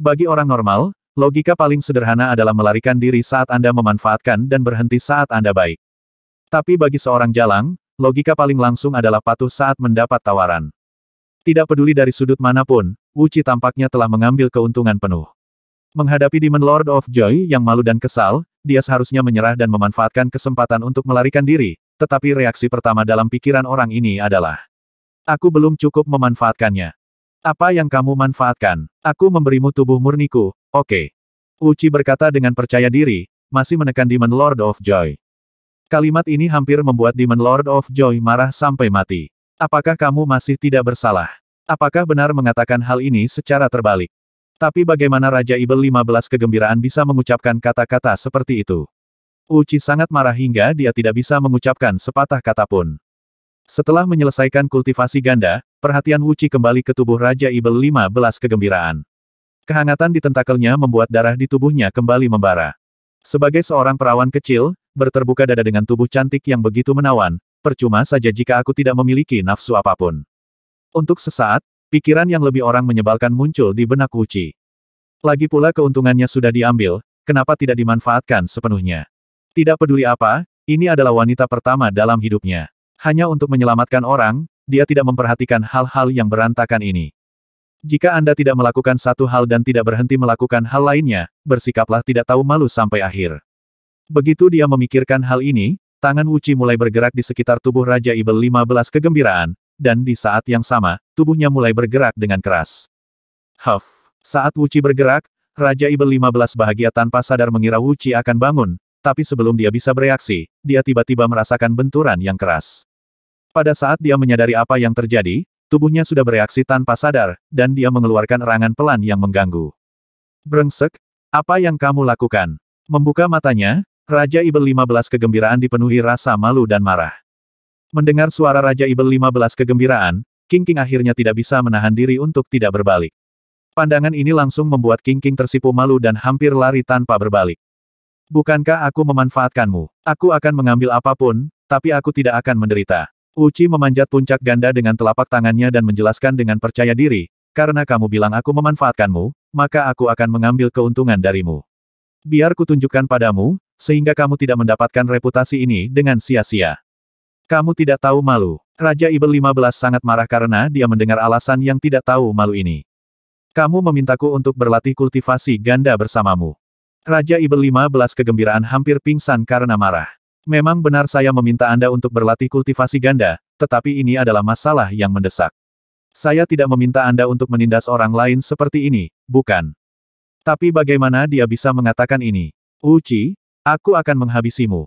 Bagi orang normal, logika paling sederhana adalah melarikan diri saat Anda memanfaatkan dan berhenti saat Anda baik. Tapi bagi seorang jalang, logika paling langsung adalah patuh saat mendapat tawaran. Tidak peduli dari sudut manapun, Uchi tampaknya telah mengambil keuntungan penuh. Menghadapi Demon Lord of Joy yang malu dan kesal, dia seharusnya menyerah dan memanfaatkan kesempatan untuk melarikan diri, tetapi reaksi pertama dalam pikiran orang ini adalah, Aku belum cukup memanfaatkannya. Apa yang kamu manfaatkan? Aku memberimu tubuh murniku, oke. Okay. Uchi berkata dengan percaya diri, masih menekan Demon Lord of Joy. Kalimat ini hampir membuat Demon Lord of Joy marah sampai mati. Apakah kamu masih tidak bersalah? Apakah benar mengatakan hal ini secara terbalik? Tapi bagaimana Raja Ibel 15 kegembiraan bisa mengucapkan kata-kata seperti itu? Uchi sangat marah hingga dia tidak bisa mengucapkan sepatah kata pun. Setelah menyelesaikan kultivasi ganda, perhatian Wuci kembali ke tubuh Raja Ibel 15 kegembiraan. Kehangatan di tentakelnya membuat darah di tubuhnya kembali membara. Sebagai seorang perawan kecil, berterbuka dada dengan tubuh cantik yang begitu menawan, percuma saja jika aku tidak memiliki nafsu apapun. Untuk sesaat, pikiran yang lebih orang menyebalkan muncul di benak Wuci. Lagi pula keuntungannya sudah diambil, kenapa tidak dimanfaatkan sepenuhnya? Tidak peduli apa, ini adalah wanita pertama dalam hidupnya. Hanya untuk menyelamatkan orang, dia tidak memperhatikan hal-hal yang berantakan ini. Jika Anda tidak melakukan satu hal dan tidak berhenti melakukan hal lainnya, bersikaplah tidak tahu malu sampai akhir. Begitu dia memikirkan hal ini, tangan Wuci mulai bergerak di sekitar tubuh Raja Ibel 15 kegembiraan, dan di saat yang sama, tubuhnya mulai bergerak dengan keras. Huff! Saat Wuci bergerak, Raja Ibel 15 bahagia tanpa sadar mengira Wuci akan bangun, tapi sebelum dia bisa bereaksi, dia tiba-tiba merasakan benturan yang keras. Pada saat dia menyadari apa yang terjadi, tubuhnya sudah bereaksi tanpa sadar, dan dia mengeluarkan erangan pelan yang mengganggu. Brengsek, apa yang kamu lakukan? Membuka matanya, Raja Ibel 15 kegembiraan dipenuhi rasa malu dan marah. Mendengar suara Raja Ibel 15 kegembiraan, King King akhirnya tidak bisa menahan diri untuk tidak berbalik. Pandangan ini langsung membuat King King tersipu malu dan hampir lari tanpa berbalik. Bukankah aku memanfaatkanmu? Aku akan mengambil apapun, tapi aku tidak akan menderita. Uci memanjat puncak ganda dengan telapak tangannya dan menjelaskan dengan percaya diri, karena kamu bilang aku memanfaatkanmu, maka aku akan mengambil keuntungan darimu. Biar kutunjukkan padamu, sehingga kamu tidak mendapatkan reputasi ini dengan sia-sia. Kamu tidak tahu malu. Raja Ibel 15 sangat marah karena dia mendengar alasan yang tidak tahu malu ini. Kamu memintaku untuk berlatih kultivasi ganda bersamamu. Raja Ibel 15 kegembiraan hampir pingsan karena marah. Memang benar saya meminta Anda untuk berlatih kultivasi ganda, tetapi ini adalah masalah yang mendesak. Saya tidak meminta Anda untuk menindas orang lain seperti ini, bukan? Tapi bagaimana dia bisa mengatakan ini? Uci, aku akan menghabisimu.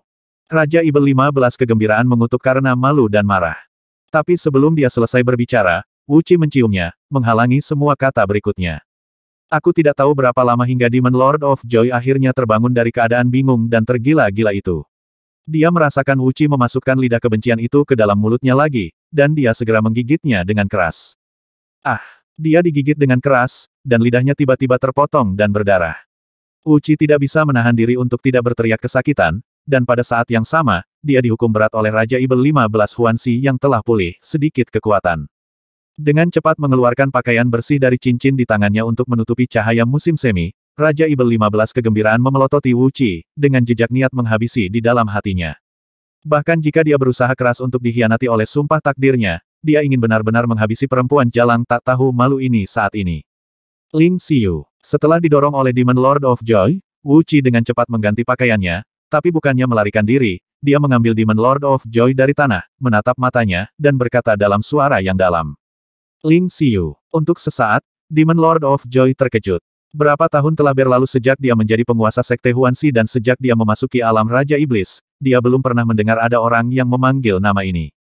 Raja Ibel 15 kegembiraan mengutuk karena malu dan marah. Tapi sebelum dia selesai berbicara, Uci menciumnya, menghalangi semua kata berikutnya. Aku tidak tahu berapa lama hingga Demon Lord of Joy akhirnya terbangun dari keadaan bingung dan tergila-gila itu. Dia merasakan Wuci memasukkan lidah kebencian itu ke dalam mulutnya lagi, dan dia segera menggigitnya dengan keras. Ah! Dia digigit dengan keras, dan lidahnya tiba-tiba terpotong dan berdarah. Uci tidak bisa menahan diri untuk tidak berteriak kesakitan, dan pada saat yang sama, dia dihukum berat oleh Raja Ibel 15 Huansi yang telah pulih sedikit kekuatan. Dengan cepat mengeluarkan pakaian bersih dari cincin di tangannya untuk menutupi cahaya musim semi, Raja Ibel 15 kegembiraan memelototi Wu Qi, dengan jejak niat menghabisi di dalam hatinya. Bahkan jika dia berusaha keras untuk dihianati oleh sumpah takdirnya, dia ingin benar-benar menghabisi perempuan jalang tak tahu malu ini saat ini. Ling Xiu. Setelah didorong oleh Demon Lord of Joy, Wu Qi dengan cepat mengganti pakaiannya, tapi bukannya melarikan diri, dia mengambil Demon Lord of Joy dari tanah, menatap matanya, dan berkata dalam suara yang dalam. Ling Xiu. Untuk sesaat, Demon Lord of Joy terkejut. Berapa tahun telah berlalu sejak dia menjadi penguasa Sekte Huansi dan sejak dia memasuki alam Raja Iblis, dia belum pernah mendengar ada orang yang memanggil nama ini.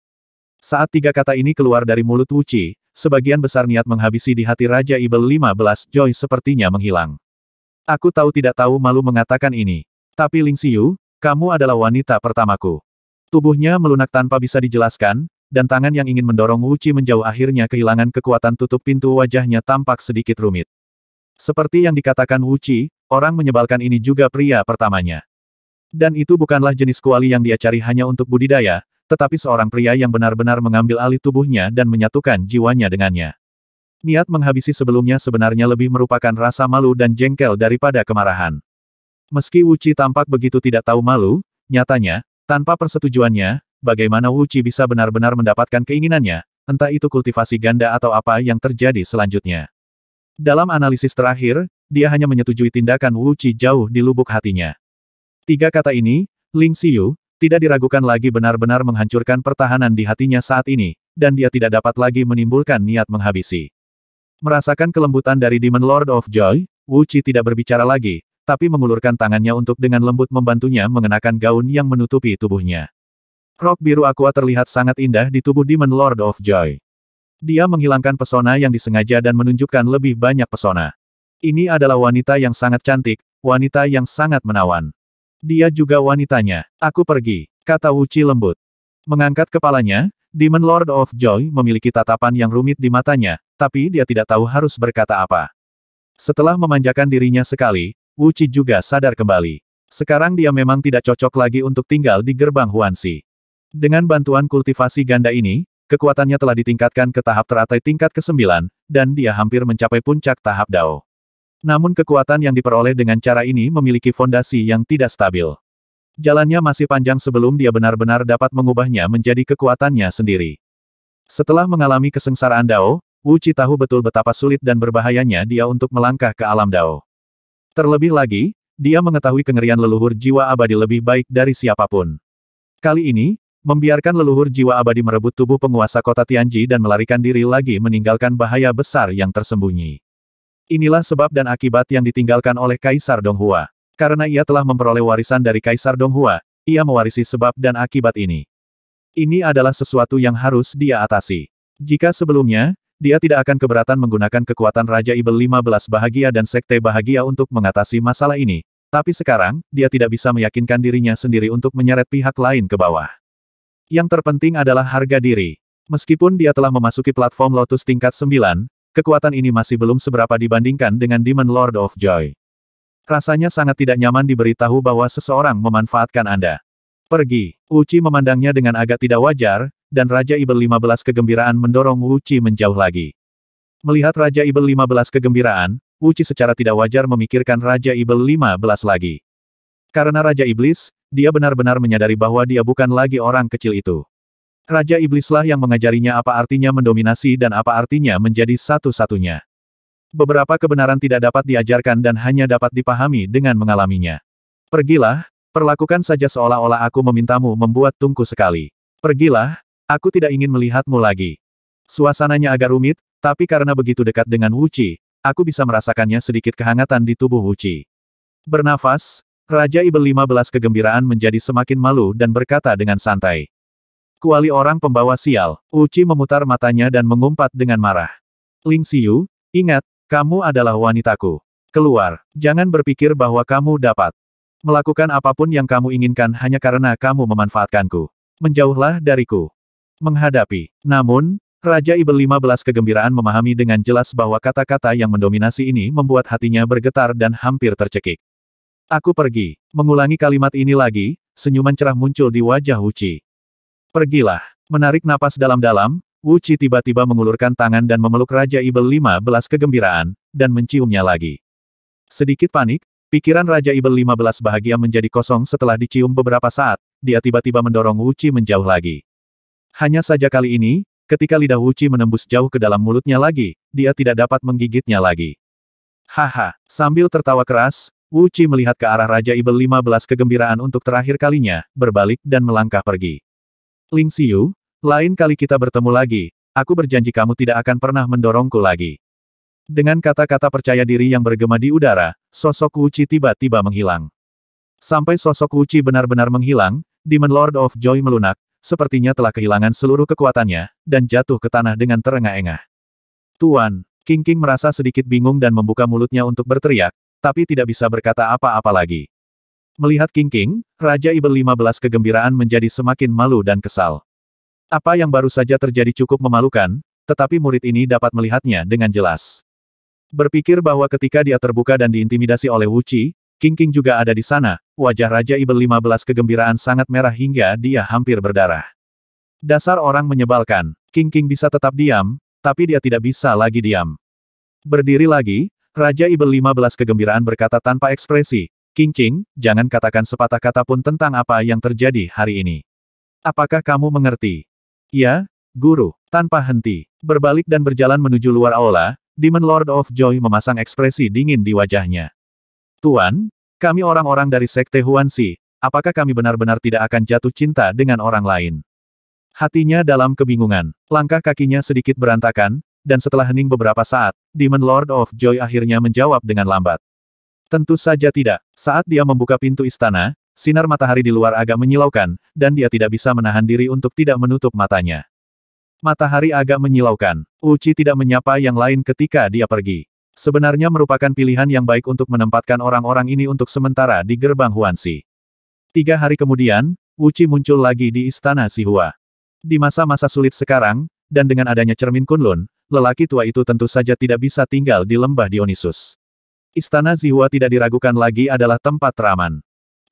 Saat tiga kata ini keluar dari mulut Wuci, sebagian besar niat menghabisi di hati Raja Ibel 15 Joy sepertinya menghilang. Aku tahu tidak tahu malu mengatakan ini. Tapi Ling Xiu, kamu adalah wanita pertamaku. Tubuhnya melunak tanpa bisa dijelaskan, dan tangan yang ingin mendorong Wuci menjauh akhirnya kehilangan kekuatan tutup pintu wajahnya tampak sedikit rumit. Seperti yang dikatakan Wu Qi, orang menyebalkan ini juga pria pertamanya. Dan itu bukanlah jenis kuali yang dia cari hanya untuk budidaya, tetapi seorang pria yang benar-benar mengambil alih tubuhnya dan menyatukan jiwanya dengannya. Niat menghabisi sebelumnya sebenarnya lebih merupakan rasa malu dan jengkel daripada kemarahan. Meski Wu Qi tampak begitu tidak tahu malu, nyatanya, tanpa persetujuannya, bagaimana Wu Qi bisa benar-benar mendapatkan keinginannya, entah itu kultivasi ganda atau apa yang terjadi selanjutnya. Dalam analisis terakhir, dia hanya menyetujui tindakan Wu Qi jauh di lubuk hatinya. Tiga kata ini, Ling Xiu, tidak diragukan lagi benar-benar menghancurkan pertahanan di hatinya saat ini, dan dia tidak dapat lagi menimbulkan niat menghabisi. Merasakan kelembutan dari Demon Lord of Joy, Wu Qi tidak berbicara lagi, tapi mengulurkan tangannya untuk dengan lembut membantunya mengenakan gaun yang menutupi tubuhnya. Rok biru aqua terlihat sangat indah di tubuh Demon Lord of Joy. Dia menghilangkan pesona yang disengaja dan menunjukkan lebih banyak pesona. Ini adalah wanita yang sangat cantik, wanita yang sangat menawan. Dia juga wanitanya. Aku pergi, kata Wuci lembut. Mengangkat kepalanya, Demon Lord of Joy memiliki tatapan yang rumit di matanya, tapi dia tidak tahu harus berkata apa. Setelah memanjakan dirinya sekali, Wuci juga sadar kembali. Sekarang dia memang tidak cocok lagi untuk tinggal di gerbang Huansi. Dengan bantuan kultivasi ganda ini, Kekuatannya telah ditingkatkan ke tahap teratai tingkat ke-9, dan dia hampir mencapai puncak tahap Dao. Namun kekuatan yang diperoleh dengan cara ini memiliki fondasi yang tidak stabil. Jalannya masih panjang sebelum dia benar-benar dapat mengubahnya menjadi kekuatannya sendiri. Setelah mengalami kesengsaraan Dao, Wu Chi tahu betul betapa sulit dan berbahayanya dia untuk melangkah ke alam Dao. Terlebih lagi, dia mengetahui kengerian leluhur jiwa abadi lebih baik dari siapapun. Kali ini, Membiarkan leluhur jiwa abadi merebut tubuh penguasa kota Tianji dan melarikan diri lagi meninggalkan bahaya besar yang tersembunyi. Inilah sebab dan akibat yang ditinggalkan oleh Kaisar Donghua. Karena ia telah memperoleh warisan dari Kaisar Donghua, ia mewarisi sebab dan akibat ini. Ini adalah sesuatu yang harus dia atasi. Jika sebelumnya, dia tidak akan keberatan menggunakan kekuatan Raja Ibel 15 bahagia dan Sekte bahagia untuk mengatasi masalah ini, tapi sekarang, dia tidak bisa meyakinkan dirinya sendiri untuk menyeret pihak lain ke bawah. Yang terpenting adalah harga diri. Meskipun dia telah memasuki platform Lotus tingkat 9, kekuatan ini masih belum seberapa dibandingkan dengan Demon Lord of Joy. Rasanya sangat tidak nyaman diberitahu bahwa seseorang memanfaatkan Anda. Pergi. Uci memandangnya dengan agak tidak wajar, dan Raja Ibel 15 kegembiraan mendorong Uci menjauh lagi. Melihat Raja Ibel 15 kegembiraan, Uci secara tidak wajar memikirkan Raja Ibel 15 lagi. Karena Raja Iblis, dia benar-benar menyadari bahwa dia bukan lagi orang kecil itu. Raja Iblislah yang mengajarinya apa artinya mendominasi dan apa artinya menjadi satu-satunya. Beberapa kebenaran tidak dapat diajarkan dan hanya dapat dipahami dengan mengalaminya. Pergilah, perlakukan saja seolah-olah aku memintamu membuat tungku sekali. Pergilah, aku tidak ingin melihatmu lagi. Suasananya agak rumit, tapi karena begitu dekat dengan Wuci, aku bisa merasakannya sedikit kehangatan di tubuh Wuci. Bernafas, Raja Ibel 15 kegembiraan menjadi semakin malu dan berkata dengan santai. Kuali orang pembawa sial, Uci memutar matanya dan mengumpat dengan marah. Ling Xiu, ingat, kamu adalah wanitaku. Keluar, jangan berpikir bahwa kamu dapat melakukan apapun yang kamu inginkan hanya karena kamu memanfaatkanku. Menjauhlah dariku. Menghadapi. Namun, Raja Ibel 15 kegembiraan memahami dengan jelas bahwa kata-kata yang mendominasi ini membuat hatinya bergetar dan hampir tercekik. Aku pergi. Mengulangi kalimat ini lagi, senyuman cerah muncul di wajah Wuci. Pergilah. Menarik napas dalam-dalam, Wuci tiba-tiba mengulurkan tangan dan memeluk Raja Ibel 15 kegembiraan, dan menciumnya lagi. Sedikit panik, pikiran Raja Ibel 15 bahagia menjadi kosong setelah dicium beberapa saat, dia tiba-tiba mendorong Wuci menjauh lagi. Hanya saja kali ini, ketika lidah Wuci menembus jauh ke dalam mulutnya lagi, dia tidak dapat menggigitnya lagi. Haha, sambil tertawa keras, Wu Qi melihat ke arah Raja Ibel 15 kegembiraan untuk terakhir kalinya, berbalik dan melangkah pergi. Ling Xiu, lain kali kita bertemu lagi, aku berjanji kamu tidak akan pernah mendorongku lagi. Dengan kata-kata percaya diri yang bergema di udara, sosok Wu Qi tiba-tiba menghilang. Sampai sosok Wu Qi benar-benar menghilang, Demon Lord of Joy melunak, sepertinya telah kehilangan seluruh kekuatannya, dan jatuh ke tanah dengan terengah-engah. Tuan, King King merasa sedikit bingung dan membuka mulutnya untuk berteriak, tapi tidak bisa berkata apa-apa lagi. Melihat King King, Raja Ibel 15 kegembiraan menjadi semakin malu dan kesal. Apa yang baru saja terjadi cukup memalukan, tetapi murid ini dapat melihatnya dengan jelas. Berpikir bahwa ketika dia terbuka dan diintimidasi oleh Wu Qi, King King juga ada di sana, wajah Raja Ibel 15 kegembiraan sangat merah hingga dia hampir berdarah. Dasar orang menyebalkan, King King bisa tetap diam, tapi dia tidak bisa lagi diam. Berdiri lagi, Raja Ibel 15 kegembiraan berkata tanpa ekspresi, King jangan katakan sepatah kata pun tentang apa yang terjadi hari ini. Apakah kamu mengerti? Ya, guru, tanpa henti, berbalik dan berjalan menuju luar aula, Demon Lord of Joy memasang ekspresi dingin di wajahnya. Tuan, kami orang-orang dari Sekte Huansi, apakah kami benar-benar tidak akan jatuh cinta dengan orang lain? Hatinya dalam kebingungan, langkah kakinya sedikit berantakan, dan setelah hening beberapa saat, Demon Lord of Joy akhirnya menjawab dengan lambat. Tentu saja tidak. Saat dia membuka pintu istana, sinar matahari di luar agak menyilaukan, dan dia tidak bisa menahan diri untuk tidak menutup matanya. Matahari agak menyilaukan. Uci tidak menyapa yang lain ketika dia pergi. Sebenarnya merupakan pilihan yang baik untuk menempatkan orang-orang ini untuk sementara di gerbang Huansi. Tiga hari kemudian, Uci muncul lagi di istana Sihua. Di masa-masa sulit sekarang, dan dengan adanya cermin Kunlun, lelaki tua itu tentu saja tidak bisa tinggal di lembah Dionysus. Istana Zihua tidak diragukan lagi adalah tempat teraman.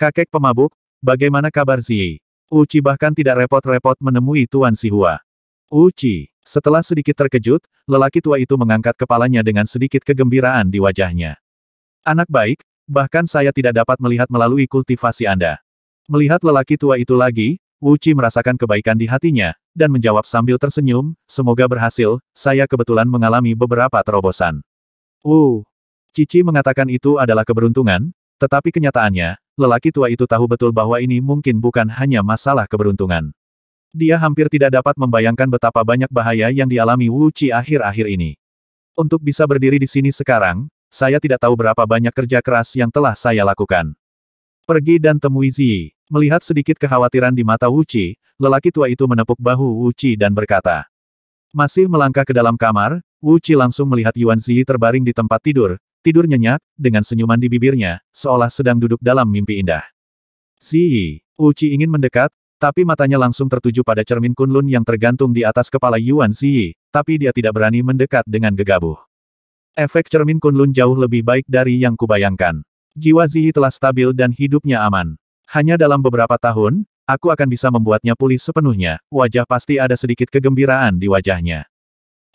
Kakek pemabuk, bagaimana kabar Ziyi? Uci bahkan tidak repot-repot menemui Tuan Zihua. Uci, setelah sedikit terkejut, lelaki tua itu mengangkat kepalanya dengan sedikit kegembiraan di wajahnya. Anak baik, bahkan saya tidak dapat melihat melalui kultivasi Anda. Melihat lelaki tua itu lagi, Wu Qi merasakan kebaikan di hatinya, dan menjawab sambil tersenyum, semoga berhasil, saya kebetulan mengalami beberapa terobosan. Wu. Uh. Cici mengatakan itu adalah keberuntungan, tetapi kenyataannya, lelaki tua itu tahu betul bahwa ini mungkin bukan hanya masalah keberuntungan. Dia hampir tidak dapat membayangkan betapa banyak bahaya yang dialami Wu Qi akhir-akhir ini. Untuk bisa berdiri di sini sekarang, saya tidak tahu berapa banyak kerja keras yang telah saya lakukan. Pergi dan temui Zi. Melihat sedikit kekhawatiran di mata Wuci, lelaki tua itu menepuk bahu Wuci dan berkata. Masih melangkah ke dalam kamar, Wuci langsung melihat Yuan Zi terbaring di tempat tidur, tidur nyenyak, dengan senyuman di bibirnya, seolah sedang duduk dalam mimpi indah. Zi, Wuci ingin mendekat, tapi matanya langsung tertuju pada cermin kunlun yang tergantung di atas kepala Yuan Zi, tapi dia tidak berani mendekat dengan gegabah. Efek cermin kunlun jauh lebih baik dari yang kubayangkan. Jiwa Ziyi telah stabil dan hidupnya aman. Hanya dalam beberapa tahun, aku akan bisa membuatnya pulih sepenuhnya, wajah pasti ada sedikit kegembiraan di wajahnya.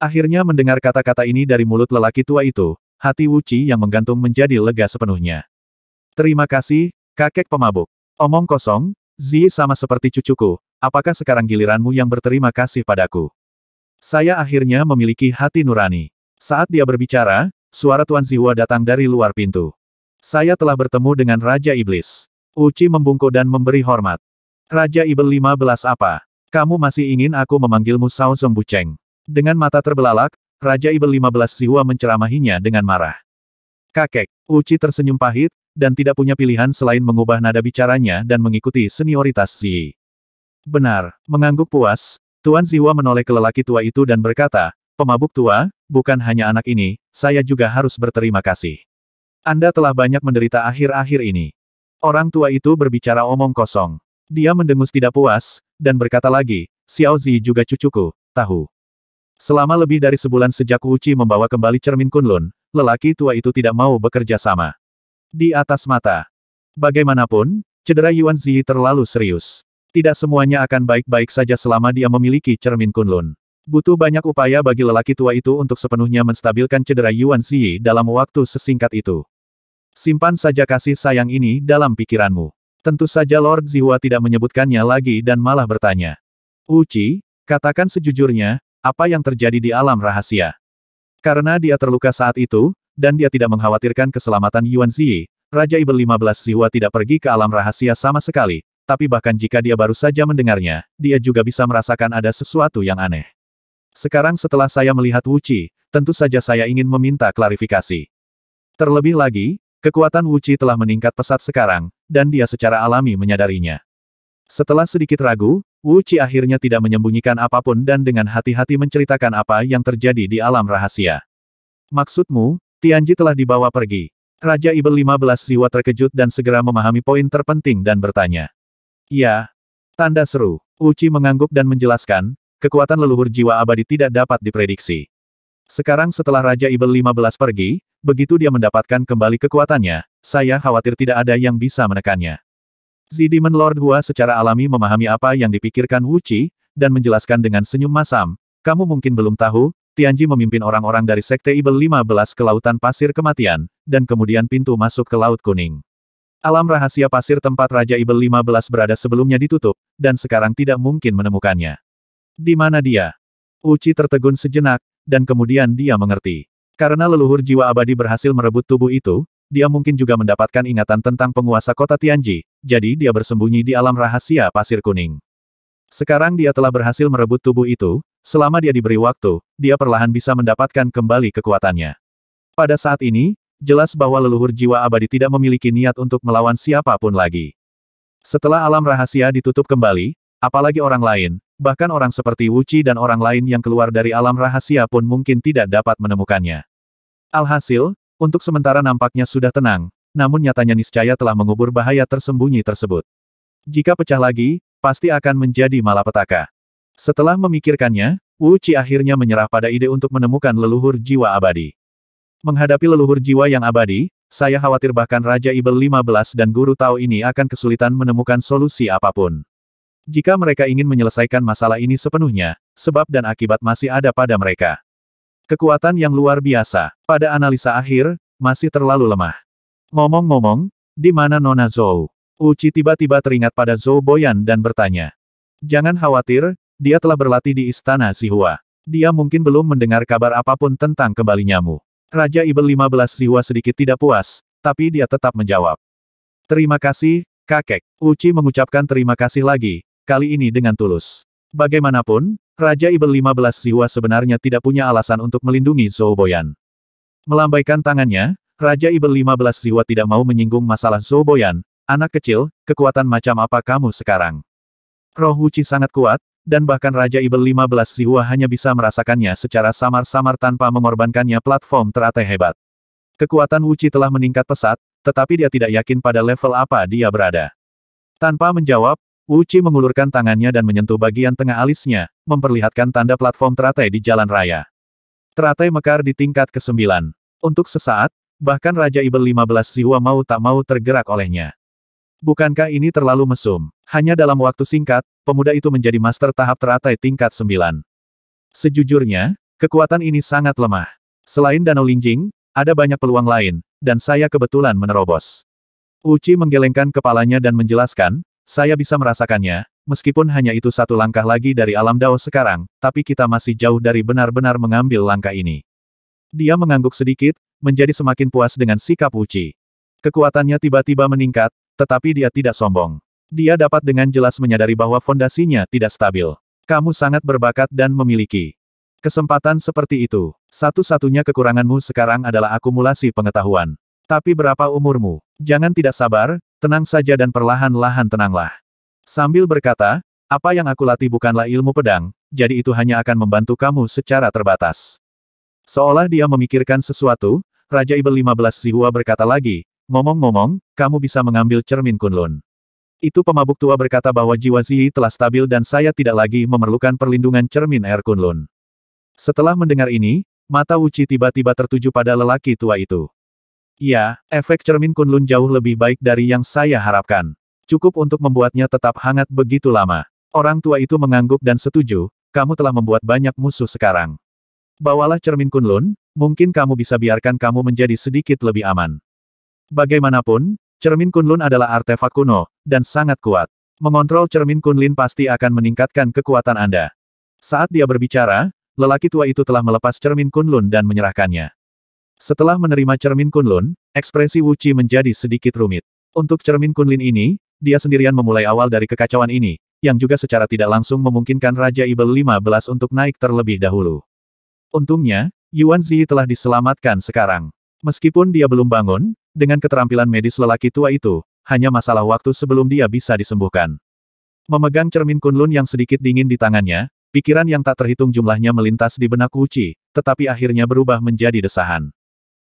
Akhirnya mendengar kata-kata ini dari mulut lelaki tua itu, hati Wuci yang menggantung menjadi lega sepenuhnya. Terima kasih, kakek pemabuk. Omong kosong, Zi sama seperti cucuku, apakah sekarang giliranmu yang berterima kasih padaku? Saya akhirnya memiliki hati nurani. Saat dia berbicara, suara Tuan Ziwa datang dari luar pintu. Saya telah bertemu dengan Raja Iblis. Uci membungkuk dan memberi hormat. Raja Ibel 15 apa? Kamu masih ingin aku memanggilmu Sao Zong Buceng? Dengan mata terbelalak, Raja Ibel 15 Siwa menceramahinya dengan marah. Kakek, Uci tersenyum pahit, dan tidak punya pilihan selain mengubah nada bicaranya dan mengikuti senioritas Zi. Benar, mengangguk puas, Tuan Ziwa menoleh ke lelaki tua itu dan berkata, pemabuk tua, bukan hanya anak ini, saya juga harus berterima kasih. Anda telah banyak menderita akhir-akhir ini. Orang tua itu berbicara omong kosong. Dia mendengus tidak puas, dan berkata lagi, Xiao Zi juga cucuku, tahu. Selama lebih dari sebulan sejak Uci membawa kembali cermin Kunlun, lelaki tua itu tidak mau bekerja sama. Di atas mata. Bagaimanapun, cedera Yuan Zi terlalu serius. Tidak semuanya akan baik-baik saja selama dia memiliki cermin Kunlun. Butuh banyak upaya bagi lelaki tua itu untuk sepenuhnya menstabilkan cedera Yuan Zi dalam waktu sesingkat itu. Simpan saja kasih sayang ini dalam pikiranmu. Tentu saja Lord Zihua tidak menyebutkannya lagi dan malah bertanya. Uci, katakan sejujurnya, apa yang terjadi di alam rahasia? Karena dia terluka saat itu, dan dia tidak mengkhawatirkan keselamatan Yuan Ziyi, Raja Ibel 15 Zihua tidak pergi ke alam rahasia sama sekali, tapi bahkan jika dia baru saja mendengarnya, dia juga bisa merasakan ada sesuatu yang aneh. Sekarang setelah saya melihat Wuci, tentu saja saya ingin meminta klarifikasi. Terlebih lagi, Kekuatan Wuci telah meningkat pesat sekarang, dan dia secara alami menyadarinya. Setelah sedikit ragu, Wuci akhirnya tidak menyembunyikan apapun dan dengan hati-hati menceritakan apa yang terjadi di alam rahasia. Maksudmu, Tianji telah dibawa pergi. Raja Ibel 15 Siwa terkejut dan segera memahami poin terpenting dan bertanya. Ya. Tanda seru. Uci mengangguk dan menjelaskan, kekuatan leluhur jiwa abadi tidak dapat diprediksi. Sekarang setelah Raja Ibel 15 pergi, begitu dia mendapatkan kembali kekuatannya, saya khawatir tidak ada yang bisa menekannya. Zidiman Lord Hua secara alami memahami apa yang dipikirkan Wu Qi, dan menjelaskan dengan senyum masam, kamu mungkin belum tahu, Tianji memimpin orang-orang dari Sekte Ibel 15 ke Lautan Pasir Kematian, dan kemudian pintu masuk ke Laut Kuning. Alam rahasia pasir tempat Raja Ibel 15 berada sebelumnya ditutup, dan sekarang tidak mungkin menemukannya. Di mana dia? Uci tertegun sejenak, dan kemudian dia mengerti. Karena leluhur jiwa abadi berhasil merebut tubuh itu, dia mungkin juga mendapatkan ingatan tentang penguasa kota Tianji, jadi dia bersembunyi di alam rahasia pasir kuning. Sekarang dia telah berhasil merebut tubuh itu, selama dia diberi waktu, dia perlahan bisa mendapatkan kembali kekuatannya. Pada saat ini, jelas bahwa leluhur jiwa abadi tidak memiliki niat untuk melawan siapapun lagi. Setelah alam rahasia ditutup kembali, apalagi orang lain, Bahkan orang seperti Wuci dan orang lain yang keluar dari alam rahasia pun mungkin tidak dapat menemukannya. Alhasil, untuk sementara nampaknya sudah tenang, namun nyatanya niscaya telah mengubur bahaya tersembunyi tersebut. Jika pecah lagi, pasti akan menjadi malapetaka. Setelah memikirkannya, Wu akhirnya menyerah pada ide untuk menemukan leluhur jiwa abadi. Menghadapi leluhur jiwa yang abadi, saya khawatir bahkan Raja Ibel 15 dan Guru Tao ini akan kesulitan menemukan solusi apapun. Jika mereka ingin menyelesaikan masalah ini sepenuhnya, sebab dan akibat masih ada pada mereka. Kekuatan yang luar biasa, pada analisa akhir, masih terlalu lemah. Ngomong-ngomong, di mana Nona Zhou? Uci tiba-tiba teringat pada Zhou Boyan dan bertanya. Jangan khawatir, dia telah berlatih di Istana Sihua. Dia mungkin belum mendengar kabar apapun tentang kembalinya-mu. Raja Ibel 15 Sihua sedikit tidak puas, tapi dia tetap menjawab. Terima kasih, kakek. Uci mengucapkan terima kasih lagi, kali ini dengan tulus. Bagaimanapun, Raja Ibel 15 Siwa sebenarnya tidak punya alasan untuk melindungi Zhou Boyan. Melambaikan tangannya, Raja Ibel 15 Siwa tidak mau menyinggung masalah Zhou Boyan, anak kecil, kekuatan macam apa kamu sekarang? Roh Wuci sangat kuat, dan bahkan Raja Ibel 15 Siwa hanya bisa merasakannya secara samar-samar tanpa mengorbankannya platform teratai hebat. Kekuatan Wuci telah meningkat pesat, tetapi dia tidak yakin pada level apa dia berada. Tanpa menjawab, Uci mengulurkan tangannya dan menyentuh bagian tengah alisnya, memperlihatkan tanda platform teratai di jalan raya. Teratai mekar di tingkat ke-9. Untuk sesaat, bahkan Raja Ibel 15 Siwa mau tak mau tergerak olehnya. Bukankah ini terlalu mesum? Hanya dalam waktu singkat, pemuda itu menjadi master tahap teratai tingkat 9. Sejujurnya, kekuatan ini sangat lemah. Selain Danau Lingjing, ada banyak peluang lain, dan saya kebetulan menerobos. Uci menggelengkan kepalanya dan menjelaskan, saya bisa merasakannya, meskipun hanya itu satu langkah lagi dari alam Dao sekarang, tapi kita masih jauh dari benar-benar mengambil langkah ini. Dia mengangguk sedikit, menjadi semakin puas dengan sikap Uci. Kekuatannya tiba-tiba meningkat, tetapi dia tidak sombong. Dia dapat dengan jelas menyadari bahwa fondasinya tidak stabil. Kamu sangat berbakat dan memiliki kesempatan seperti itu. Satu-satunya kekuranganmu sekarang adalah akumulasi pengetahuan. Tapi berapa umurmu? Jangan tidak sabar, Tenang saja dan perlahan-lahan tenanglah. Sambil berkata, apa yang aku latih bukanlah ilmu pedang, jadi itu hanya akan membantu kamu secara terbatas. Seolah dia memikirkan sesuatu, Raja Ibel 15 Zihua berkata lagi, ngomong-ngomong, kamu bisa mengambil cermin Kunlun. Itu pemabuk tua berkata bahwa jiwa Ziyi telah stabil dan saya tidak lagi memerlukan perlindungan cermin air Kunlun. Setelah mendengar ini, mata Uci tiba-tiba tertuju pada lelaki tua itu. Ya, efek cermin Kunlun jauh lebih baik dari yang saya harapkan. Cukup untuk membuatnya tetap hangat begitu lama. Orang tua itu mengangguk dan setuju, kamu telah membuat banyak musuh sekarang. Bawalah cermin Kunlun, mungkin kamu bisa biarkan kamu menjadi sedikit lebih aman. Bagaimanapun, cermin Kunlun adalah artefak kuno, dan sangat kuat. Mengontrol cermin Kunlun pasti akan meningkatkan kekuatan Anda. Saat dia berbicara, lelaki tua itu telah melepas cermin Kunlun dan menyerahkannya. Setelah menerima cermin kunlun, ekspresi Wuchi menjadi sedikit rumit. Untuk cermin kunlin ini, dia sendirian memulai awal dari kekacauan ini, yang juga secara tidak langsung memungkinkan Raja Ibel 15 untuk naik terlebih dahulu. Untungnya, Yuan Zi telah diselamatkan sekarang. Meskipun dia belum bangun, dengan keterampilan medis lelaki tua itu, hanya masalah waktu sebelum dia bisa disembuhkan. Memegang cermin kunlun yang sedikit dingin di tangannya, pikiran yang tak terhitung jumlahnya melintas di benak Wuchi, tetapi akhirnya berubah menjadi desahan.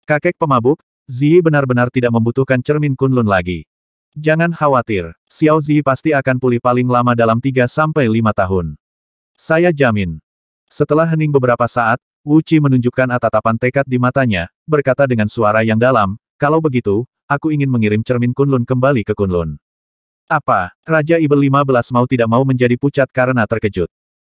Kakek pemabuk, Zi benar-benar tidak membutuhkan cermin Kunlun lagi. Jangan khawatir, Xiao Zi pasti akan pulih paling lama dalam 3-5 tahun. Saya jamin. Setelah hening beberapa saat, Wu Qi menunjukkan tatapan tekad di matanya, berkata dengan suara yang dalam, kalau begitu, aku ingin mengirim cermin Kunlun kembali ke Kunlun. Apa, Raja Ibel 15 mau tidak mau menjadi pucat karena terkejut.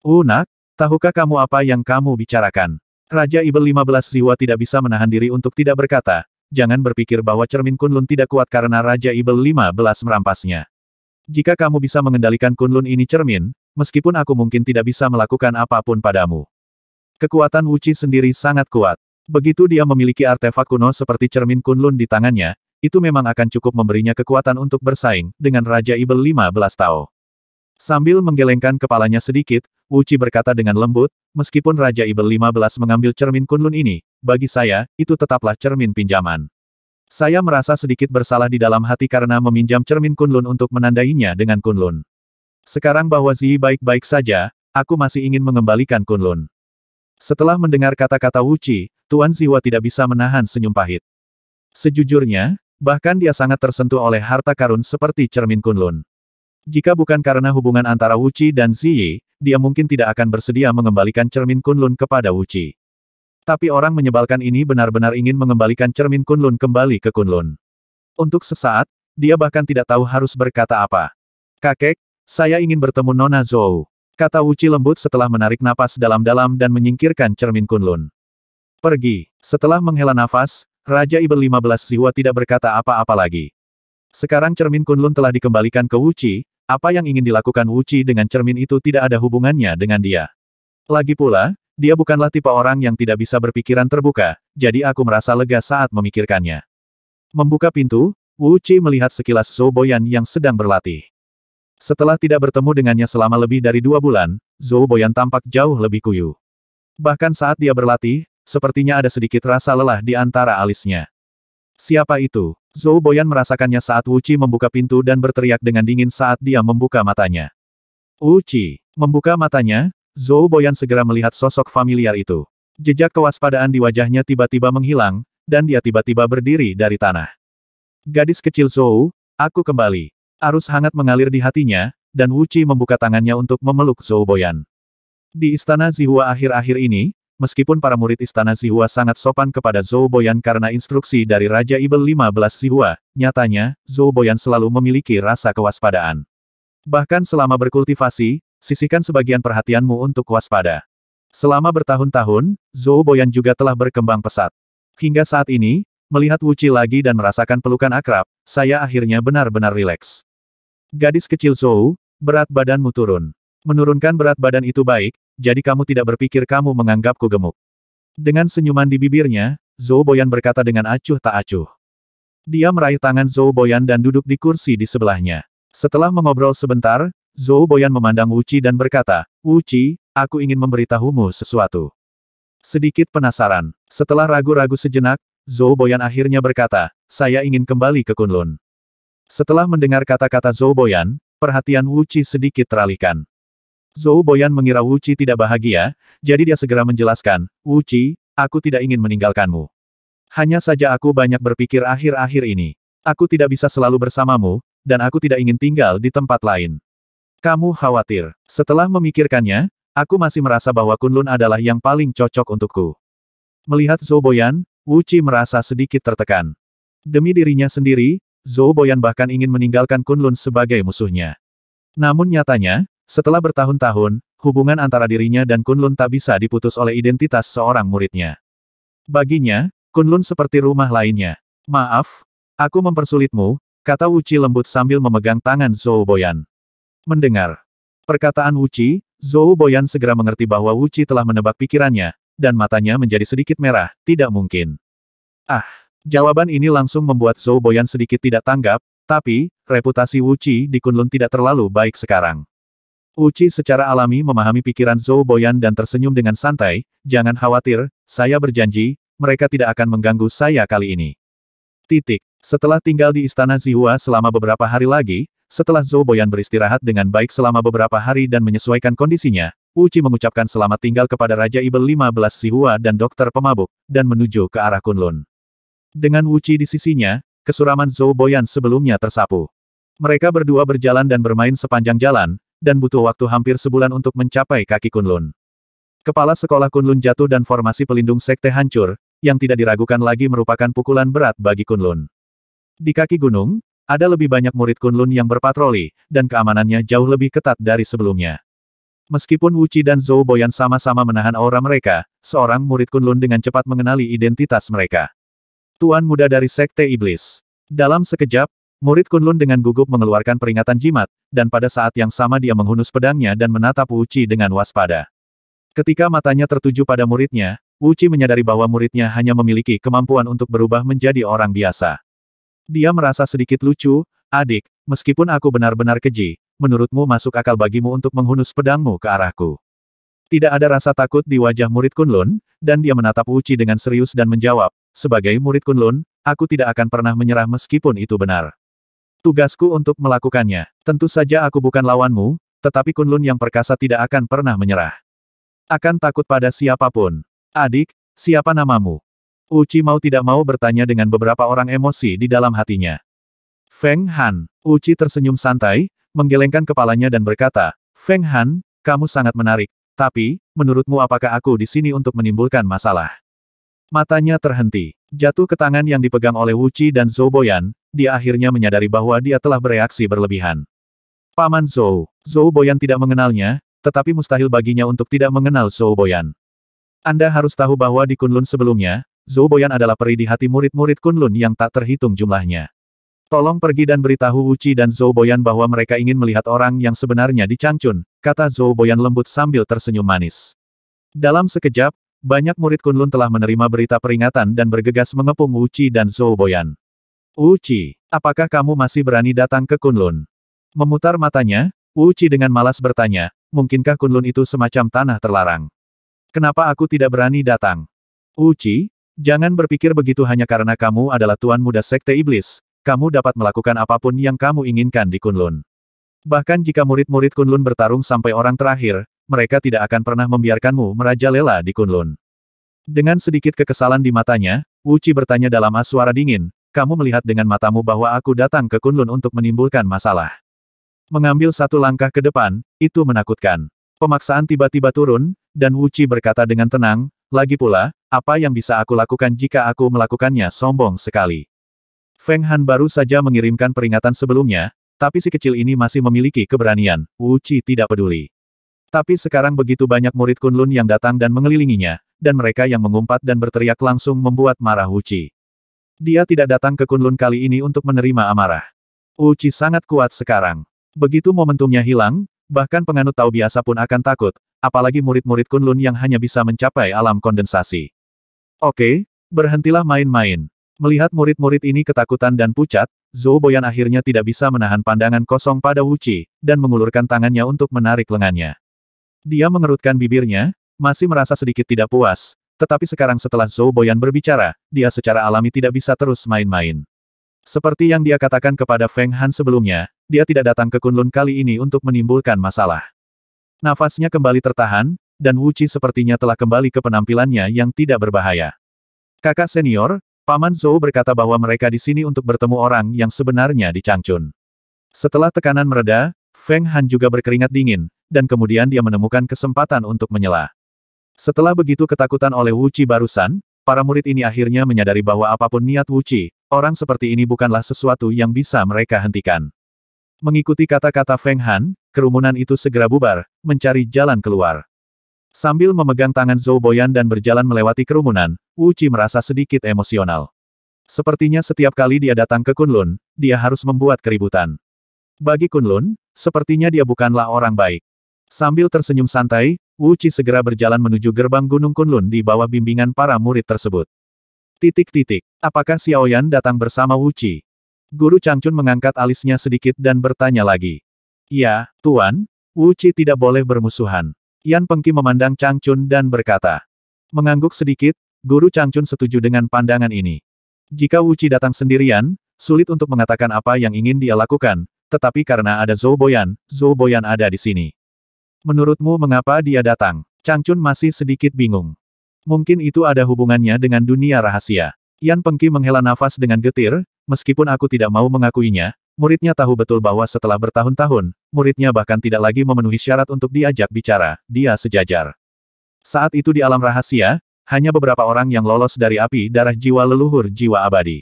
Unak, tahukah kamu apa yang kamu bicarakan? Raja Ibel 15 Ziwa tidak bisa menahan diri untuk tidak berkata, jangan berpikir bahwa cermin Kunlun tidak kuat karena Raja Ibel 15 merampasnya. Jika kamu bisa mengendalikan Kunlun ini cermin, meskipun aku mungkin tidak bisa melakukan apapun padamu. Kekuatan Wuci sendiri sangat kuat. Begitu dia memiliki artefak kuno seperti cermin Kunlun di tangannya, itu memang akan cukup memberinya kekuatan untuk bersaing dengan Raja Ibel 15 Tao. Sambil menggelengkan kepalanya sedikit, Uci berkata dengan lembut, meskipun Raja Ibel 15 mengambil cermin kunlun ini, bagi saya, itu tetaplah cermin pinjaman. Saya merasa sedikit bersalah di dalam hati karena meminjam cermin kunlun untuk menandainya dengan kunlun. Sekarang bahwa Zi baik-baik saja, aku masih ingin mengembalikan kunlun. Setelah mendengar kata-kata Wuci, Tuan Ziwa tidak bisa menahan senyum pahit. Sejujurnya, bahkan dia sangat tersentuh oleh harta karun seperti cermin kunlun. Jika bukan karena hubungan antara Wuci dan Ziyi, dia mungkin tidak akan bersedia mengembalikan cermin Kunlun kepada Wuci. Tapi orang menyebalkan ini benar-benar ingin mengembalikan cermin Kunlun kembali ke Kunlun. Untuk sesaat, dia bahkan tidak tahu harus berkata apa. Kakek, saya ingin bertemu Nona Zhou. Kata Wuci lembut setelah menarik napas dalam-dalam dan menyingkirkan cermin Kunlun. Pergi. Setelah menghela nafas, Raja Ibel 15 Siwa tidak berkata apa-apa lagi. Sekarang cermin Kunlun telah dikembalikan ke Wuci, apa yang ingin dilakukan Wuci dengan cermin itu tidak ada hubungannya dengan dia. Lagi pula, dia bukanlah tipe orang yang tidak bisa berpikiran terbuka, jadi aku merasa lega saat memikirkannya. Membuka pintu, Wuci melihat sekilas Zhou Boyan yang sedang berlatih. Setelah tidak bertemu dengannya selama lebih dari dua bulan, Zhou Boyan tampak jauh lebih kuyu. Bahkan saat dia berlatih, sepertinya ada sedikit rasa lelah di antara alisnya. Siapa itu? Zhou Boyan merasakannya saat Wu Qi membuka pintu dan berteriak dengan dingin saat dia membuka matanya. Wu Qi membuka matanya, Zhou Boyan segera melihat sosok familiar itu. Jejak kewaspadaan di wajahnya tiba-tiba menghilang, dan dia tiba-tiba berdiri dari tanah. Gadis kecil Zhou, aku kembali. Arus hangat mengalir di hatinya, dan Wu Qi membuka tangannya untuk memeluk Zhou Boyan. Di istana Zihua akhir-akhir ini, Meskipun para murid istana Zihua sangat sopan kepada Zhou Boyan karena instruksi dari Raja Ibel 15 Zihua, nyatanya, Zhou Boyan selalu memiliki rasa kewaspadaan. Bahkan selama berkultivasi, sisihkan sebagian perhatianmu untuk waspada. Selama bertahun-tahun, Zhou Boyan juga telah berkembang pesat. Hingga saat ini, melihat Wuci lagi dan merasakan pelukan akrab, saya akhirnya benar-benar rileks. Gadis kecil Zhou, berat badanmu turun. Menurunkan berat badan itu baik, jadi kamu tidak berpikir kamu menganggapku gemuk. Dengan senyuman di bibirnya, Zhou Boyan berkata dengan acuh tak acuh. Dia meraih tangan Zhou Boyan dan duduk di kursi di sebelahnya. Setelah mengobrol sebentar, Zhou Boyan memandang Wu Qi dan berkata, Wu Qi, aku ingin memberitahumu sesuatu. Sedikit penasaran. Setelah ragu-ragu sejenak, Zhou Boyan akhirnya berkata, saya ingin kembali ke Kunlun. Setelah mendengar kata-kata Zhou Boyan, perhatian Wu Wuci sedikit teralihkan. Zhou Boyan mengira Wu Wuci tidak bahagia, jadi dia segera menjelaskan, Wu Wuci, aku tidak ingin meninggalkanmu. Hanya saja aku banyak berpikir akhir-akhir ini. Aku tidak bisa selalu bersamamu, dan aku tidak ingin tinggal di tempat lain. Kamu khawatir. Setelah memikirkannya, aku masih merasa bahwa Kunlun adalah yang paling cocok untukku. Melihat Zhou Boyan, Wu Wuci merasa sedikit tertekan. Demi dirinya sendiri, Zhou Boyan bahkan ingin meninggalkan Kunlun sebagai musuhnya. Namun nyatanya, setelah bertahun-tahun, hubungan antara dirinya dan Kunlun tak bisa diputus oleh identitas seorang muridnya. Baginya, Kunlun seperti rumah lainnya. Maaf, aku mempersulitmu, kata Wuci lembut sambil memegang tangan Zhou Boyan. Mendengar perkataan Wuci, Zhou Boyan segera mengerti bahwa Wuci telah menebak pikirannya, dan matanya menjadi sedikit merah, tidak mungkin. Ah, jawaban ini langsung membuat Zhou Boyan sedikit tidak tanggap, tapi, reputasi Wuci di Kunlun tidak terlalu baik sekarang. Uci secara alami memahami pikiran Zhou Boyan dan tersenyum dengan santai, jangan khawatir, saya berjanji, mereka tidak akan mengganggu saya kali ini. Titik. Setelah tinggal di Istana Zihua selama beberapa hari lagi, setelah Zhou Boyan beristirahat dengan baik selama beberapa hari dan menyesuaikan kondisinya, Uci mengucapkan selamat tinggal kepada Raja Ibel 15 Zihua dan dokter pemabuk, dan menuju ke arah Kunlun. Dengan Uci di sisinya, kesuraman Zhou Boyan sebelumnya tersapu. Mereka berdua berjalan dan bermain sepanjang jalan, dan butuh waktu hampir sebulan untuk mencapai kaki Kunlun. Kepala sekolah Kunlun jatuh dan formasi pelindung sekte hancur, yang tidak diragukan lagi merupakan pukulan berat bagi Kunlun. Di kaki gunung, ada lebih banyak murid Kunlun yang berpatroli, dan keamanannya jauh lebih ketat dari sebelumnya. Meskipun Wuchi dan Zhou Boyan sama-sama menahan aura mereka, seorang murid Kunlun dengan cepat mengenali identitas mereka. Tuan muda dari Sekte Iblis. Dalam sekejap, Murid Kunlun dengan gugup mengeluarkan peringatan jimat, dan pada saat yang sama dia menghunus pedangnya dan menatap Uci dengan waspada. Ketika matanya tertuju pada muridnya, Uci menyadari bahwa muridnya hanya memiliki kemampuan untuk berubah menjadi orang biasa. Dia merasa sedikit lucu, adik, meskipun aku benar-benar keji, menurutmu masuk akal bagimu untuk menghunus pedangmu ke arahku. Tidak ada rasa takut di wajah murid Kunlun, dan dia menatap Uci dengan serius dan menjawab, sebagai murid Kunlun, aku tidak akan pernah menyerah meskipun itu benar. Tugasku untuk melakukannya. Tentu saja aku bukan lawanmu, tetapi Kunlun yang perkasa tidak akan pernah menyerah. Akan takut pada siapapun. Adik, siapa namamu? Uci mau tidak mau bertanya dengan beberapa orang emosi di dalam hatinya. Feng Han, Uci tersenyum santai, menggelengkan kepalanya dan berkata, Feng Han, kamu sangat menarik, tapi, menurutmu apakah aku di sini untuk menimbulkan masalah? Matanya terhenti, jatuh ke tangan yang dipegang oleh Uci dan Zoboyan, dia akhirnya menyadari bahwa dia telah bereaksi berlebihan. Paman Zhou. Zhou Boyan tidak mengenalnya, tetapi mustahil baginya untuk tidak mengenal Zhou Boyan. Anda harus tahu bahwa di Kunlun sebelumnya, Zhou Boyan adalah peri di hati murid-murid Kunlun yang tak terhitung jumlahnya. Tolong pergi dan beritahu Uci dan Zhou Boyan bahwa mereka ingin melihat orang yang sebenarnya di Changchun, kata Zhou Boyan lembut sambil tersenyum manis. Dalam sekejap, banyak murid Kunlun telah menerima berita peringatan dan bergegas mengepung Uci dan Zhou Boyan. Uchi, apakah kamu masih berani datang ke Kunlun? Memutar matanya, Uchi dengan malas bertanya, mungkinkah Kunlun itu semacam tanah terlarang? Kenapa aku tidak berani datang? Uchi, jangan berpikir begitu hanya karena kamu adalah tuan muda sekte iblis, kamu dapat melakukan apapun yang kamu inginkan di Kunlun. Bahkan jika murid-murid Kunlun bertarung sampai orang terakhir, mereka tidak akan pernah membiarkanmu merajalela di Kunlun. Dengan sedikit kekesalan di matanya, Uchi bertanya dalam suara dingin, kamu melihat dengan matamu bahwa aku datang ke Kunlun untuk menimbulkan masalah. Mengambil satu langkah ke depan, itu menakutkan. Pemaksaan tiba-tiba turun, dan Wu Wuci berkata dengan tenang, lagi pula, apa yang bisa aku lakukan jika aku melakukannya sombong sekali. Feng Han baru saja mengirimkan peringatan sebelumnya, tapi si kecil ini masih memiliki keberanian, Wu Wuci tidak peduli. Tapi sekarang begitu banyak murid Kunlun yang datang dan mengelilinginya, dan mereka yang mengumpat dan berteriak langsung membuat marah Wu Wuci. Dia tidak datang ke Kunlun kali ini untuk menerima amarah. Uci sangat kuat sekarang. Begitu momentumnya hilang, bahkan penganut tahu biasa pun akan takut, apalagi murid-murid Kunlun yang hanya bisa mencapai alam kondensasi. Oke, berhentilah main-main. Melihat murid-murid ini ketakutan dan pucat, Zhou Boyan akhirnya tidak bisa menahan pandangan kosong pada Wuci, dan mengulurkan tangannya untuk menarik lengannya. Dia mengerutkan bibirnya, masih merasa sedikit tidak puas, tetapi sekarang setelah Zhou Boyan berbicara, dia secara alami tidak bisa terus main-main. Seperti yang dia katakan kepada Feng Han sebelumnya, dia tidak datang ke Kunlun kali ini untuk menimbulkan masalah. Nafasnya kembali tertahan, dan Wu Qi sepertinya telah kembali ke penampilannya yang tidak berbahaya. Kakak senior, Paman Zhou berkata bahwa mereka di sini untuk bertemu orang yang sebenarnya di Changchun. Setelah tekanan mereda, Feng Han juga berkeringat dingin, dan kemudian dia menemukan kesempatan untuk menyela. Setelah begitu ketakutan oleh Wuci barusan, para murid ini akhirnya menyadari bahwa apapun niat Wuci, orang seperti ini bukanlah sesuatu yang bisa mereka hentikan. Mengikuti kata-kata Feng Han, kerumunan itu segera bubar, mencari jalan keluar. Sambil memegang tangan Zhou Boyan dan berjalan melewati kerumunan, Wuci merasa sedikit emosional. Sepertinya setiap kali dia datang ke Kunlun, dia harus membuat keributan. Bagi Kunlun, sepertinya dia bukanlah orang baik. Sambil tersenyum santai, Wu Qi segera berjalan menuju gerbang Gunung Kunlun di bawah bimbingan para murid tersebut. Titik-titik. Apakah Xiao Yan datang bersama Wu Qi? Guru Changchun mengangkat alisnya sedikit dan bertanya lagi. Ya, Tuan, Wu Qi tidak boleh bermusuhan. Yan Pengki memandang Changchun dan berkata. Mengangguk sedikit, Guru Changchun setuju dengan pandangan ini. Jika Wu Qi datang sendirian, sulit untuk mengatakan apa yang ingin dia lakukan, tetapi karena ada Zhou Boyan, Zhou Boyan ada di sini. Menurutmu mengapa dia datang? Changchun masih sedikit bingung. Mungkin itu ada hubungannya dengan dunia rahasia. Yan Pengki menghela nafas dengan getir, meskipun aku tidak mau mengakuinya, muridnya tahu betul bahwa setelah bertahun-tahun, muridnya bahkan tidak lagi memenuhi syarat untuk diajak bicara, dia sejajar. Saat itu di alam rahasia, hanya beberapa orang yang lolos dari api darah jiwa leluhur jiwa abadi.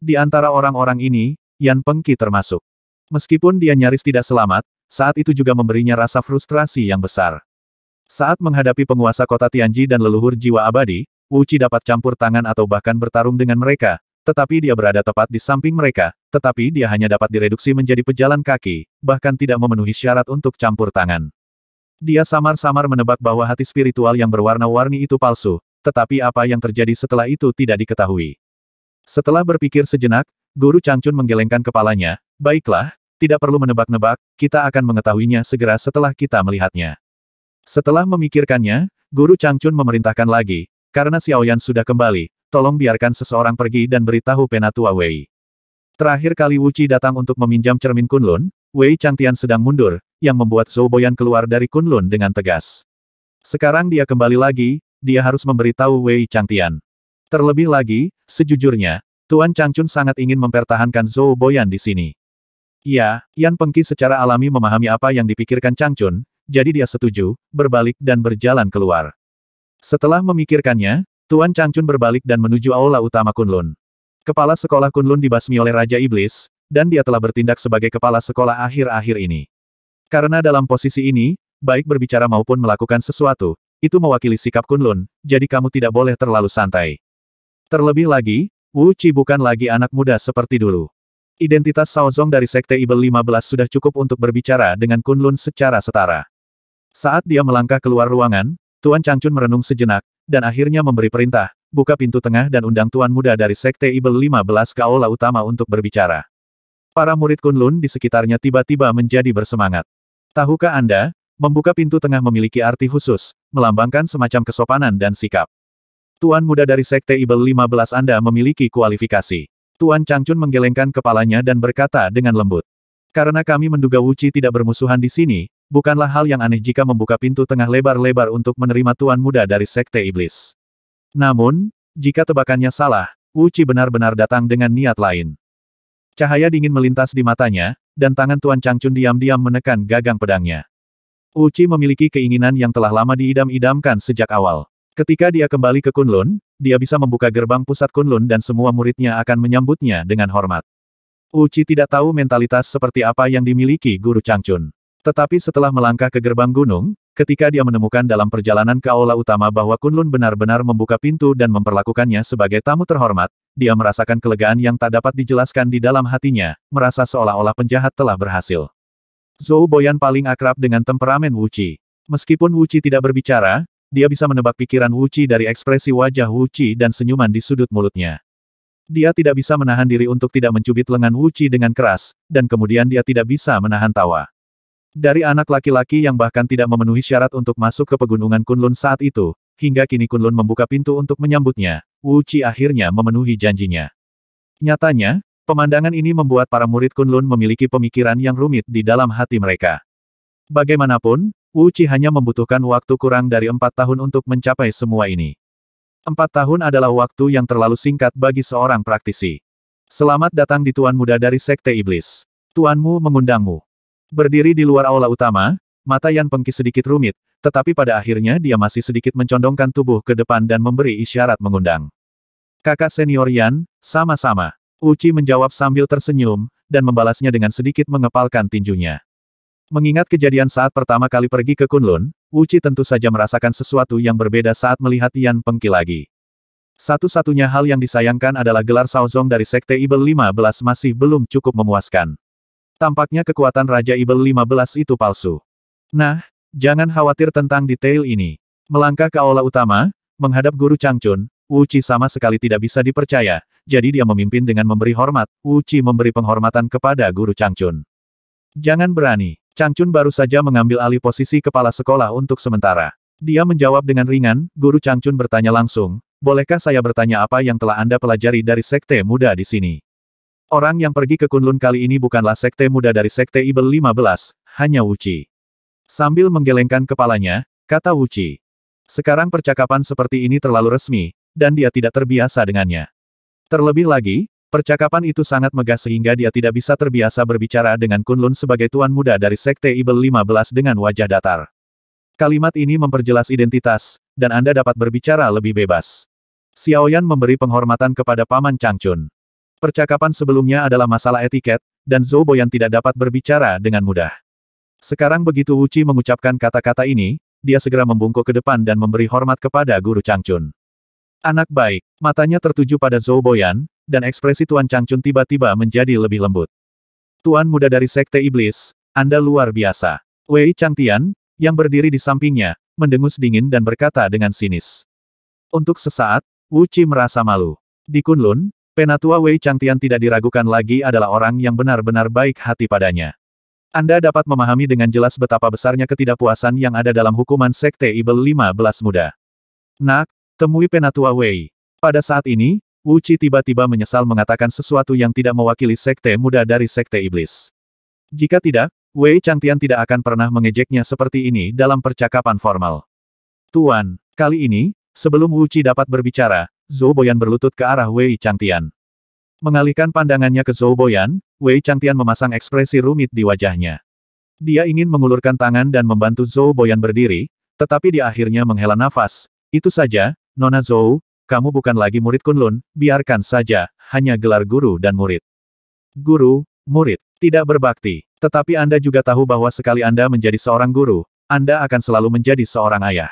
Di antara orang-orang ini, Yan Pengki termasuk. Meskipun dia nyaris tidak selamat, saat itu juga memberinya rasa frustrasi yang besar. Saat menghadapi penguasa kota Tianji dan leluhur jiwa abadi, Wuci dapat campur tangan atau bahkan bertarung dengan mereka, tetapi dia berada tepat di samping mereka, tetapi dia hanya dapat direduksi menjadi pejalan kaki, bahkan tidak memenuhi syarat untuk campur tangan. Dia samar-samar menebak bahwa hati spiritual yang berwarna-warni itu palsu, tetapi apa yang terjadi setelah itu tidak diketahui. Setelah berpikir sejenak, Guru Changchun menggelengkan kepalanya, baiklah, tidak perlu menebak-nebak, kita akan mengetahuinya segera setelah kita melihatnya. Setelah memikirkannya, Guru Changchun memerintahkan lagi, karena Xiaoyan sudah kembali, tolong biarkan seseorang pergi dan beritahu Penatua Wei. Terakhir kali Wuci datang untuk meminjam cermin Kunlun, Wei Changtian sedang mundur, yang membuat Zhou Boyan keluar dari Kunlun dengan tegas. Sekarang dia kembali lagi, dia harus memberitahu Wei Changtian. Terlebih lagi, sejujurnya, Tuan Changchun sangat ingin mempertahankan Zhou Boyan di sini. Ya, Yan Pengki secara alami memahami apa yang dipikirkan Chang Chun, jadi dia setuju, berbalik dan berjalan keluar. Setelah memikirkannya, Tuan Chang Chun berbalik dan menuju aula utama Kunlun. Kepala sekolah Kunlun dibasmi oleh Raja Iblis, dan dia telah bertindak sebagai kepala sekolah akhir-akhir ini. Karena dalam posisi ini, baik berbicara maupun melakukan sesuatu, itu mewakili sikap Kunlun, jadi kamu tidak boleh terlalu santai. Terlebih lagi, Wu Qi bukan lagi anak muda seperti dulu. Identitas Zong dari Sekte Ibel 15 sudah cukup untuk berbicara dengan Kunlun secara setara. Saat dia melangkah keluar ruangan, Tuan Changchun merenung sejenak, dan akhirnya memberi perintah, buka pintu tengah dan undang Tuan Muda dari Sekte Ibel 15 ke aula utama untuk berbicara. Para murid Kunlun di sekitarnya tiba-tiba menjadi bersemangat. Tahukah Anda, membuka pintu tengah memiliki arti khusus, melambangkan semacam kesopanan dan sikap. Tuan Muda dari Sekte Ibel 15 Anda memiliki kualifikasi. Tuan Changchun menggelengkan kepalanya dan berkata dengan lembut. Karena kami menduga Wuci tidak bermusuhan di sini, bukanlah hal yang aneh jika membuka pintu tengah lebar-lebar untuk menerima tuan muda dari Sekte Iblis. Namun, jika tebakannya salah, Wuci benar-benar datang dengan niat lain. Cahaya dingin melintas di matanya, dan tangan Tuan Changchun diam-diam menekan gagang pedangnya. Uci memiliki keinginan yang telah lama diidam-idamkan sejak awal. Ketika dia kembali ke Kunlun, dia bisa membuka gerbang pusat Kunlun dan semua muridnya akan menyambutnya dengan hormat. Uci tidak tahu mentalitas seperti apa yang dimiliki guru Changchun. Tetapi setelah melangkah ke gerbang gunung, ketika dia menemukan dalam perjalanan ke aula utama bahwa Kunlun benar-benar membuka pintu dan memperlakukannya sebagai tamu terhormat, dia merasakan kelegaan yang tak dapat dijelaskan di dalam hatinya, merasa seolah-olah penjahat telah berhasil. Zhou Boyan paling akrab dengan temperamen Wuci. Meskipun Wuci tidak berbicara, dia bisa menebak pikiran Wu Qi dari ekspresi wajah Wu Qi dan senyuman di sudut mulutnya. Dia tidak bisa menahan diri untuk tidak mencubit lengan Wu Qi dengan keras, dan kemudian dia tidak bisa menahan tawa. Dari anak laki-laki yang bahkan tidak memenuhi syarat untuk masuk ke pegunungan Kunlun saat itu, hingga kini Kunlun membuka pintu untuk menyambutnya, Wu Qi akhirnya memenuhi janjinya. Nyatanya, pemandangan ini membuat para murid Kunlun memiliki pemikiran yang rumit di dalam hati mereka. Bagaimanapun, Uci hanya membutuhkan waktu kurang dari empat tahun untuk mencapai semua ini. Empat tahun adalah waktu yang terlalu singkat bagi seorang praktisi. Selamat datang di Tuan Muda dari Sekte Iblis. Tuanmu mengundangmu. Berdiri di luar aula utama, mata Yan Pengki sedikit rumit, tetapi pada akhirnya dia masih sedikit mencondongkan tubuh ke depan dan memberi isyarat mengundang. Kakak senior Yan, sama-sama. Uci menjawab sambil tersenyum, dan membalasnya dengan sedikit mengepalkan tinjunya. Mengingat kejadian saat pertama kali pergi ke Kunlun, Wuci tentu saja merasakan sesuatu yang berbeda saat melihat Yan Pengki lagi. Satu-satunya hal yang disayangkan adalah gelar Saozong dari Sekte Ibel 15 masih belum cukup memuaskan. Tampaknya kekuatan Raja Ibel 15 itu palsu. Nah, jangan khawatir tentang detail ini. Melangkah ke aula utama, menghadap Guru Changchun, Wuci sama sekali tidak bisa dipercaya, jadi dia memimpin dengan memberi hormat, Wuci memberi penghormatan kepada Guru Changchun. Jangan berani, Changchun baru saja mengambil alih posisi kepala sekolah untuk sementara. Dia menjawab dengan ringan, guru Changchun bertanya langsung, bolehkah saya bertanya apa yang telah Anda pelajari dari sekte muda di sini? Orang yang pergi ke Kunlun kali ini bukanlah sekte muda dari sekte Ibel 15, hanya Wuci. Sambil menggelengkan kepalanya, kata Wuci. Sekarang percakapan seperti ini terlalu resmi, dan dia tidak terbiasa dengannya. Terlebih lagi, Percakapan itu sangat megah sehingga dia tidak bisa terbiasa berbicara dengan Kunlun sebagai tuan muda dari Sekte Ibel 15 dengan wajah datar. Kalimat ini memperjelas identitas, dan Anda dapat berbicara lebih bebas. Xiaoyan memberi penghormatan kepada Paman Changchun. Percakapan sebelumnya adalah masalah etiket, dan Zhou Boyan tidak dapat berbicara dengan mudah. Sekarang begitu Wuci mengucapkan kata-kata ini, dia segera membungkuk ke depan dan memberi hormat kepada guru Changchun. Anak baik, matanya tertuju pada Zhou Boyan, dan ekspresi Tuan Changchun tiba-tiba menjadi lebih lembut. Tuan muda dari Sekte Iblis, Anda luar biasa. Wei Changtian, yang berdiri di sampingnya, mendengus dingin dan berkata dengan sinis. Untuk sesaat, Wu Qi merasa malu. Di Kunlun, penatua Wei Changtian tidak diragukan lagi adalah orang yang benar-benar baik hati padanya. Anda dapat memahami dengan jelas betapa besarnya ketidakpuasan yang ada dalam hukuman Sekte Ibel 15 muda. Nak, temui Penatua Wei. Pada saat ini, Wu Qi tiba-tiba menyesal mengatakan sesuatu yang tidak mewakili sekte muda dari sekte iblis. Jika tidak, Wei Changtian tidak akan pernah mengejeknya seperti ini dalam percakapan formal. Tuan, kali ini, sebelum Wu Qi dapat berbicara, Zhou Boyan berlutut ke arah Wei Changtian. Mengalihkan pandangannya ke Zhou Boyan, Wei Changtian memasang ekspresi rumit di wajahnya. Dia ingin mengulurkan tangan dan membantu Zhou Boyan berdiri, tetapi dia akhirnya menghela nafas. Itu saja, Nona Zhou, kamu bukan lagi murid Kunlun, biarkan saja, hanya gelar guru dan murid. Guru, murid, tidak berbakti. Tetapi Anda juga tahu bahwa sekali Anda menjadi seorang guru, Anda akan selalu menjadi seorang ayah.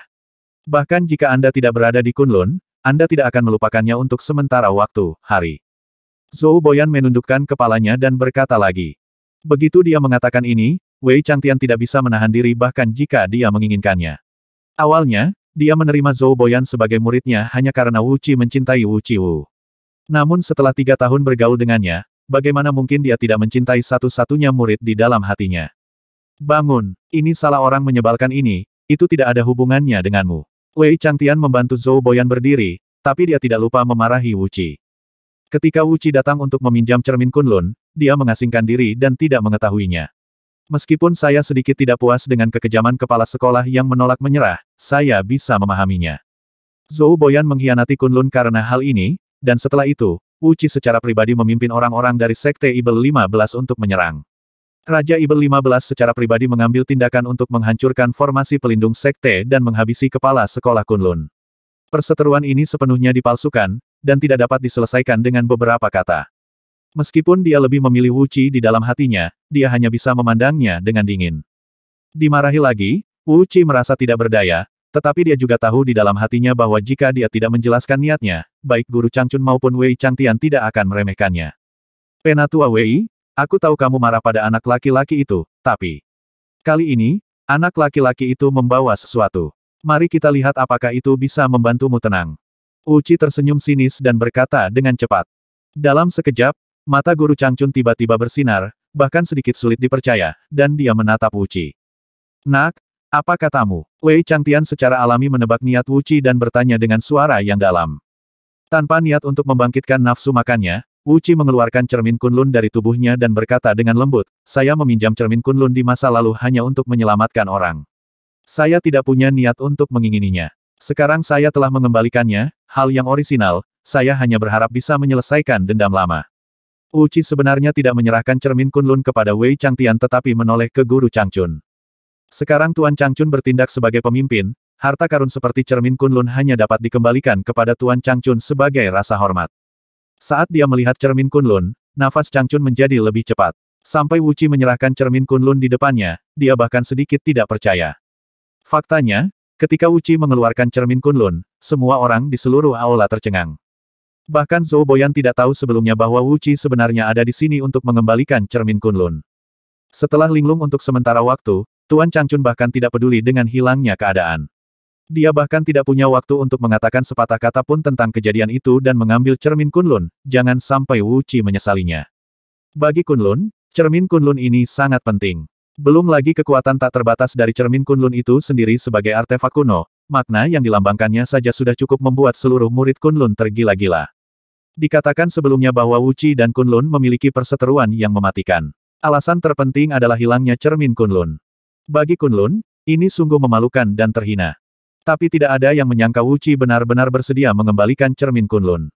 Bahkan jika Anda tidak berada di Kunlun, Anda tidak akan melupakannya untuk sementara waktu, hari. Zhou Boyan menundukkan kepalanya dan berkata lagi. Begitu dia mengatakan ini, Wei Changtian tidak bisa menahan diri bahkan jika dia menginginkannya. Awalnya, dia menerima Zhou Boyan sebagai muridnya hanya karena Wu Qi mencintai Wu Qi Wu. Namun setelah tiga tahun bergaul dengannya, bagaimana mungkin dia tidak mencintai satu-satunya murid di dalam hatinya. Bangun, ini salah orang menyebalkan ini, itu tidak ada hubungannya denganmu. Wei Changtian membantu Zhou Boyan berdiri, tapi dia tidak lupa memarahi Wu Qi. Ketika Wu Qi datang untuk meminjam cermin Kunlun, dia mengasingkan diri dan tidak mengetahuinya. Meskipun saya sedikit tidak puas dengan kekejaman kepala sekolah yang menolak menyerah, saya bisa memahaminya. Zhou Boyan mengkhianati Kunlun karena hal ini, dan setelah itu, Uci secara pribadi memimpin orang-orang dari Sekte Ibel 15 untuk menyerang. Raja Ibel 15 secara pribadi mengambil tindakan untuk menghancurkan formasi pelindung Sekte dan menghabisi kepala sekolah Kunlun. Perseteruan ini sepenuhnya dipalsukan, dan tidak dapat diselesaikan dengan beberapa kata. Meskipun dia lebih memilih Wu Qi di dalam hatinya, dia hanya bisa memandangnya dengan dingin. Dimarahi lagi, Wu Qi merasa tidak berdaya, tetapi dia juga tahu di dalam hatinya bahwa jika dia tidak menjelaskan niatnya, baik Guru Changchun maupun Wei Changtian tidak akan meremehkannya. Penatua Wei, aku tahu kamu marah pada anak laki-laki itu, tapi... Kali ini, anak laki-laki itu membawa sesuatu. Mari kita lihat apakah itu bisa membantumu tenang. Uci tersenyum sinis dan berkata dengan cepat. Dalam sekejap, Mata guru Changchun tiba-tiba bersinar, bahkan sedikit sulit dipercaya, dan dia menatap Wuci. Nak, apa katamu? Wei Changtian secara alami menebak niat Wuci dan bertanya dengan suara yang dalam. Tanpa niat untuk membangkitkan nafsu makannya, Wuci mengeluarkan cermin kunlun dari tubuhnya dan berkata dengan lembut, saya meminjam cermin kunlun di masa lalu hanya untuk menyelamatkan orang. Saya tidak punya niat untuk mengingininya. Sekarang saya telah mengembalikannya, hal yang orisinal, saya hanya berharap bisa menyelesaikan dendam lama. Uci sebenarnya tidak menyerahkan cermin Kunlun kepada Wei Changtian tetapi menoleh ke guru Changchun. Sekarang Tuan Changchun bertindak sebagai pemimpin, harta karun seperti cermin Kunlun hanya dapat dikembalikan kepada Tuan Changchun sebagai rasa hormat. Saat dia melihat cermin Kunlun, nafas Changchun menjadi lebih cepat. Sampai Wuci menyerahkan cermin Kunlun di depannya, dia bahkan sedikit tidak percaya. Faktanya, ketika Wuci mengeluarkan cermin Kunlun, semua orang di seluruh aula tercengang. Bahkan Zhou Boyan tidak tahu sebelumnya bahwa Wu Qi sebenarnya ada di sini untuk mengembalikan cermin Kunlun. Setelah linglung untuk sementara waktu, Tuan Changchun bahkan tidak peduli dengan hilangnya keadaan. Dia bahkan tidak punya waktu untuk mengatakan sepatah kata pun tentang kejadian itu dan mengambil cermin Kunlun, jangan sampai Wu Qi menyesalinya. Bagi Kunlun, cermin Kunlun ini sangat penting. Belum lagi kekuatan tak terbatas dari cermin Kunlun itu sendiri sebagai artefak kuno, Makna yang dilambangkannya saja sudah cukup membuat seluruh murid Kunlun tergila-gila. Dikatakan sebelumnya bahwa Wuci dan Kunlun memiliki perseteruan yang mematikan. Alasan terpenting adalah hilangnya cermin Kunlun. Bagi Kunlun, ini sungguh memalukan dan terhina. Tapi tidak ada yang menyangka Wuci benar-benar bersedia mengembalikan cermin Kunlun.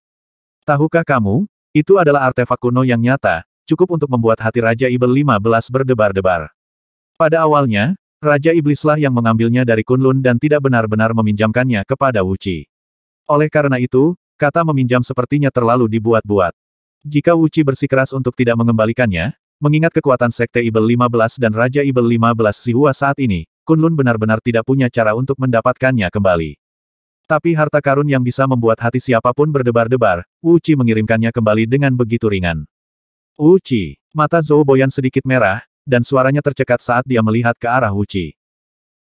Tahukah kamu, itu adalah artefak kuno yang nyata, cukup untuk membuat hati Raja Ibel 15 berdebar-debar. Pada awalnya, Raja Iblislah yang mengambilnya dari Kunlun dan tidak benar-benar meminjamkannya kepada Wuci. Oleh karena itu, kata meminjam sepertinya terlalu dibuat-buat. Jika Wuci bersikeras untuk tidak mengembalikannya, mengingat kekuatan Sekte Ibel 15 dan Raja Ibel 15 Sihua saat ini, Kunlun benar-benar tidak punya cara untuk mendapatkannya kembali. Tapi harta karun yang bisa membuat hati siapapun berdebar-debar, Wuci mengirimkannya kembali dengan begitu ringan. Wuci, mata Zhou Boyan sedikit merah, dan suaranya tercekat saat dia melihat ke arah Wuci.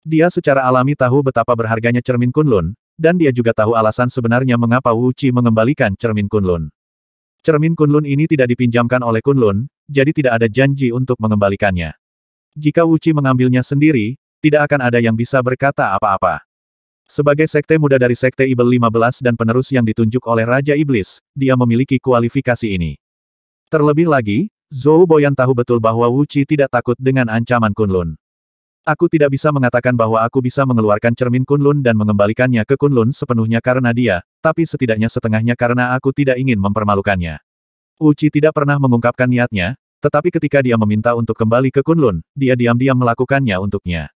Dia secara alami tahu betapa berharganya cermin Kunlun, dan dia juga tahu alasan sebenarnya mengapa Wuci mengembalikan cermin Kunlun. Cermin Kunlun ini tidak dipinjamkan oleh Kunlun, jadi tidak ada janji untuk mengembalikannya. Jika Wuci mengambilnya sendiri, tidak akan ada yang bisa berkata apa-apa. Sebagai sekte muda dari Sekte Ibel 15 dan penerus yang ditunjuk oleh Raja Iblis, dia memiliki kualifikasi ini. Terlebih lagi, Zhou Boyan tahu betul bahwa Wu Qi tidak takut dengan ancaman Kunlun. Aku tidak bisa mengatakan bahwa aku bisa mengeluarkan cermin Kunlun dan mengembalikannya ke Kunlun sepenuhnya karena dia, tapi setidaknya setengahnya karena aku tidak ingin mempermalukannya. Wu Qi tidak pernah mengungkapkan niatnya, tetapi ketika dia meminta untuk kembali ke Kunlun, dia diam-diam melakukannya untuknya.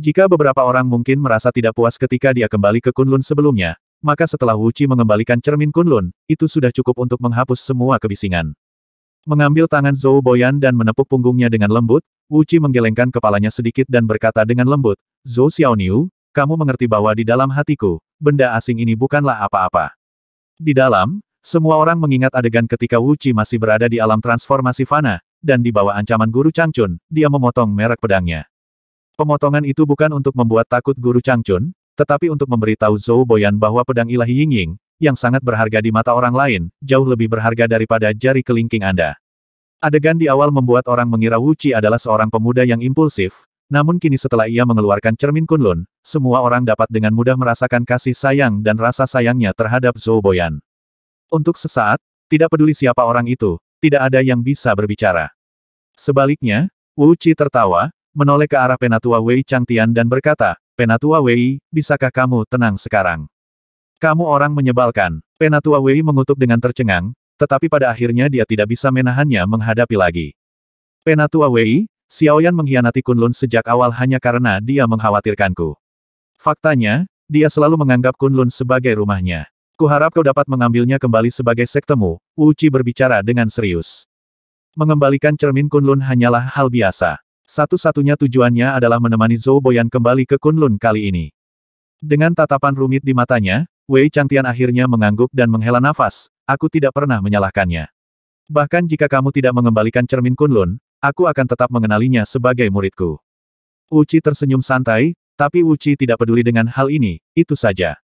Jika beberapa orang mungkin merasa tidak puas ketika dia kembali ke Kunlun sebelumnya, maka setelah Wu Qi mengembalikan cermin Kunlun, itu sudah cukup untuk menghapus semua kebisingan. Mengambil tangan Zhou Boyan dan menepuk punggungnya dengan lembut, Wu Qi menggelengkan kepalanya sedikit dan berkata dengan lembut, Zhou Xiaoniu, kamu mengerti bahwa di dalam hatiku, benda asing ini bukanlah apa-apa. Di dalam, semua orang mengingat adegan ketika Wu Qi masih berada di alam transformasi fana, dan di bawah ancaman Guru Changchun, dia memotong merek pedangnya. Pemotongan itu bukan untuk membuat takut Guru Changchun, tetapi untuk memberitahu Zhou Boyan bahwa pedang ilahi Yingying yang sangat berharga di mata orang lain, jauh lebih berharga daripada jari kelingking Anda. Adegan di awal membuat orang mengira Wu Qi adalah seorang pemuda yang impulsif, namun kini setelah ia mengeluarkan cermin kunlun, semua orang dapat dengan mudah merasakan kasih sayang dan rasa sayangnya terhadap Zhou Boyan. Untuk sesaat, tidak peduli siapa orang itu, tidak ada yang bisa berbicara. Sebaliknya, Wu Qi tertawa, menoleh ke arah Penatua Wei Changtian dan berkata, Penatua Wei, bisakah kamu tenang sekarang? Kamu orang menyebalkan. Penatua Wei mengutuk dengan tercengang, tetapi pada akhirnya dia tidak bisa menahannya menghadapi lagi. Penatua Wei, Xiaoyan mengkhianati Kunlun sejak awal hanya karena dia mengkhawatirkanku. Faktanya, dia selalu menganggap Kunlun sebagai rumahnya. Kuharap kau dapat mengambilnya kembali sebagai sektemu, Uci berbicara dengan serius. Mengembalikan cermin Kunlun hanyalah hal biasa. Satu-satunya tujuannya adalah menemani Zhou Boyan kembali ke Kunlun kali ini. Dengan tatapan rumit di matanya, Wei Changtian akhirnya mengangguk dan menghela nafas, aku tidak pernah menyalahkannya. Bahkan jika kamu tidak mengembalikan cermin Kunlun, aku akan tetap mengenalinya sebagai muridku. Uci tersenyum santai, tapi Uci tidak peduli dengan hal ini, itu saja.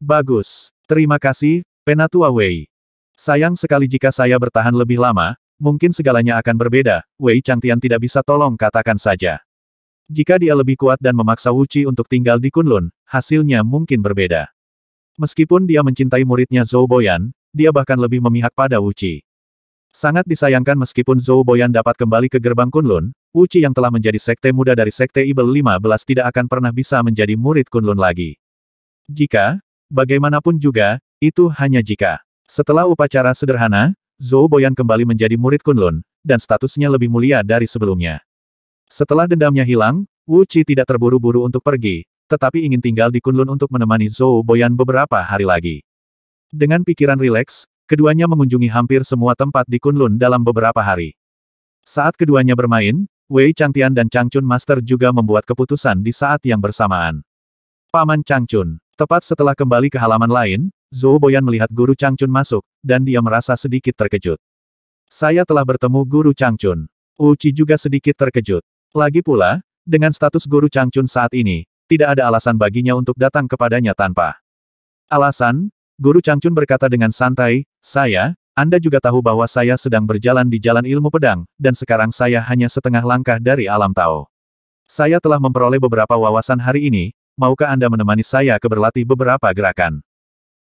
Bagus, terima kasih, Penatua Wei. Sayang sekali jika saya bertahan lebih lama, mungkin segalanya akan berbeda, Wei Changtian tidak bisa tolong katakan saja. Jika dia lebih kuat dan memaksa Uci untuk tinggal di Kunlun, hasilnya mungkin berbeda. Meskipun dia mencintai muridnya Zhou Boyan, dia bahkan lebih memihak pada Wuci. Sangat disayangkan meskipun Zhou Boyan dapat kembali ke gerbang Kunlun, Wuci yang telah menjadi sekte muda dari sekte Ibel 15 tidak akan pernah bisa menjadi murid Kunlun lagi. Jika, bagaimanapun juga, itu hanya jika. Setelah upacara sederhana, Zhou Boyan kembali menjadi murid Kunlun, dan statusnya lebih mulia dari sebelumnya. Setelah dendamnya hilang, Wu Qi tidak terburu-buru untuk pergi, tetapi ingin tinggal di Kunlun untuk menemani Zhou Boyan beberapa hari lagi. Dengan pikiran rileks, keduanya mengunjungi hampir semua tempat di Kunlun dalam beberapa hari. Saat keduanya bermain, Wei Changtian dan Changchun Master juga membuat keputusan di saat yang bersamaan. Paman Changchun, tepat setelah kembali ke halaman lain, Zhou Boyan melihat guru Changchun masuk, dan dia merasa sedikit terkejut. Saya telah bertemu guru Changchun. Uchi juga sedikit terkejut. Lagi pula, dengan status guru Changchun saat ini, tidak ada alasan baginya untuk datang kepadanya tanpa alasan, Guru Changchun berkata dengan santai, saya, Anda juga tahu bahwa saya sedang berjalan di jalan ilmu pedang, dan sekarang saya hanya setengah langkah dari alam Tao. Saya telah memperoleh beberapa wawasan hari ini, maukah Anda menemani saya ke berlatih beberapa gerakan?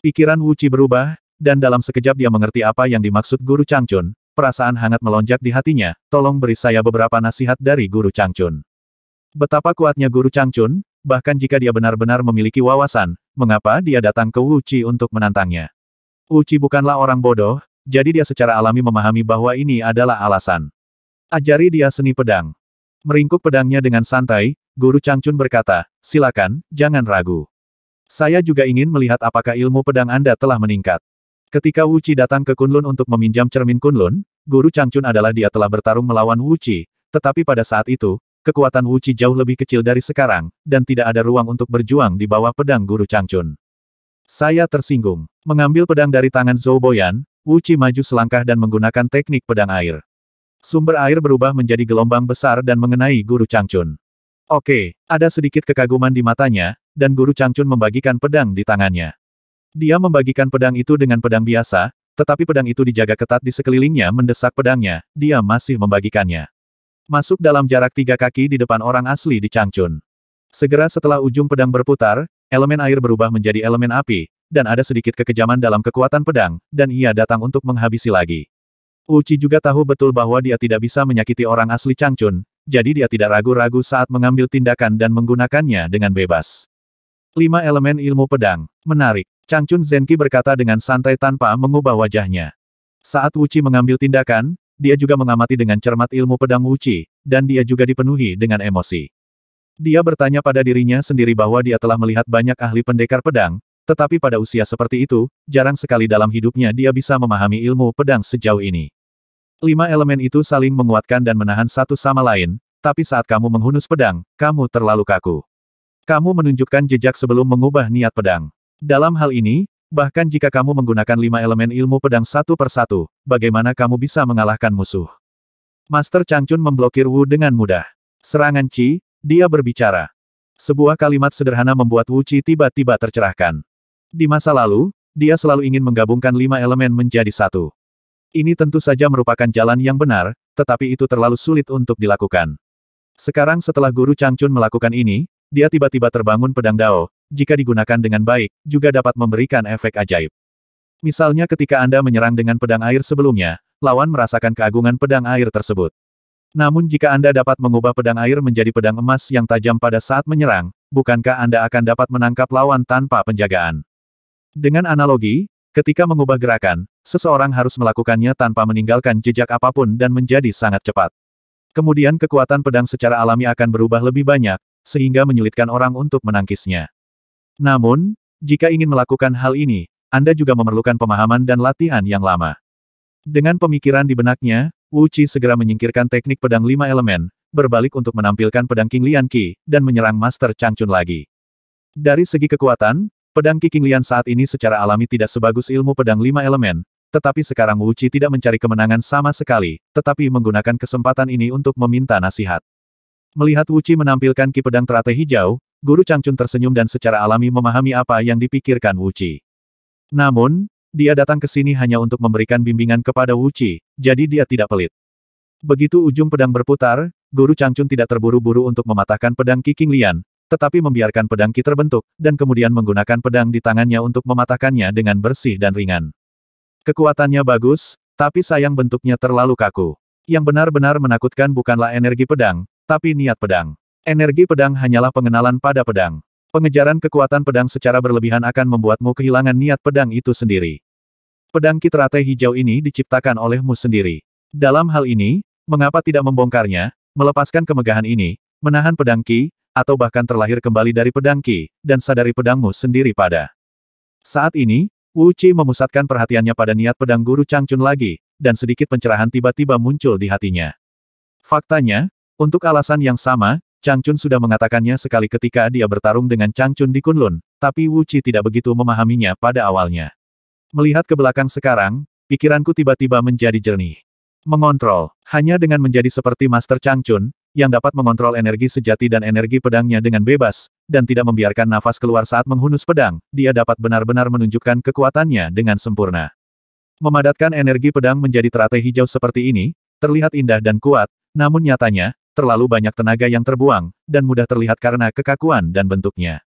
Pikiran Wu Wuci berubah, dan dalam sekejap dia mengerti apa yang dimaksud Guru Changchun, perasaan hangat melonjak di hatinya, tolong beri saya beberapa nasihat dari Guru Changchun. Betapa kuatnya Guru Changchun, bahkan jika dia benar-benar memiliki wawasan, mengapa dia datang ke Uchi untuk menantangnya. Uchi bukanlah orang bodoh, jadi dia secara alami memahami bahwa ini adalah alasan. Ajari dia seni pedang. Meringkuk pedangnya dengan santai, Guru Changchun berkata, silakan, jangan ragu. Saya juga ingin melihat apakah ilmu pedang Anda telah meningkat. Ketika Wuchi datang ke Kunlun untuk meminjam cermin Kunlun, Guru Changchun adalah dia telah bertarung melawan Wuchi, tetapi pada saat itu, kekuatan Wuci jauh lebih kecil dari sekarang, dan tidak ada ruang untuk berjuang di bawah pedang Guru Changchun. Saya tersinggung. Mengambil pedang dari tangan Zhou Boyan, Wuci maju selangkah dan menggunakan teknik pedang air. Sumber air berubah menjadi gelombang besar dan mengenai Guru Changchun. Oke, ada sedikit kekaguman di matanya, dan Guru Changchun membagikan pedang di tangannya. Dia membagikan pedang itu dengan pedang biasa, tetapi pedang itu dijaga ketat di sekelilingnya mendesak pedangnya, dia masih membagikannya. Masuk dalam jarak tiga kaki di depan orang asli di Changchun. Segera setelah ujung pedang berputar, elemen air berubah menjadi elemen api, dan ada sedikit kekejaman dalam kekuatan pedang, dan ia datang untuk menghabisi lagi. Uchi juga tahu betul bahwa dia tidak bisa menyakiti orang asli Changchun, jadi dia tidak ragu-ragu saat mengambil tindakan dan menggunakannya dengan bebas. Lima elemen ilmu pedang. Menarik. Changchun Zenki berkata dengan santai tanpa mengubah wajahnya. Saat Uchi mengambil tindakan, dia juga mengamati dengan cermat ilmu pedang Wuci, dan dia juga dipenuhi dengan emosi. Dia bertanya pada dirinya sendiri bahwa dia telah melihat banyak ahli pendekar pedang, tetapi pada usia seperti itu, jarang sekali dalam hidupnya dia bisa memahami ilmu pedang sejauh ini. Lima elemen itu saling menguatkan dan menahan satu sama lain, tapi saat kamu menghunus pedang, kamu terlalu kaku. Kamu menunjukkan jejak sebelum mengubah niat pedang. Dalam hal ini, Bahkan jika kamu menggunakan lima elemen ilmu pedang satu persatu, bagaimana kamu bisa mengalahkan musuh? Master Changchun memblokir Wu dengan mudah. Serangan Qi, dia berbicara. Sebuah kalimat sederhana membuat Wu Qi tiba-tiba tercerahkan. Di masa lalu, dia selalu ingin menggabungkan lima elemen menjadi satu. Ini tentu saja merupakan jalan yang benar, tetapi itu terlalu sulit untuk dilakukan. Sekarang setelah Guru Changchun melakukan ini, dia tiba-tiba terbangun pedang Dao, jika digunakan dengan baik, juga dapat memberikan efek ajaib. Misalnya ketika Anda menyerang dengan pedang air sebelumnya, lawan merasakan keagungan pedang air tersebut. Namun jika Anda dapat mengubah pedang air menjadi pedang emas yang tajam pada saat menyerang, bukankah Anda akan dapat menangkap lawan tanpa penjagaan? Dengan analogi, ketika mengubah gerakan, seseorang harus melakukannya tanpa meninggalkan jejak apapun dan menjadi sangat cepat. Kemudian kekuatan pedang secara alami akan berubah lebih banyak, sehingga menyulitkan orang untuk menangkisnya. Namun, jika ingin melakukan hal ini, Anda juga memerlukan pemahaman dan latihan yang lama. Dengan pemikiran di benaknya, Wu Qi segera menyingkirkan teknik pedang lima elemen, berbalik untuk menampilkan pedang King Lian Qi, dan menyerang Master Chang Chun lagi. Dari segi kekuatan, pedang Qi King Lian saat ini secara alami tidak sebagus ilmu pedang lima elemen, tetapi sekarang Wu Qi tidak mencari kemenangan sama sekali, tetapi menggunakan kesempatan ini untuk meminta nasihat. Melihat Wu Qi menampilkan Ki Pedang Teratai Hijau, Guru Changchun tersenyum dan secara alami memahami apa yang dipikirkan Wuci. Namun, dia datang ke sini hanya untuk memberikan bimbingan kepada Wuci, jadi dia tidak pelit. Begitu ujung pedang berputar, Guru Changchun tidak terburu-buru untuk mematahkan pedang Kiking Lian, tetapi membiarkan pedang Ki terbentuk, dan kemudian menggunakan pedang di tangannya untuk mematahkannya dengan bersih dan ringan. Kekuatannya bagus, tapi sayang bentuknya terlalu kaku. Yang benar-benar menakutkan bukanlah energi pedang, tapi niat pedang. Energi pedang hanyalah pengenalan pada pedang. Pengejaran kekuatan pedang secara berlebihan akan membuatmu kehilangan niat pedang itu sendiri. Pedang kitrate hijau ini diciptakan olehmu sendiri. Dalam hal ini, mengapa tidak membongkarnya, melepaskan kemegahan ini, menahan pedang ki, atau bahkan terlahir kembali dari pedang ki, dan sadari pedangmu sendiri pada. Saat ini, Wu Qi memusatkan perhatiannya pada niat pedang guru Changchun lagi, dan sedikit pencerahan tiba-tiba muncul di hatinya. Faktanya, untuk alasan yang sama, Chang Chun sudah mengatakannya sekali ketika dia bertarung dengan Chang Chun di Kunlun, tapi Wu Qi tidak begitu memahaminya pada awalnya. Melihat ke belakang sekarang, pikiranku tiba-tiba menjadi jernih. Mengontrol, hanya dengan menjadi seperti Master Chang Chun, yang dapat mengontrol energi sejati dan energi pedangnya dengan bebas, dan tidak membiarkan nafas keluar saat menghunus pedang, dia dapat benar-benar menunjukkan kekuatannya dengan sempurna. Memadatkan energi pedang menjadi teratai hijau seperti ini, terlihat indah dan kuat, namun nyatanya, terlalu banyak tenaga yang terbuang, dan mudah terlihat karena kekakuan dan bentuknya.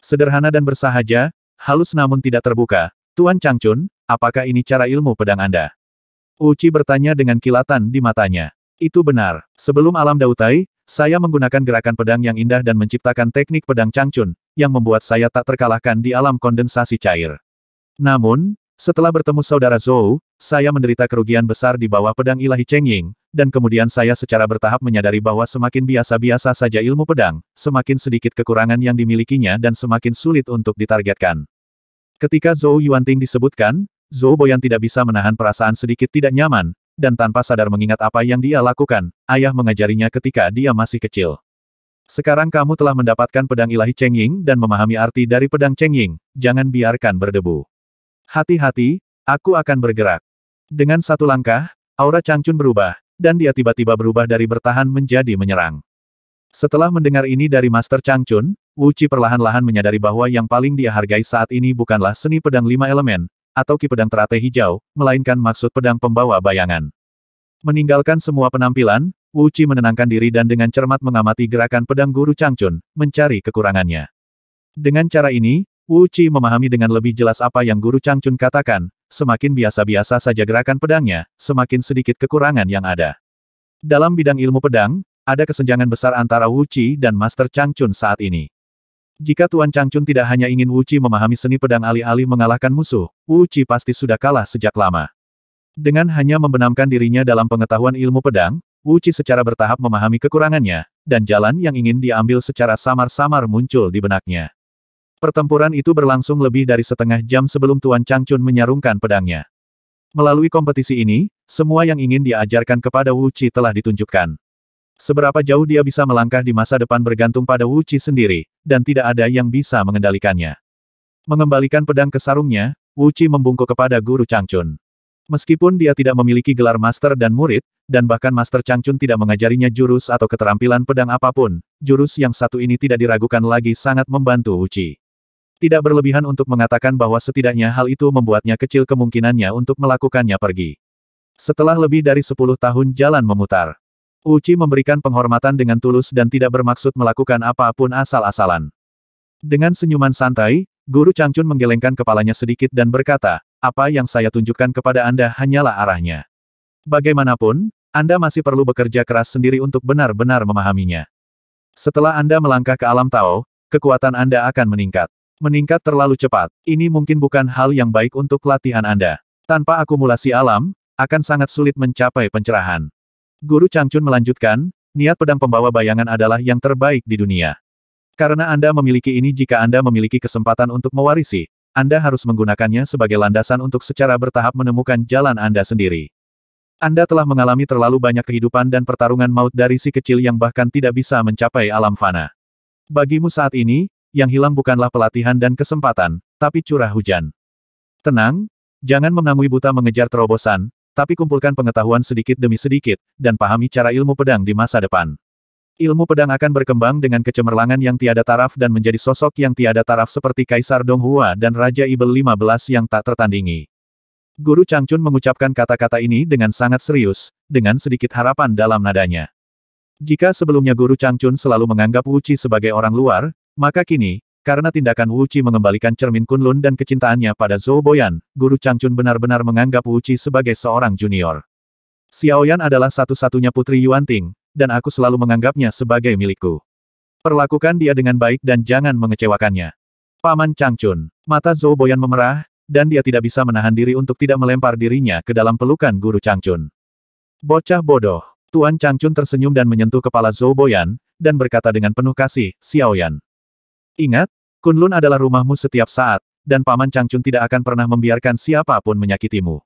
Sederhana dan bersahaja, halus namun tidak terbuka, Tuan Changchun, apakah ini cara ilmu pedang Anda? Uci bertanya dengan kilatan di matanya. Itu benar. Sebelum alam dautai, saya menggunakan gerakan pedang yang indah dan menciptakan teknik pedang Changchun, yang membuat saya tak terkalahkan di alam kondensasi cair. Namun, setelah bertemu saudara Zhou, saya menderita kerugian besar di bawah pedang ilahi Cheng Ying, dan kemudian saya secara bertahap menyadari bahwa semakin biasa-biasa saja ilmu pedang, semakin sedikit kekurangan yang dimilikinya dan semakin sulit untuk ditargetkan. Ketika Zhou Yuanting disebutkan, Zhou Boyan tidak bisa menahan perasaan sedikit tidak nyaman, dan tanpa sadar mengingat apa yang dia lakukan, ayah mengajarinya ketika dia masih kecil. Sekarang kamu telah mendapatkan pedang ilahi Cheng Ying dan memahami arti dari pedang Cheng Ying, jangan biarkan berdebu. Hati-hati, aku akan bergerak. Dengan satu langkah, aura Changchun berubah, dan dia tiba-tiba berubah dari bertahan menjadi menyerang. Setelah mendengar ini dari Master Chang Chun, Wu Qi perlahan-lahan menyadari bahwa yang paling dia hargai saat ini bukanlah seni pedang lima elemen, atau ki pedang teratai hijau, melainkan maksud pedang pembawa bayangan. Meninggalkan semua penampilan, Wu Qi menenangkan diri dan dengan cermat mengamati gerakan pedang guru Chang Chun, mencari kekurangannya. Dengan cara ini, Wu Qi memahami dengan lebih jelas apa yang guru Chang Chun katakan, semakin biasa-biasa saja gerakan pedangnya, semakin sedikit kekurangan yang ada. Dalam bidang ilmu pedang, ada kesenjangan besar antara Wu Qi dan Master Chang Chun saat ini. Jika Tuan Chang Chun tidak hanya ingin Wu Qi memahami seni pedang alih-alih mengalahkan musuh, Wu Qi pasti sudah kalah sejak lama. Dengan hanya membenamkan dirinya dalam pengetahuan ilmu pedang, Wu Qi secara bertahap memahami kekurangannya, dan jalan yang ingin diambil secara samar-samar muncul di benaknya. Pertempuran itu berlangsung lebih dari setengah jam sebelum Tuan Changchun menyarungkan pedangnya. Melalui kompetisi ini, semua yang ingin dia ajarkan kepada Wu Qi telah ditunjukkan. Seberapa jauh dia bisa melangkah di masa depan bergantung pada Wu Qi sendiri, dan tidak ada yang bisa mengendalikannya. Mengembalikan pedang ke sarungnya, Wu Qi membungkuk kepada guru Changchun. Meskipun dia tidak memiliki gelar master dan murid, dan bahkan master Changchun tidak mengajarinya jurus atau keterampilan pedang apapun, jurus yang satu ini tidak diragukan lagi sangat membantu Wu Qi. Tidak berlebihan untuk mengatakan bahwa setidaknya hal itu membuatnya kecil kemungkinannya untuk melakukannya pergi. Setelah lebih dari 10 tahun jalan memutar, Uci memberikan penghormatan dengan tulus dan tidak bermaksud melakukan apapun asal-asalan. Dengan senyuman santai, Guru Changchun menggelengkan kepalanya sedikit dan berkata, apa yang saya tunjukkan kepada Anda hanyalah arahnya. Bagaimanapun, Anda masih perlu bekerja keras sendiri untuk benar-benar memahaminya. Setelah Anda melangkah ke alam Tao, kekuatan Anda akan meningkat. Meningkat terlalu cepat, ini mungkin bukan hal yang baik untuk latihan Anda. Tanpa akumulasi alam, akan sangat sulit mencapai pencerahan. Guru Changchun melanjutkan, niat pedang pembawa bayangan adalah yang terbaik di dunia. Karena Anda memiliki ini jika Anda memiliki kesempatan untuk mewarisi, Anda harus menggunakannya sebagai landasan untuk secara bertahap menemukan jalan Anda sendiri. Anda telah mengalami terlalu banyak kehidupan dan pertarungan maut dari si kecil yang bahkan tidak bisa mencapai alam fana. Bagimu saat ini, yang hilang bukanlah pelatihan dan kesempatan, tapi curah hujan. Tenang, jangan mengangui buta mengejar terobosan, tapi kumpulkan pengetahuan sedikit demi sedikit, dan pahami cara ilmu pedang di masa depan. Ilmu pedang akan berkembang dengan kecemerlangan yang tiada taraf dan menjadi sosok yang tiada taraf seperti Kaisar Donghua dan Raja Ibel 15 yang tak tertandingi. Guru Changchun mengucapkan kata-kata ini dengan sangat serius, dengan sedikit harapan dalam nadanya. Jika sebelumnya Guru Changchun selalu menganggap Wu Qi sebagai orang luar, maka kini, karena tindakan Wu Qi mengembalikan cermin Kunlun dan kecintaannya pada Zhou Boyan, Guru Changchun benar-benar menganggap Wu Qi sebagai seorang junior. Xiaoyan adalah satu-satunya putri Yuan Ting, dan aku selalu menganggapnya sebagai milikku. Perlakukan dia dengan baik dan jangan mengecewakannya. Paman Changchun, mata Zhou Boyan memerah, dan dia tidak bisa menahan diri untuk tidak melempar dirinya ke dalam pelukan Guru Changchun. Bocah bodoh, Tuan Changchun tersenyum dan menyentuh kepala Zhou Boyan, dan berkata dengan penuh kasih, Xiaoyan. Ingat, Kunlun adalah rumahmu setiap saat, dan Paman Changchun tidak akan pernah membiarkan siapapun menyakitimu.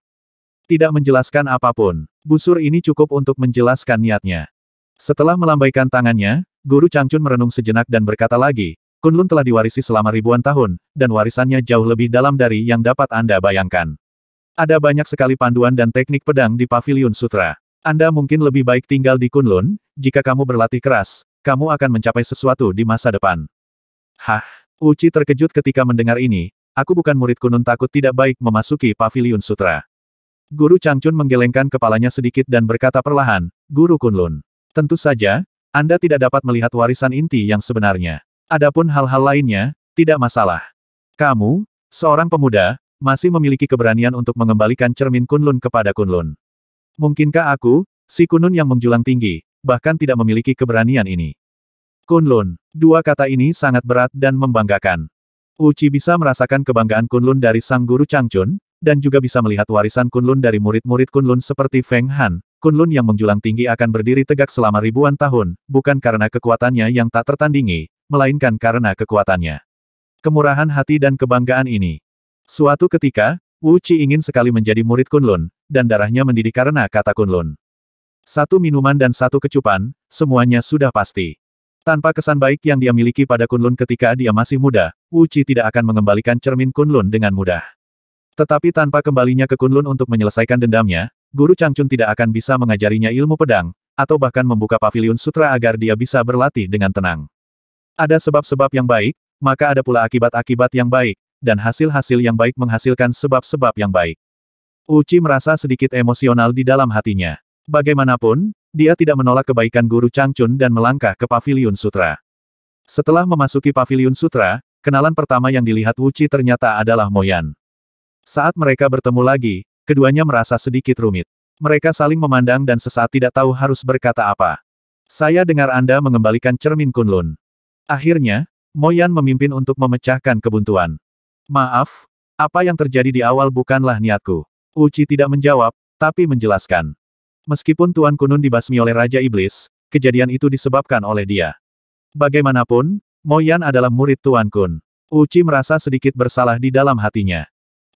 Tidak menjelaskan apapun, busur ini cukup untuk menjelaskan niatnya. Setelah melambaikan tangannya, Guru Changchun merenung sejenak dan berkata lagi, Kunlun telah diwarisi selama ribuan tahun, dan warisannya jauh lebih dalam dari yang dapat Anda bayangkan. Ada banyak sekali panduan dan teknik pedang di Paviliun Sutra. Anda mungkin lebih baik tinggal di Kunlun, jika kamu berlatih keras, kamu akan mencapai sesuatu di masa depan. Hah? Uci terkejut ketika mendengar ini, aku bukan murid kunun takut tidak baik memasuki pavilion sutra. Guru Changchun menggelengkan kepalanya sedikit dan berkata perlahan, Guru Kunlun. Tentu saja, Anda tidak dapat melihat warisan inti yang sebenarnya. Adapun hal-hal lainnya, tidak masalah. Kamu, seorang pemuda, masih memiliki keberanian untuk mengembalikan cermin Kunlun kepada Kunlun. Mungkinkah aku, si Kunun yang menjulang tinggi, bahkan tidak memiliki keberanian ini? Kunlun. Dua kata ini sangat berat dan membanggakan. Uci bisa merasakan kebanggaan Kunlun dari sang guru Changchun, dan juga bisa melihat warisan Kunlun dari murid-murid Kunlun seperti Feng Han. Kunlun yang menjulang tinggi akan berdiri tegak selama ribuan tahun, bukan karena kekuatannya yang tak tertandingi, melainkan karena kekuatannya. Kemurahan hati dan kebanggaan ini. Suatu ketika, Uci ingin sekali menjadi murid Kunlun, dan darahnya mendidih karena kata Kunlun. Satu minuman dan satu kecupan, semuanya sudah pasti. Tanpa kesan baik yang dia miliki pada Kunlun ketika dia masih muda, Wu Qi tidak akan mengembalikan cermin Kunlun dengan mudah. Tetapi tanpa kembalinya ke Kunlun untuk menyelesaikan dendamnya, Guru Changchun tidak akan bisa mengajarinya ilmu pedang, atau bahkan membuka pavilion sutra agar dia bisa berlatih dengan tenang. Ada sebab-sebab yang baik, maka ada pula akibat-akibat yang baik, dan hasil-hasil yang baik menghasilkan sebab-sebab yang baik. Uci merasa sedikit emosional di dalam hatinya. Bagaimanapun, dia tidak menolak kebaikan guru Changchun dan melangkah ke Paviliun Sutra. Setelah memasuki Paviliun Sutra, kenalan pertama yang dilihat Wuci ternyata adalah Moyan. Saat mereka bertemu lagi, keduanya merasa sedikit rumit. Mereka saling memandang dan sesaat tidak tahu harus berkata apa. Saya dengar Anda mengembalikan cermin Kunlun. Akhirnya, Moyan memimpin untuk memecahkan kebuntuan. Maaf, apa yang terjadi di awal bukanlah niatku. Uci tidak menjawab, tapi menjelaskan. Meskipun Tuan Kunun dibasmi oleh Raja Iblis, kejadian itu disebabkan oleh dia. Bagaimanapun, Moyan adalah murid Tuan Kun. Uci merasa sedikit bersalah di dalam hatinya.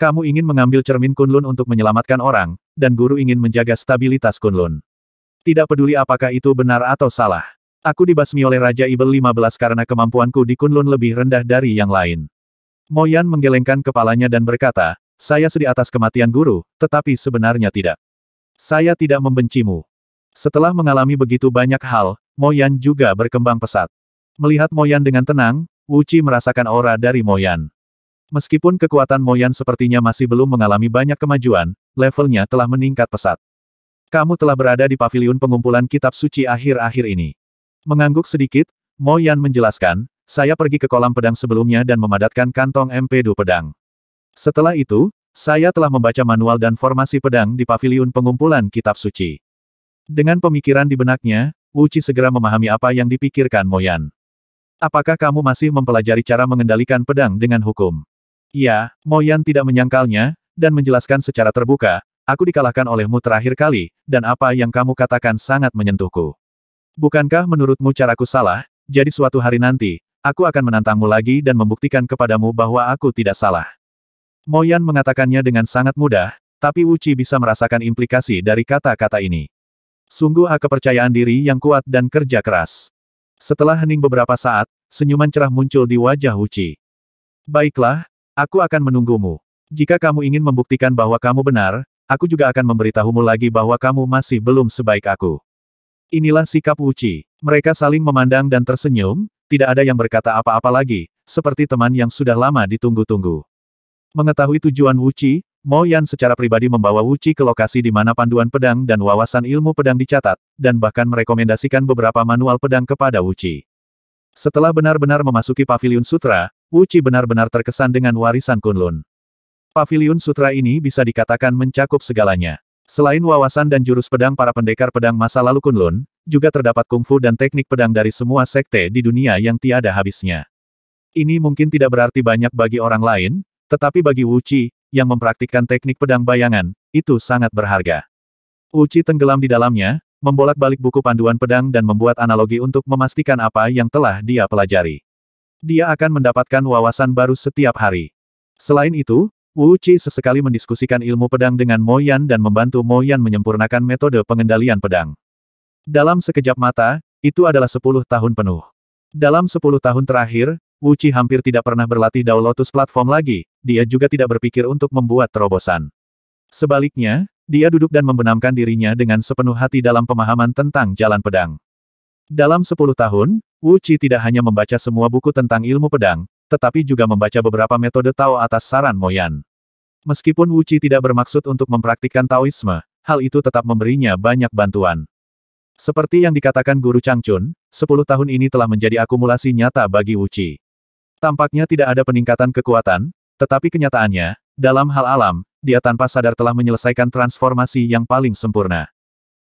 Kamu ingin mengambil cermin Kunlun untuk menyelamatkan orang, dan guru ingin menjaga stabilitas Kunlun. Tidak peduli apakah itu benar atau salah. Aku dibasmi oleh Raja Ibel 15 karena kemampuanku di Kunlun lebih rendah dari yang lain. Moyan menggelengkan kepalanya dan berkata, saya sedih atas kematian guru, tetapi sebenarnya tidak. Saya tidak membencimu. Setelah mengalami begitu banyak hal, Moyan juga berkembang pesat. Melihat Moyan dengan tenang, Wuci merasakan aura dari Moyan. Meskipun kekuatan Moyan sepertinya masih belum mengalami banyak kemajuan, levelnya telah meningkat pesat. Kamu telah berada di paviliun pengumpulan kitab suci akhir-akhir ini. Mengangguk sedikit, Moyan menjelaskan, saya pergi ke kolam pedang sebelumnya dan memadatkan kantong MP2 pedang. Setelah itu, saya telah membaca manual dan formasi pedang di paviliun pengumpulan kitab suci. Dengan pemikiran di benaknya, Uci segera memahami apa yang dipikirkan Moyan. Apakah kamu masih mempelajari cara mengendalikan pedang dengan hukum? Ya, Moyan tidak menyangkalnya, dan menjelaskan secara terbuka, aku dikalahkan olehmu terakhir kali, dan apa yang kamu katakan sangat menyentuhku. Bukankah menurutmu caraku salah, jadi suatu hari nanti, aku akan menantangmu lagi dan membuktikan kepadamu bahwa aku tidak salah. Moyan mengatakannya dengan sangat mudah, tapi Wuci bisa merasakan implikasi dari kata-kata ini. Sungguh A ah kepercayaan diri yang kuat dan kerja keras. Setelah hening beberapa saat, senyuman cerah muncul di wajah Wuci. Baiklah, aku akan menunggumu. Jika kamu ingin membuktikan bahwa kamu benar, aku juga akan memberitahumu lagi bahwa kamu masih belum sebaik aku. Inilah sikap Wuci. Mereka saling memandang dan tersenyum, tidak ada yang berkata apa-apa lagi, seperti teman yang sudah lama ditunggu-tunggu. Mengetahui tujuan Wuci, Mo Yan secara pribadi membawa Wuci ke lokasi di mana panduan pedang dan wawasan ilmu pedang dicatat, dan bahkan merekomendasikan beberapa manual pedang kepada Wuci. Setelah benar-benar memasuki Paviliun Sutra, Wuci benar-benar terkesan dengan warisan Kunlun. Paviliun Sutra ini bisa dikatakan mencakup segalanya. Selain wawasan dan jurus pedang para pendekar pedang masa lalu Kunlun, juga terdapat kungfu dan teknik pedang dari semua sekte di dunia yang tiada habisnya. Ini mungkin tidak berarti banyak bagi orang lain, tetapi bagi Wu Qi, yang mempraktikkan teknik pedang bayangan, itu sangat berharga. Wu Qi tenggelam di dalamnya, membolak-balik buku panduan pedang dan membuat analogi untuk memastikan apa yang telah dia pelajari. Dia akan mendapatkan wawasan baru setiap hari. Selain itu, Wu Qi sesekali mendiskusikan ilmu pedang dengan Mo Yan dan membantu Mo Yan menyempurnakan metode pengendalian pedang. Dalam sekejap mata, itu adalah sepuluh tahun penuh. Dalam sepuluh tahun terakhir, Wu Qi hampir tidak pernah berlatih Dao Lotus platform lagi, dia juga tidak berpikir untuk membuat terobosan. Sebaliknya, dia duduk dan membenamkan dirinya dengan sepenuh hati dalam pemahaman tentang jalan pedang. Dalam sepuluh tahun, Wu Qi tidak hanya membaca semua buku tentang ilmu pedang, tetapi juga membaca beberapa metode Tao atas saran Moyan. Meskipun Wu Qi tidak bermaksud untuk mempraktikkan Taoisme, hal itu tetap memberinya banyak bantuan. Seperti yang dikatakan Guru Changchun, 10 tahun ini telah menjadi akumulasi nyata bagi Wu Qi. Tampaknya tidak ada peningkatan kekuatan, tetapi kenyataannya, dalam hal alam, dia tanpa sadar telah menyelesaikan transformasi yang paling sempurna.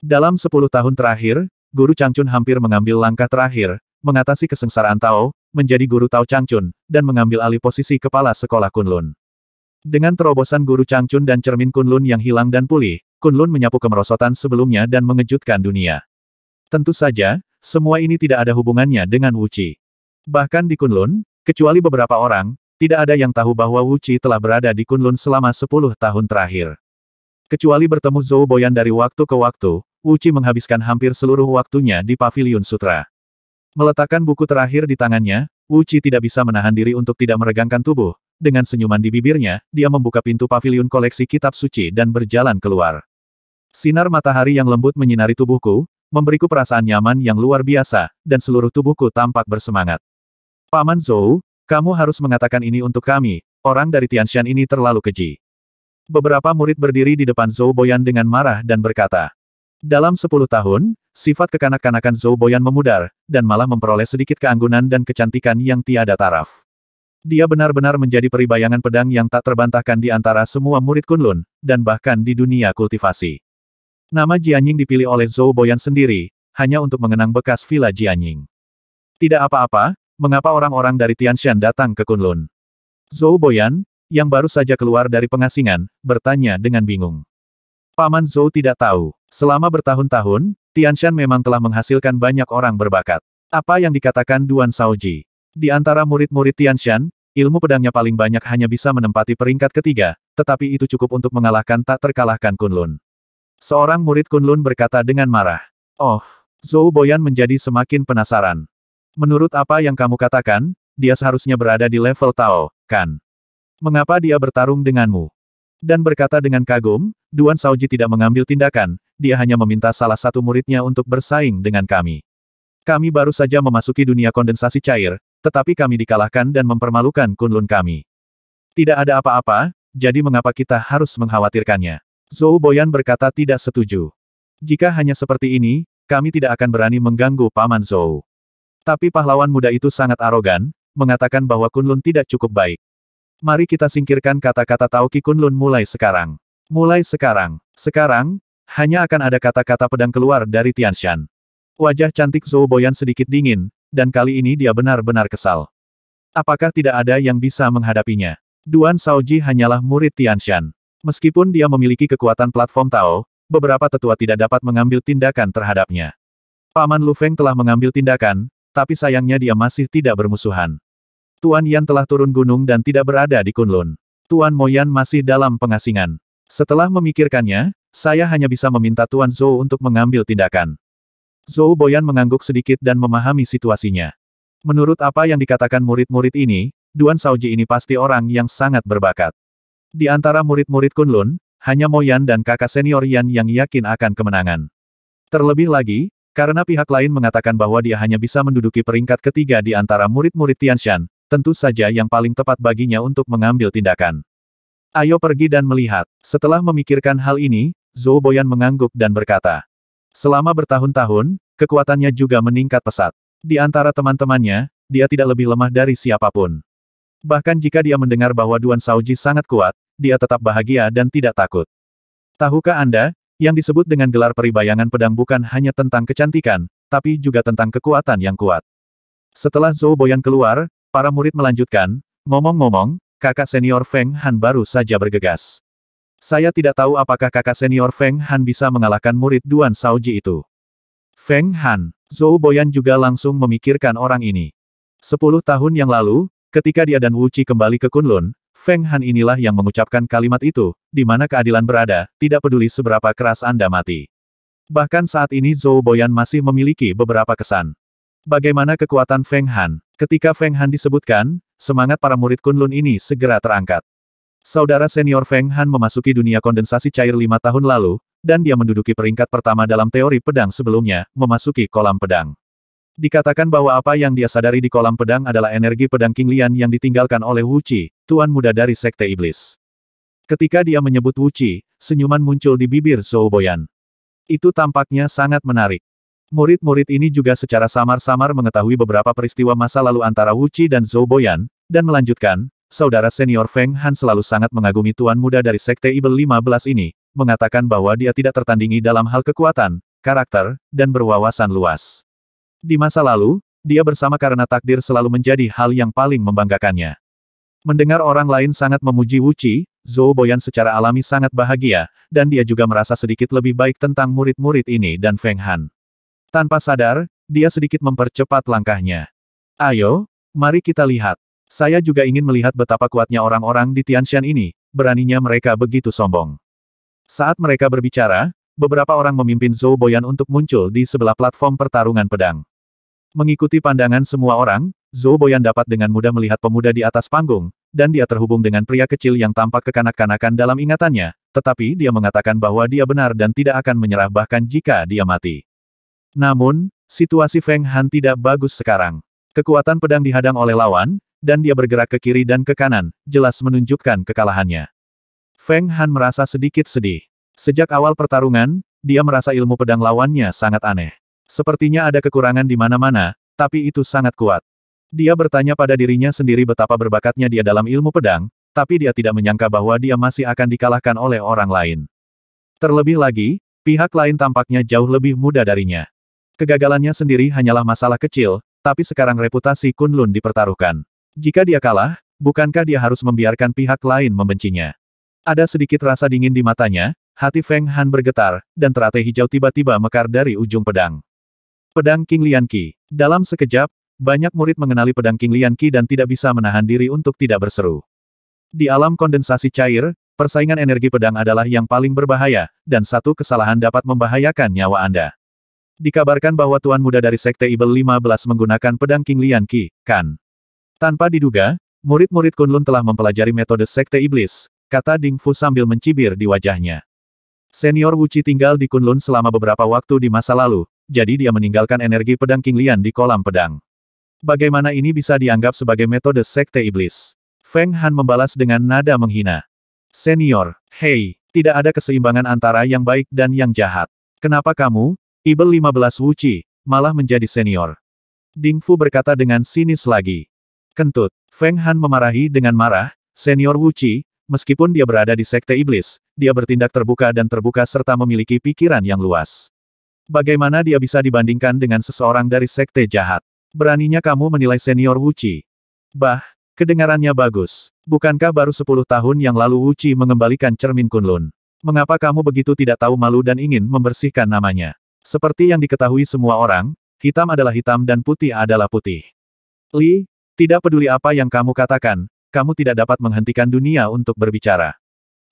Dalam sepuluh tahun terakhir, Guru Changchun hampir mengambil langkah terakhir, mengatasi kesengsaraan Tao, menjadi Guru Tao Changchun, dan mengambil alih posisi kepala sekolah Kunlun. Dengan terobosan Guru Changchun dan cermin Kunlun yang hilang dan pulih, Kunlun menyapu kemerosotan sebelumnya dan mengejutkan dunia. Tentu saja, semua ini tidak ada hubungannya dengan Wuchi. Bahkan di Kunlun, Kecuali beberapa orang, tidak ada yang tahu bahwa Wu Qi telah berada di Kunlun selama 10 tahun terakhir. Kecuali bertemu Zhou Boyan dari waktu ke waktu, Wu Qi menghabiskan hampir seluruh waktunya di Paviliun Sutra. Meletakkan buku terakhir di tangannya, Wu Qi tidak bisa menahan diri untuk tidak meregangkan tubuh. Dengan senyuman di bibirnya, dia membuka pintu paviliun koleksi kitab suci dan berjalan keluar. Sinar matahari yang lembut menyinari tubuhku, memberiku perasaan nyaman yang luar biasa, dan seluruh tubuhku tampak bersemangat. Paman Zhou, kamu harus mengatakan ini untuk kami, orang dari Tianshan ini terlalu keji. Beberapa murid berdiri di depan Zhou Boyan dengan marah dan berkata, dalam sepuluh tahun, sifat kekanak-kanakan Zhou Boyan memudar, dan malah memperoleh sedikit keanggunan dan kecantikan yang tiada taraf. Dia benar-benar menjadi peribayangan pedang yang tak terbantahkan di antara semua murid Kunlun, dan bahkan di dunia kultivasi. Nama Jianying dipilih oleh Zhou Boyan sendiri, hanya untuk mengenang bekas villa Jianying. Tidak apa-apa, mengapa orang-orang dari Tianshan datang ke Kunlun. Zhou Boyan, yang baru saja keluar dari pengasingan, bertanya dengan bingung. Paman Zhou tidak tahu. Selama bertahun-tahun, Tianshan memang telah menghasilkan banyak orang berbakat. Apa yang dikatakan Duan Saoji? Di antara murid-murid Tianshan, ilmu pedangnya paling banyak hanya bisa menempati peringkat ketiga, tetapi itu cukup untuk mengalahkan tak terkalahkan Kunlun. Seorang murid Kunlun berkata dengan marah. Oh, Zhou Boyan menjadi semakin penasaran. Menurut apa yang kamu katakan, dia seharusnya berada di level Tao, kan? Mengapa dia bertarung denganmu? Dan berkata dengan kagum, Duan Saoji tidak mengambil tindakan, dia hanya meminta salah satu muridnya untuk bersaing dengan kami. Kami baru saja memasuki dunia kondensasi cair, tetapi kami dikalahkan dan mempermalukan kunlun kami. Tidak ada apa-apa, jadi mengapa kita harus mengkhawatirkannya? Zhou Boyan berkata tidak setuju. Jika hanya seperti ini, kami tidak akan berani mengganggu Paman Zhou. Tapi pahlawan muda itu sangat arogan, mengatakan bahwa Kunlun tidak cukup baik. Mari kita singkirkan kata-kata Tauki Kunlun mulai sekarang. Mulai sekarang. Sekarang, hanya akan ada kata-kata pedang keluar dari Tianshan. Wajah cantik Zhou Boyan sedikit dingin, dan kali ini dia benar-benar kesal. Apakah tidak ada yang bisa menghadapinya? Duan Saoji hanyalah murid Tianshan. Meskipun dia memiliki kekuatan platform Tao, beberapa tetua tidak dapat mengambil tindakan terhadapnya. Paman Lu Feng telah mengambil tindakan, tapi sayangnya dia masih tidak bermusuhan. Tuan Yan telah turun gunung dan tidak berada di Kunlun. Tuan Moyan masih dalam pengasingan. Setelah memikirkannya, saya hanya bisa meminta Tuan Zhou untuk mengambil tindakan. Zhou Boyan mengangguk sedikit dan memahami situasinya. Menurut apa yang dikatakan murid-murid ini, Duan Saoji ini pasti orang yang sangat berbakat. Di antara murid-murid Kunlun, hanya Moyan dan kakak senior Yan yang yakin akan kemenangan. Terlebih lagi, karena pihak lain mengatakan bahwa dia hanya bisa menduduki peringkat ketiga di antara murid-murid Tianshan, tentu saja yang paling tepat baginya untuk mengambil tindakan. Ayo pergi dan melihat. Setelah memikirkan hal ini, Zhou Boyan mengangguk dan berkata. Selama bertahun-tahun, kekuatannya juga meningkat pesat. Di antara teman-temannya, dia tidak lebih lemah dari siapapun. Bahkan jika dia mendengar bahwa Duan Sauji sangat kuat, dia tetap bahagia dan tidak takut. Tahukah Anda, yang disebut dengan gelar peribayangan pedang bukan hanya tentang kecantikan, tapi juga tentang kekuatan yang kuat. Setelah Zhou Boyan keluar, para murid melanjutkan, ngomong-ngomong, kakak senior Feng Han baru saja bergegas. Saya tidak tahu apakah kakak senior Feng Han bisa mengalahkan murid Duan Saoji itu. Feng Han, Zhou Boyan juga langsung memikirkan orang ini. Sepuluh tahun yang lalu, ketika dia dan Wu Qi kembali ke Kunlun, Feng Han inilah yang mengucapkan kalimat itu, di mana keadilan berada, tidak peduli seberapa keras Anda mati. Bahkan saat ini Zhou Boyan masih memiliki beberapa kesan. Bagaimana kekuatan Feng Han? Ketika Feng Han disebutkan, semangat para murid Kunlun ini segera terangkat. Saudara senior Feng Han memasuki dunia kondensasi cair lima tahun lalu, dan dia menduduki peringkat pertama dalam teori pedang sebelumnya, memasuki kolam pedang. Dikatakan bahwa apa yang dia sadari di kolam pedang adalah energi pedang King Lian yang ditinggalkan oleh Wu Qi, tuan muda dari Sekte Iblis. Ketika dia menyebut Wu Qi, senyuman muncul di bibir Zhou Boyan. Itu tampaknya sangat menarik. Murid-murid ini juga secara samar-samar mengetahui beberapa peristiwa masa lalu antara Wu Qi dan Zhou Boyan, dan melanjutkan, saudara senior Feng Han selalu sangat mengagumi tuan muda dari Sekte Ibel 15 ini, mengatakan bahwa dia tidak tertandingi dalam hal kekuatan, karakter, dan berwawasan luas. Di masa lalu, dia bersama karena takdir selalu menjadi hal yang paling membanggakannya. Mendengar orang lain sangat memuji Wuci, Zhou Boyan secara alami sangat bahagia, dan dia juga merasa sedikit lebih baik tentang murid-murid ini dan Feng Han. Tanpa sadar, dia sedikit mempercepat langkahnya. Ayo, mari kita lihat. Saya juga ingin melihat betapa kuatnya orang-orang di Tianshan ini, beraninya mereka begitu sombong. Saat mereka berbicara, beberapa orang memimpin Zhou Boyan untuk muncul di sebelah platform pertarungan pedang. Mengikuti pandangan semua orang, Zhou Boyan dapat dengan mudah melihat pemuda di atas panggung, dan dia terhubung dengan pria kecil yang tampak kekanak-kanakan dalam ingatannya, tetapi dia mengatakan bahwa dia benar dan tidak akan menyerah bahkan jika dia mati. Namun, situasi Feng Han tidak bagus sekarang. Kekuatan pedang dihadang oleh lawan, dan dia bergerak ke kiri dan ke kanan, jelas menunjukkan kekalahannya. Feng Han merasa sedikit sedih. Sejak awal pertarungan, dia merasa ilmu pedang lawannya sangat aneh. Sepertinya ada kekurangan di mana-mana, tapi itu sangat kuat. Dia bertanya pada dirinya sendiri betapa berbakatnya dia dalam ilmu pedang, tapi dia tidak menyangka bahwa dia masih akan dikalahkan oleh orang lain. Terlebih lagi, pihak lain tampaknya jauh lebih muda darinya. Kegagalannya sendiri hanyalah masalah kecil, tapi sekarang reputasi Kunlun dipertaruhkan. Jika dia kalah, bukankah dia harus membiarkan pihak lain membencinya? Ada sedikit rasa dingin di matanya, hati Feng Han bergetar, dan teratai hijau tiba-tiba mekar dari ujung pedang. Pedang King Lian Qi. Dalam sekejap, banyak murid mengenali pedang King Lian Qi dan tidak bisa menahan diri untuk tidak berseru. Di alam kondensasi cair, persaingan energi pedang adalah yang paling berbahaya, dan satu kesalahan dapat membahayakan nyawa Anda. Dikabarkan bahwa Tuan Muda dari Sekte Ibel 15 menggunakan pedang King Lian Qi, kan? Tanpa diduga, murid-murid Kunlun telah mempelajari metode Sekte Iblis, kata Ding Fu sambil mencibir di wajahnya. Senior Wuci tinggal di Kunlun selama beberapa waktu di masa lalu, jadi dia meninggalkan energi pedang King Lian di kolam pedang. Bagaimana ini bisa dianggap sebagai metode sekte iblis? Feng Han membalas dengan nada menghina. Senior, hei, tidak ada keseimbangan antara yang baik dan yang jahat. Kenapa kamu, Ibel 15 Wuci, malah menjadi senior? Ding Fu berkata dengan sinis lagi. Kentut, Feng Han memarahi dengan marah, senior Wuci, meskipun dia berada di sekte iblis, dia bertindak terbuka dan terbuka serta memiliki pikiran yang luas. Bagaimana dia bisa dibandingkan dengan seseorang dari sekte jahat? Beraninya kamu menilai senior Wuchi. Bah, kedengarannya bagus. Bukankah baru 10 tahun yang lalu Wuchi mengembalikan cermin Kunlun? Mengapa kamu begitu tidak tahu malu dan ingin membersihkan namanya? Seperti yang diketahui semua orang, hitam adalah hitam dan putih adalah putih. Li, tidak peduli apa yang kamu katakan, kamu tidak dapat menghentikan dunia untuk berbicara.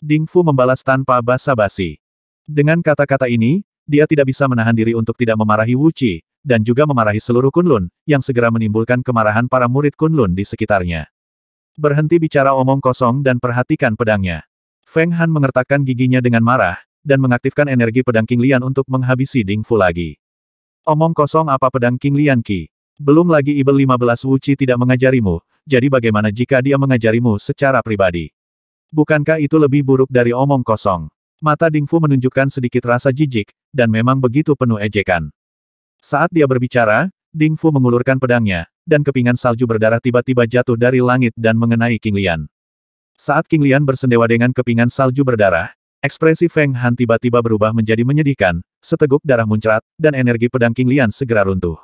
Ding Fu membalas tanpa basa-basi. Dengan kata-kata ini, dia tidak bisa menahan diri untuk tidak memarahi Wu Qi, dan juga memarahi seluruh Kunlun, yang segera menimbulkan kemarahan para murid Kunlun di sekitarnya. Berhenti bicara omong kosong dan perhatikan pedangnya. Feng Han mengertakkan giginya dengan marah, dan mengaktifkan energi pedang King Lian untuk menghabisi Ding Fu lagi. Omong kosong apa pedang King Lian Qi? Belum lagi Ibel 15 Wu Qi tidak mengajarimu, jadi bagaimana jika dia mengajarimu secara pribadi? Bukankah itu lebih buruk dari omong kosong? Mata Ding Fu menunjukkan sedikit rasa jijik, dan memang begitu penuh ejekan. Saat dia berbicara, Ding Fu mengulurkan pedangnya, dan kepingan salju berdarah tiba-tiba jatuh dari langit dan mengenai King Lian. Saat King Lian bersendewa dengan kepingan salju berdarah, ekspresi Feng Han tiba-tiba berubah menjadi menyedihkan, seteguk darah muncrat, dan energi pedang King Lian segera runtuh.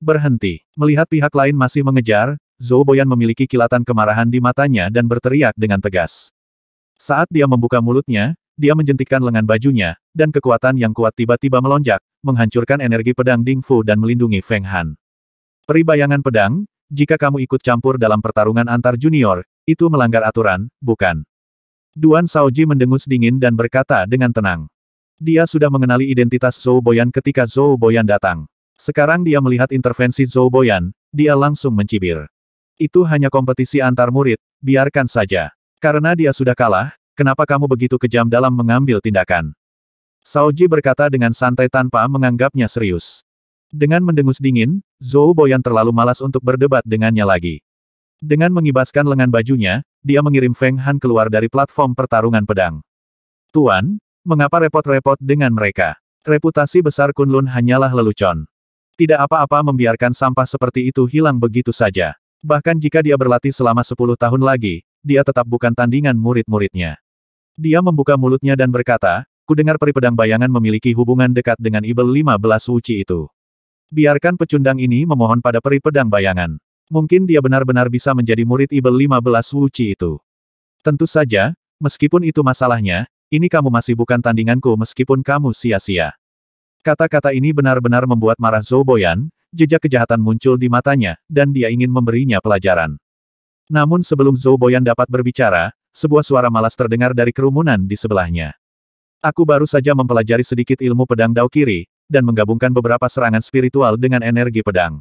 Berhenti. Melihat pihak lain masih mengejar, Zhou Boyan memiliki kilatan kemarahan di matanya dan berteriak dengan tegas. Saat dia membuka mulutnya, dia menjentikkan lengan bajunya, dan kekuatan yang kuat tiba-tiba melonjak, menghancurkan energi pedang Ding Fu dan melindungi Feng Han. Peribayangan pedang, jika kamu ikut campur dalam pertarungan antar junior, itu melanggar aturan, bukan? Duan Shaoji mendengus dingin dan berkata dengan tenang. Dia sudah mengenali identitas Zhou Boyan ketika Zhou Boyan datang. Sekarang dia melihat intervensi Zhou Boyan, dia langsung mencibir. Itu hanya kompetisi antar murid, biarkan saja. Karena dia sudah kalah, kenapa kamu begitu kejam dalam mengambil tindakan? Saoji berkata dengan santai tanpa menganggapnya serius. Dengan mendengus dingin, Zhou Boyan terlalu malas untuk berdebat dengannya lagi. Dengan mengibaskan lengan bajunya, dia mengirim Feng Han keluar dari platform pertarungan pedang. Tuan, mengapa repot-repot dengan mereka? Reputasi besar Kunlun hanyalah lelucon. Tidak apa-apa membiarkan sampah seperti itu hilang begitu saja. Bahkan jika dia berlatih selama 10 tahun lagi, dia tetap bukan tandingan murid-muridnya. Dia membuka mulutnya dan berkata, kudengar peri pedang bayangan memiliki hubungan dekat dengan Ibel 15 Uci itu. Biarkan pecundang ini memohon pada peri pedang bayangan. Mungkin dia benar-benar bisa menjadi murid Ibel 15 Uci itu. Tentu saja, meskipun itu masalahnya, ini kamu masih bukan tandinganku meskipun kamu sia-sia. Kata-kata ini benar-benar membuat marah Zoboyan. jejak kejahatan muncul di matanya, dan dia ingin memberinya pelajaran. Namun sebelum Zhou Boyan dapat berbicara, sebuah suara malas terdengar dari kerumunan di sebelahnya. Aku baru saja mempelajari sedikit ilmu pedang Dao Kiri, dan menggabungkan beberapa serangan spiritual dengan energi pedang.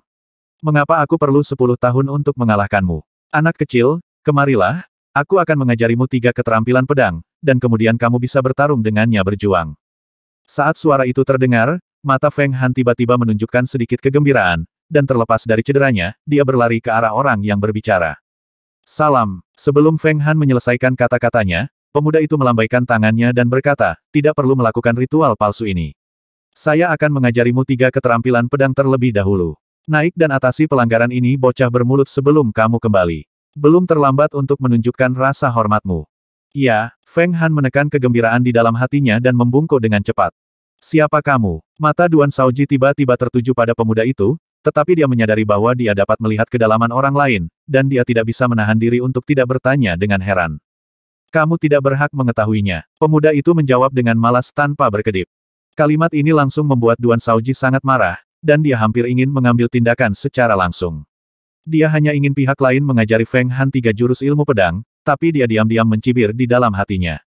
Mengapa aku perlu sepuluh tahun untuk mengalahkanmu? Anak kecil, kemarilah, aku akan mengajarimu tiga keterampilan pedang, dan kemudian kamu bisa bertarung dengannya berjuang. Saat suara itu terdengar, mata Feng Han tiba-tiba menunjukkan sedikit kegembiraan, dan terlepas dari cederanya, dia berlari ke arah orang yang berbicara. Salam. Sebelum Feng Han menyelesaikan kata-katanya, pemuda itu melambaikan tangannya dan berkata, tidak perlu melakukan ritual palsu ini. Saya akan mengajarimu tiga keterampilan pedang terlebih dahulu. Naik dan atasi pelanggaran ini bocah bermulut sebelum kamu kembali. Belum terlambat untuk menunjukkan rasa hormatmu. Ya, Feng Han menekan kegembiraan di dalam hatinya dan membungkuk dengan cepat. Siapa kamu? Mata Duan Saoji tiba-tiba tertuju pada pemuda itu, tetapi dia menyadari bahwa dia dapat melihat kedalaman orang lain, dan dia tidak bisa menahan diri untuk tidak bertanya dengan heran. Kamu tidak berhak mengetahuinya. Pemuda itu menjawab dengan malas tanpa berkedip. Kalimat ini langsung membuat Duan Sauji sangat marah, dan dia hampir ingin mengambil tindakan secara langsung. Dia hanya ingin pihak lain mengajari Feng Han tiga jurus ilmu pedang, tapi dia diam-diam mencibir di dalam hatinya.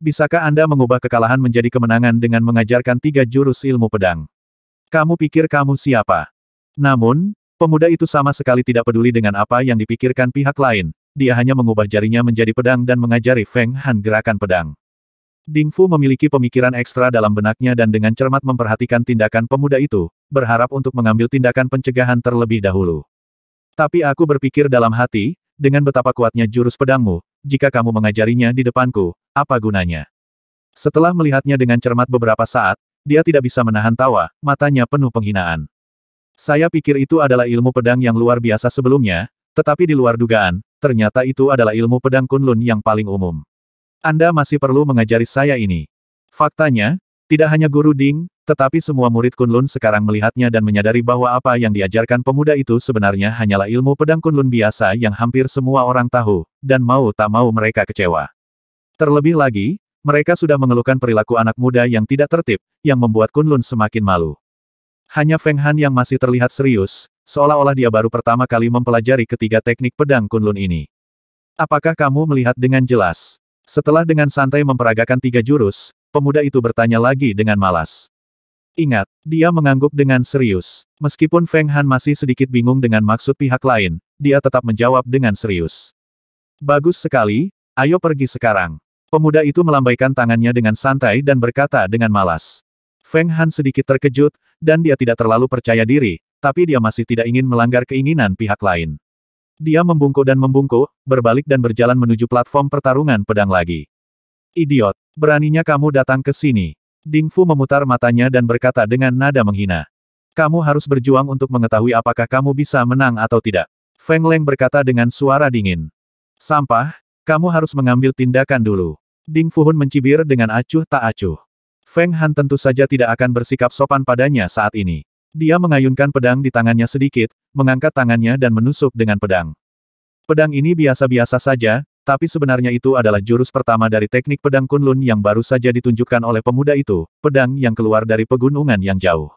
Bisakah Anda mengubah kekalahan menjadi kemenangan dengan mengajarkan tiga jurus ilmu pedang? Kamu pikir kamu siapa? Namun, pemuda itu sama sekali tidak peduli dengan apa yang dipikirkan pihak lain, dia hanya mengubah jarinya menjadi pedang dan mengajari Feng Han gerakan pedang. Ding Fu memiliki pemikiran ekstra dalam benaknya dan dengan cermat memperhatikan tindakan pemuda itu, berharap untuk mengambil tindakan pencegahan terlebih dahulu. Tapi aku berpikir dalam hati, dengan betapa kuatnya jurus pedangmu, jika kamu mengajarinya di depanku, apa gunanya? Setelah melihatnya dengan cermat beberapa saat, dia tidak bisa menahan tawa, matanya penuh penghinaan. Saya pikir itu adalah ilmu pedang yang luar biasa sebelumnya, tetapi di luar dugaan, ternyata itu adalah ilmu pedang Kunlun yang paling umum. Anda masih perlu mengajari saya ini. Faktanya, tidak hanya guru Ding, tetapi semua murid Kunlun sekarang melihatnya dan menyadari bahwa apa yang diajarkan pemuda itu sebenarnya hanyalah ilmu pedang Kunlun biasa yang hampir semua orang tahu, dan mau tak mau mereka kecewa. Terlebih lagi, mereka sudah mengeluhkan perilaku anak muda yang tidak tertib, yang membuat Kunlun semakin malu. Hanya Feng Han yang masih terlihat serius, seolah-olah dia baru pertama kali mempelajari ketiga teknik pedang kunlun ini. Apakah kamu melihat dengan jelas? Setelah dengan santai memperagakan tiga jurus, pemuda itu bertanya lagi dengan malas. Ingat, dia mengangguk dengan serius. Meskipun Feng Han masih sedikit bingung dengan maksud pihak lain, dia tetap menjawab dengan serius. Bagus sekali, ayo pergi sekarang. Pemuda itu melambaikan tangannya dengan santai dan berkata dengan malas. Feng Han sedikit terkejut, dan dia tidak terlalu percaya diri, tapi dia masih tidak ingin melanggar keinginan pihak lain. Dia membungkuk dan membungkuk, berbalik dan berjalan menuju platform pertarungan pedang lagi. Idiot, beraninya kamu datang ke sini. Ding Fu memutar matanya dan berkata dengan nada menghina. Kamu harus berjuang untuk mengetahui apakah kamu bisa menang atau tidak. Feng Leng berkata dengan suara dingin. Sampah, kamu harus mengambil tindakan dulu. Ding Fu Hun mencibir dengan acuh tak acuh. Feng Han tentu saja tidak akan bersikap sopan padanya saat ini. Dia mengayunkan pedang di tangannya sedikit, mengangkat tangannya dan menusuk dengan pedang. Pedang ini biasa-biasa saja, tapi sebenarnya itu adalah jurus pertama dari teknik pedang Kunlun yang baru saja ditunjukkan oleh pemuda itu, pedang yang keluar dari pegunungan yang jauh.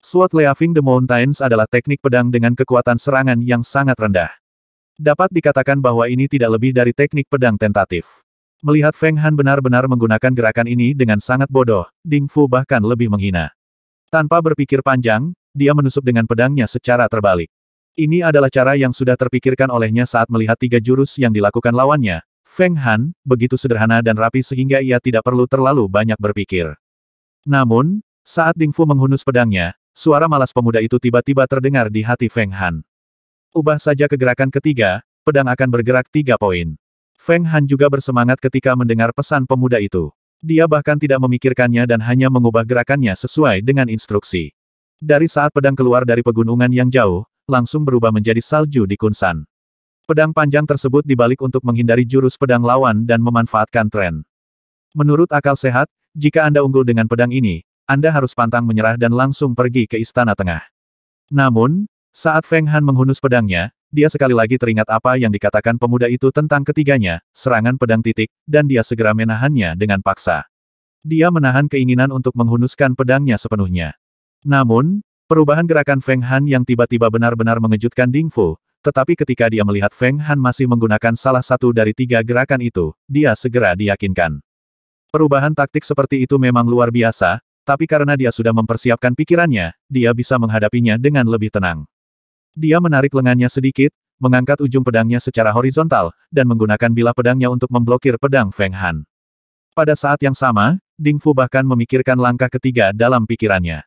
Sword Leaving the Mountains adalah teknik pedang dengan kekuatan serangan yang sangat rendah. Dapat dikatakan bahwa ini tidak lebih dari teknik pedang tentatif. Melihat Feng Han benar-benar menggunakan gerakan ini dengan sangat bodoh, Ding Fu bahkan lebih menghina. Tanpa berpikir panjang, dia menusuk dengan pedangnya secara terbalik. Ini adalah cara yang sudah terpikirkan olehnya saat melihat tiga jurus yang dilakukan lawannya. Feng Han, begitu sederhana dan rapi sehingga ia tidak perlu terlalu banyak berpikir. Namun, saat Ding Fu menghunus pedangnya, suara malas pemuda itu tiba-tiba terdengar di hati Feng Han. Ubah saja ke gerakan ketiga, pedang akan bergerak tiga poin. Feng Han juga bersemangat ketika mendengar pesan pemuda itu. Dia bahkan tidak memikirkannya dan hanya mengubah gerakannya sesuai dengan instruksi. Dari saat pedang keluar dari pegunungan yang jauh, langsung berubah menjadi salju di Kunsan. Pedang panjang tersebut dibalik untuk menghindari jurus pedang lawan dan memanfaatkan tren. Menurut akal sehat, jika Anda unggul dengan pedang ini, Anda harus pantang menyerah dan langsung pergi ke Istana Tengah. Namun, saat Feng Han menghunus pedangnya, dia sekali lagi teringat apa yang dikatakan pemuda itu tentang ketiganya, serangan pedang titik, dan dia segera menahannya dengan paksa. Dia menahan keinginan untuk menghunuskan pedangnya sepenuhnya. Namun, perubahan gerakan Feng Han yang tiba-tiba benar-benar mengejutkan Ding Fu, tetapi ketika dia melihat Feng Han masih menggunakan salah satu dari tiga gerakan itu, dia segera diyakinkan. Perubahan taktik seperti itu memang luar biasa, tapi karena dia sudah mempersiapkan pikirannya, dia bisa menghadapinya dengan lebih tenang. Dia menarik lengannya sedikit, mengangkat ujung pedangnya secara horizontal, dan menggunakan bilah pedangnya untuk memblokir pedang Feng Han. Pada saat yang sama, Ding Fu bahkan memikirkan langkah ketiga dalam pikirannya.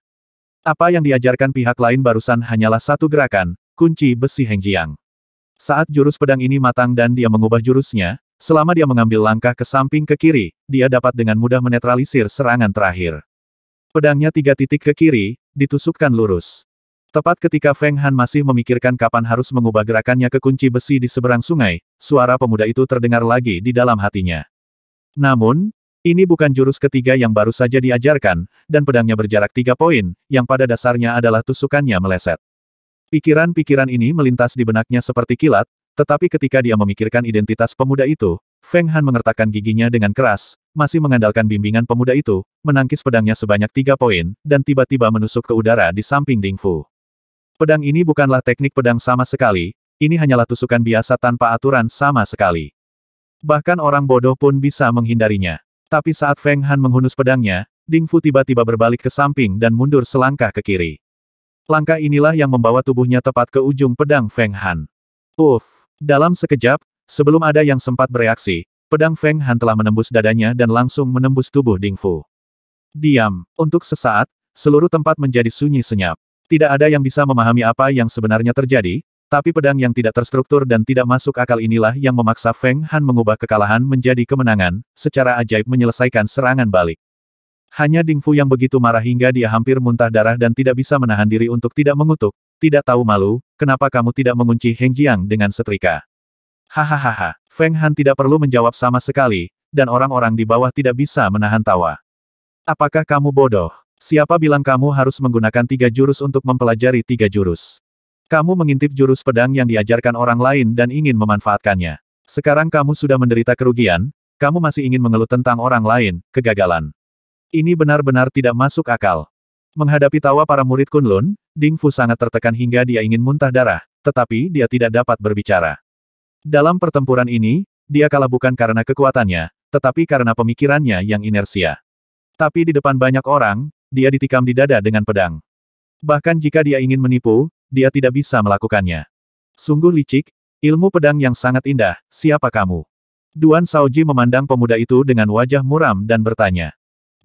Apa yang diajarkan pihak lain barusan hanyalah satu gerakan, kunci besi Hengjiang. Saat jurus pedang ini matang dan dia mengubah jurusnya, selama dia mengambil langkah ke samping ke kiri, dia dapat dengan mudah menetralisir serangan terakhir. Pedangnya tiga titik ke kiri, ditusukkan lurus. Tepat ketika Feng Han masih memikirkan kapan harus mengubah gerakannya ke kunci besi di seberang sungai, suara pemuda itu terdengar lagi di dalam hatinya. Namun, ini bukan jurus ketiga yang baru saja diajarkan, dan pedangnya berjarak tiga poin, yang pada dasarnya adalah tusukannya meleset. Pikiran-pikiran ini melintas di benaknya seperti kilat, tetapi ketika dia memikirkan identitas pemuda itu, Feng Han mengertakkan giginya dengan keras, masih mengandalkan bimbingan pemuda itu, menangkis pedangnya sebanyak tiga poin, dan tiba-tiba menusuk ke udara di samping Ding Fu. Pedang ini bukanlah teknik pedang sama sekali, ini hanyalah tusukan biasa tanpa aturan sama sekali. Bahkan orang bodoh pun bisa menghindarinya. Tapi saat Feng Han menghunus pedangnya, Ding Fu tiba-tiba berbalik ke samping dan mundur selangkah ke kiri. Langkah inilah yang membawa tubuhnya tepat ke ujung pedang Feng Han. Uff! Dalam sekejap, sebelum ada yang sempat bereaksi, pedang Feng Han telah menembus dadanya dan langsung menembus tubuh Ding Fu. Diam. Untuk sesaat, seluruh tempat menjadi sunyi senyap. Tidak ada yang bisa memahami apa yang sebenarnya terjadi, tapi pedang yang tidak terstruktur dan tidak masuk akal inilah yang memaksa Feng Han mengubah kekalahan menjadi kemenangan, secara ajaib menyelesaikan serangan balik. Hanya Ding Fu yang begitu marah hingga dia hampir muntah darah dan tidak bisa menahan diri untuk tidak mengutuk, tidak tahu malu, kenapa kamu tidak mengunci Heng Jiang dengan setrika. Hahaha, Feng Han tidak perlu menjawab sama sekali, dan orang-orang di bawah tidak bisa menahan tawa. Apakah kamu bodoh? Siapa bilang kamu harus menggunakan tiga jurus untuk mempelajari tiga jurus? Kamu mengintip jurus pedang yang diajarkan orang lain dan ingin memanfaatkannya. Sekarang kamu sudah menderita kerugian, kamu masih ingin mengeluh tentang orang lain, kegagalan. Ini benar-benar tidak masuk akal. Menghadapi tawa para murid Kunlun, Ding Fu sangat tertekan hingga dia ingin muntah darah, tetapi dia tidak dapat berbicara. Dalam pertempuran ini, dia kalah bukan karena kekuatannya, tetapi karena pemikirannya yang inersia. Tapi di depan banyak orang, dia ditikam di dada dengan pedang. Bahkan jika dia ingin menipu, dia tidak bisa melakukannya. Sungguh licik, ilmu pedang yang sangat indah, siapa kamu? Duan Saoji memandang pemuda itu dengan wajah muram dan bertanya.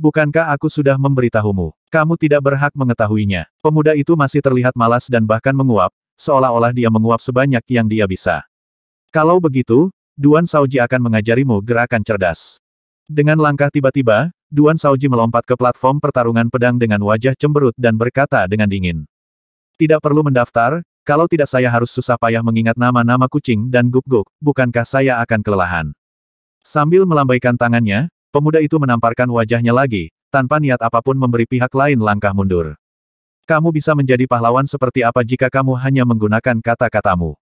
Bukankah aku sudah memberitahumu? Kamu tidak berhak mengetahuinya. Pemuda itu masih terlihat malas dan bahkan menguap, seolah-olah dia menguap sebanyak yang dia bisa. Kalau begitu, Duan Saoji akan mengajarimu gerakan cerdas. Dengan langkah tiba-tiba, Duan Saoji melompat ke platform pertarungan pedang dengan wajah cemberut dan berkata dengan dingin. Tidak perlu mendaftar, kalau tidak saya harus susah payah mengingat nama-nama kucing dan guk-guk, bukankah saya akan kelelahan? Sambil melambaikan tangannya, pemuda itu menamparkan wajahnya lagi, tanpa niat apapun memberi pihak lain langkah mundur. Kamu bisa menjadi pahlawan seperti apa jika kamu hanya menggunakan kata-katamu.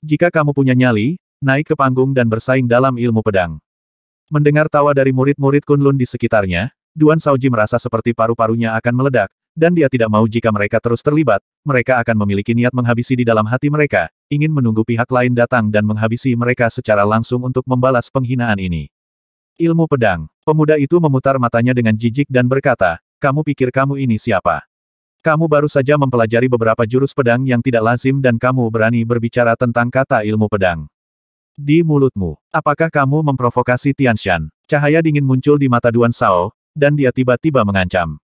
Jika kamu punya nyali, naik ke panggung dan bersaing dalam ilmu pedang. Mendengar tawa dari murid-murid Kunlun di sekitarnya, Duan Saoji merasa seperti paru-parunya akan meledak, dan dia tidak mau jika mereka terus terlibat, mereka akan memiliki niat menghabisi di dalam hati mereka, ingin menunggu pihak lain datang dan menghabisi mereka secara langsung untuk membalas penghinaan ini. Ilmu pedang, pemuda itu memutar matanya dengan jijik dan berkata, kamu pikir kamu ini siapa? Kamu baru saja mempelajari beberapa jurus pedang yang tidak lazim dan kamu berani berbicara tentang kata ilmu pedang. Di mulutmu. Apakah kamu memprovokasi Tianshan? Cahaya dingin muncul di mata Duan Sao, dan dia tiba-tiba mengancam.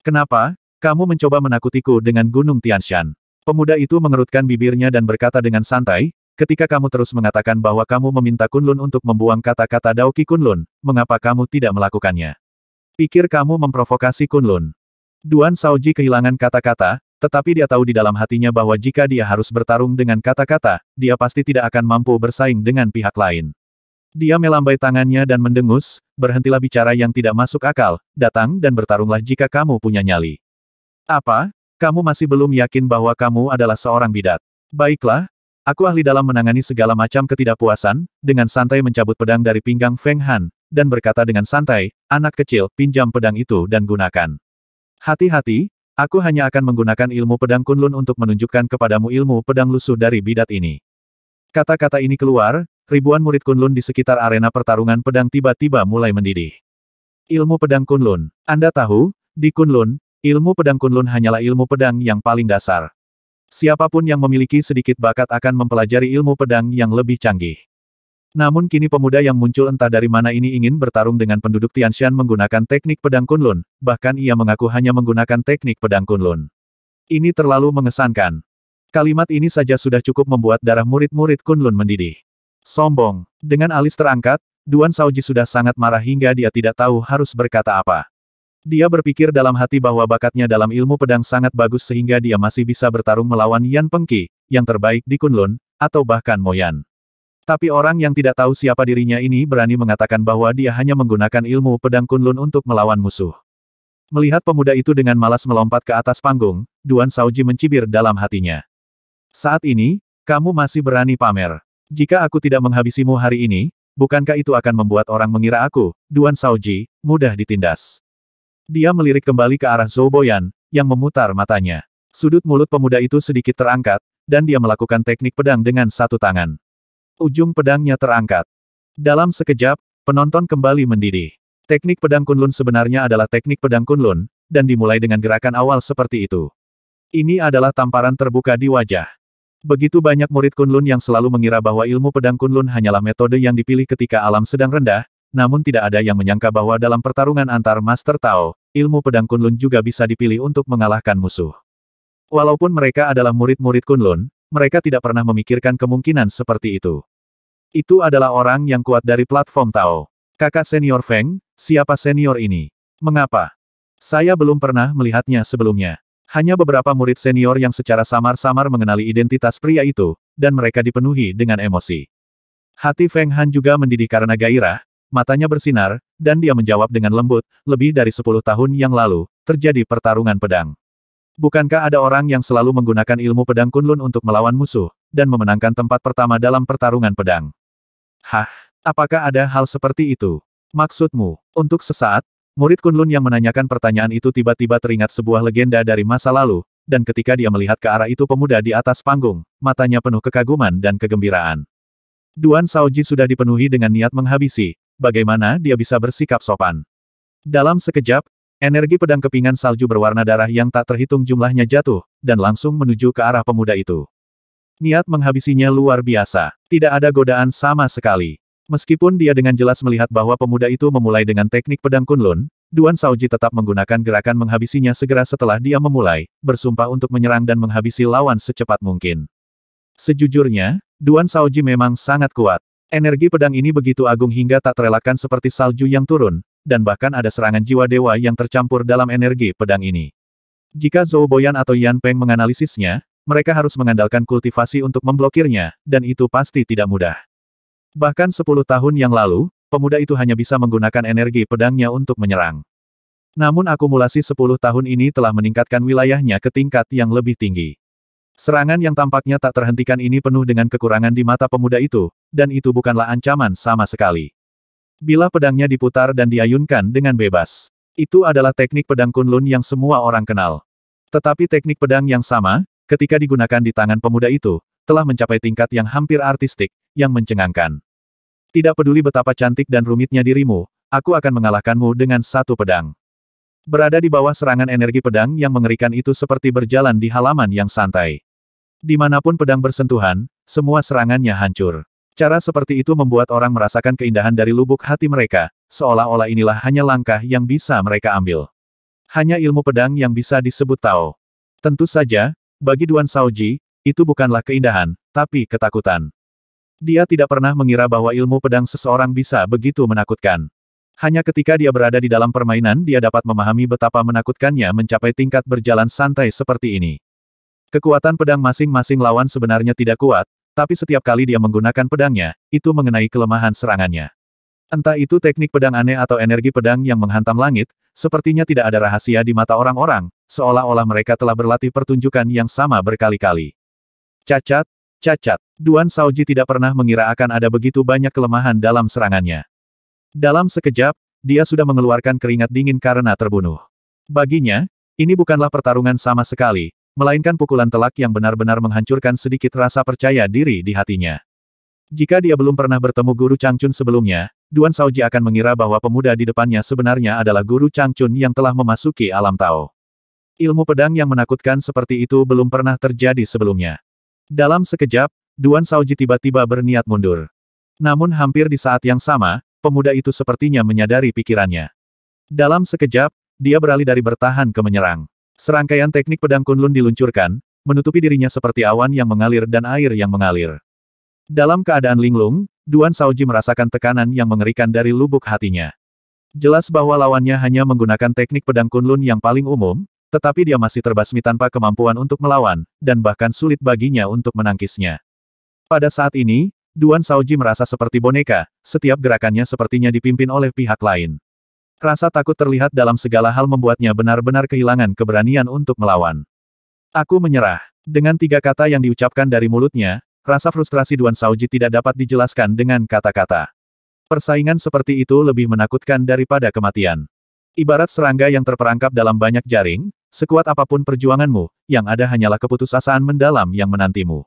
Kenapa? Kamu mencoba menakutiku dengan Gunung Tianshan. Pemuda itu mengerutkan bibirnya dan berkata dengan santai, ketika kamu terus mengatakan bahwa kamu meminta Kunlun untuk membuang kata-kata Daoki Kunlun, mengapa kamu tidak melakukannya? Pikir kamu memprovokasi Kunlun. Duan Saoji kehilangan kata-kata, tetapi dia tahu di dalam hatinya bahwa jika dia harus bertarung dengan kata-kata, dia pasti tidak akan mampu bersaing dengan pihak lain. Dia melambai tangannya dan mendengus, berhentilah bicara yang tidak masuk akal, datang dan bertarunglah jika kamu punya nyali. Apa? Kamu masih belum yakin bahwa kamu adalah seorang bidat? Baiklah, aku ahli dalam menangani segala macam ketidakpuasan, dengan santai mencabut pedang dari pinggang Feng Han, dan berkata dengan santai, anak kecil, pinjam pedang itu dan gunakan. Hati-hati, Aku hanya akan menggunakan ilmu pedang kunlun untuk menunjukkan kepadamu ilmu pedang lusuh dari bidat ini. Kata-kata ini keluar, ribuan murid kunlun di sekitar arena pertarungan pedang tiba-tiba mulai mendidih. Ilmu pedang kunlun. Anda tahu, di kunlun, ilmu pedang kunlun hanyalah ilmu pedang yang paling dasar. Siapapun yang memiliki sedikit bakat akan mempelajari ilmu pedang yang lebih canggih. Namun kini pemuda yang muncul entah dari mana ini ingin bertarung dengan penduduk Tianshan menggunakan teknik pedang kunlun, bahkan ia mengaku hanya menggunakan teknik pedang kunlun. Ini terlalu mengesankan. Kalimat ini saja sudah cukup membuat darah murid-murid kunlun mendidih. Sombong. Dengan alis terangkat, Duan Saoji sudah sangat marah hingga dia tidak tahu harus berkata apa. Dia berpikir dalam hati bahwa bakatnya dalam ilmu pedang sangat bagus sehingga dia masih bisa bertarung melawan Yan Pengki, yang terbaik di Kunlun, atau bahkan Moyan. Tapi orang yang tidak tahu siapa dirinya ini berani mengatakan bahwa dia hanya menggunakan ilmu pedang kunlun untuk melawan musuh. Melihat pemuda itu dengan malas melompat ke atas panggung, Duan Saoji mencibir dalam hatinya. Saat ini, kamu masih berani pamer. Jika aku tidak menghabisimu hari ini, bukankah itu akan membuat orang mengira aku, Duan Saoji, mudah ditindas. Dia melirik kembali ke arah Zhou Boyan, yang memutar matanya. Sudut mulut pemuda itu sedikit terangkat, dan dia melakukan teknik pedang dengan satu tangan. Ujung pedangnya terangkat. Dalam sekejap, penonton kembali mendidih. Teknik pedang kunlun sebenarnya adalah teknik pedang kunlun, dan dimulai dengan gerakan awal seperti itu. Ini adalah tamparan terbuka di wajah. Begitu banyak murid kunlun yang selalu mengira bahwa ilmu pedang kunlun hanyalah metode yang dipilih ketika alam sedang rendah, namun tidak ada yang menyangka bahwa dalam pertarungan antar Master Tao, ilmu pedang kunlun juga bisa dipilih untuk mengalahkan musuh. Walaupun mereka adalah murid-murid kunlun, mereka tidak pernah memikirkan kemungkinan seperti itu. Itu adalah orang yang kuat dari platform Tao. Kakak senior Feng, siapa senior ini? Mengapa? Saya belum pernah melihatnya sebelumnya. Hanya beberapa murid senior yang secara samar-samar mengenali identitas pria itu, dan mereka dipenuhi dengan emosi. Hati Feng Han juga mendidih karena gairah, matanya bersinar, dan dia menjawab dengan lembut, lebih dari sepuluh tahun yang lalu, terjadi pertarungan pedang. Bukankah ada orang yang selalu menggunakan ilmu pedang Kunlun untuk melawan musuh, dan memenangkan tempat pertama dalam pertarungan pedang? Hah, apakah ada hal seperti itu? Maksudmu, untuk sesaat, murid Kunlun yang menanyakan pertanyaan itu tiba-tiba teringat sebuah legenda dari masa lalu, dan ketika dia melihat ke arah itu pemuda di atas panggung, matanya penuh kekaguman dan kegembiraan. Duan Saoji sudah dipenuhi dengan niat menghabisi, bagaimana dia bisa bersikap sopan. Dalam sekejap, Energi pedang kepingan salju berwarna darah yang tak terhitung jumlahnya jatuh, dan langsung menuju ke arah pemuda itu. Niat menghabisinya luar biasa. Tidak ada godaan sama sekali. Meskipun dia dengan jelas melihat bahwa pemuda itu memulai dengan teknik pedang kunlun, Duan Saoji tetap menggunakan gerakan menghabisinya segera setelah dia memulai, bersumpah untuk menyerang dan menghabisi lawan secepat mungkin. Sejujurnya, Duan Saoji memang sangat kuat. Energi pedang ini begitu agung hingga tak terelakkan seperti salju yang turun, dan bahkan ada serangan jiwa dewa yang tercampur dalam energi pedang ini. Jika Zhou Boyan atau Yan Peng menganalisisnya, mereka harus mengandalkan kultivasi untuk memblokirnya, dan itu pasti tidak mudah. Bahkan 10 tahun yang lalu, pemuda itu hanya bisa menggunakan energi pedangnya untuk menyerang. Namun akumulasi 10 tahun ini telah meningkatkan wilayahnya ke tingkat yang lebih tinggi. Serangan yang tampaknya tak terhentikan ini penuh dengan kekurangan di mata pemuda itu, dan itu bukanlah ancaman sama sekali. Bila pedangnya diputar dan diayunkan dengan bebas. Itu adalah teknik pedang Kunlun yang semua orang kenal. Tetapi teknik pedang yang sama, ketika digunakan di tangan pemuda itu, telah mencapai tingkat yang hampir artistik, yang mencengangkan. Tidak peduli betapa cantik dan rumitnya dirimu, aku akan mengalahkanmu dengan satu pedang. Berada di bawah serangan energi pedang yang mengerikan itu seperti berjalan di halaman yang santai. Dimanapun pedang bersentuhan, semua serangannya hancur. Cara seperti itu membuat orang merasakan keindahan dari lubuk hati mereka, seolah-olah inilah hanya langkah yang bisa mereka ambil. Hanya ilmu pedang yang bisa disebut Tao. Tentu saja, bagi Duan Saoji, itu bukanlah keindahan, tapi ketakutan. Dia tidak pernah mengira bahwa ilmu pedang seseorang bisa begitu menakutkan. Hanya ketika dia berada di dalam permainan dia dapat memahami betapa menakutkannya mencapai tingkat berjalan santai seperti ini. Kekuatan pedang masing-masing lawan sebenarnya tidak kuat, tapi setiap kali dia menggunakan pedangnya, itu mengenai kelemahan serangannya. Entah itu teknik pedang aneh atau energi pedang yang menghantam langit, sepertinya tidak ada rahasia di mata orang-orang, seolah-olah mereka telah berlatih pertunjukan yang sama berkali-kali. Cacat, cacat. Duan Saoji tidak pernah mengira akan ada begitu banyak kelemahan dalam serangannya. Dalam sekejap, dia sudah mengeluarkan keringat dingin karena terbunuh. Baginya, ini bukanlah pertarungan sama sekali, melainkan pukulan telak yang benar-benar menghancurkan sedikit rasa percaya diri di hatinya. Jika dia belum pernah bertemu Guru Changchun sebelumnya, Duan Saoji akan mengira bahwa pemuda di depannya sebenarnya adalah Guru Changchun yang telah memasuki alam Tao. Ilmu pedang yang menakutkan seperti itu belum pernah terjadi sebelumnya. Dalam sekejap, Duan Saoji tiba-tiba berniat mundur. Namun hampir di saat yang sama, pemuda itu sepertinya menyadari pikirannya. Dalam sekejap, dia beralih dari bertahan ke menyerang. Serangkaian teknik pedang Kunlun diluncurkan, menutupi dirinya seperti awan yang mengalir dan air yang mengalir. Dalam keadaan linglung, Duan Saoji merasakan tekanan yang mengerikan dari lubuk hatinya. Jelas bahwa lawannya hanya menggunakan teknik pedang Kunlun yang paling umum, tetapi dia masih terbasmi tanpa kemampuan untuk melawan, dan bahkan sulit baginya untuk menangkisnya. Pada saat ini, Duan Saoji merasa seperti boneka, setiap gerakannya sepertinya dipimpin oleh pihak lain. Rasa takut terlihat dalam segala hal membuatnya benar-benar kehilangan keberanian untuk melawan. Aku menyerah. Dengan tiga kata yang diucapkan dari mulutnya, rasa frustrasi Duan Saoji tidak dapat dijelaskan dengan kata-kata. Persaingan seperti itu lebih menakutkan daripada kematian. Ibarat serangga yang terperangkap dalam banyak jaring, sekuat apapun perjuanganmu, yang ada hanyalah keputusasaan mendalam yang menantimu.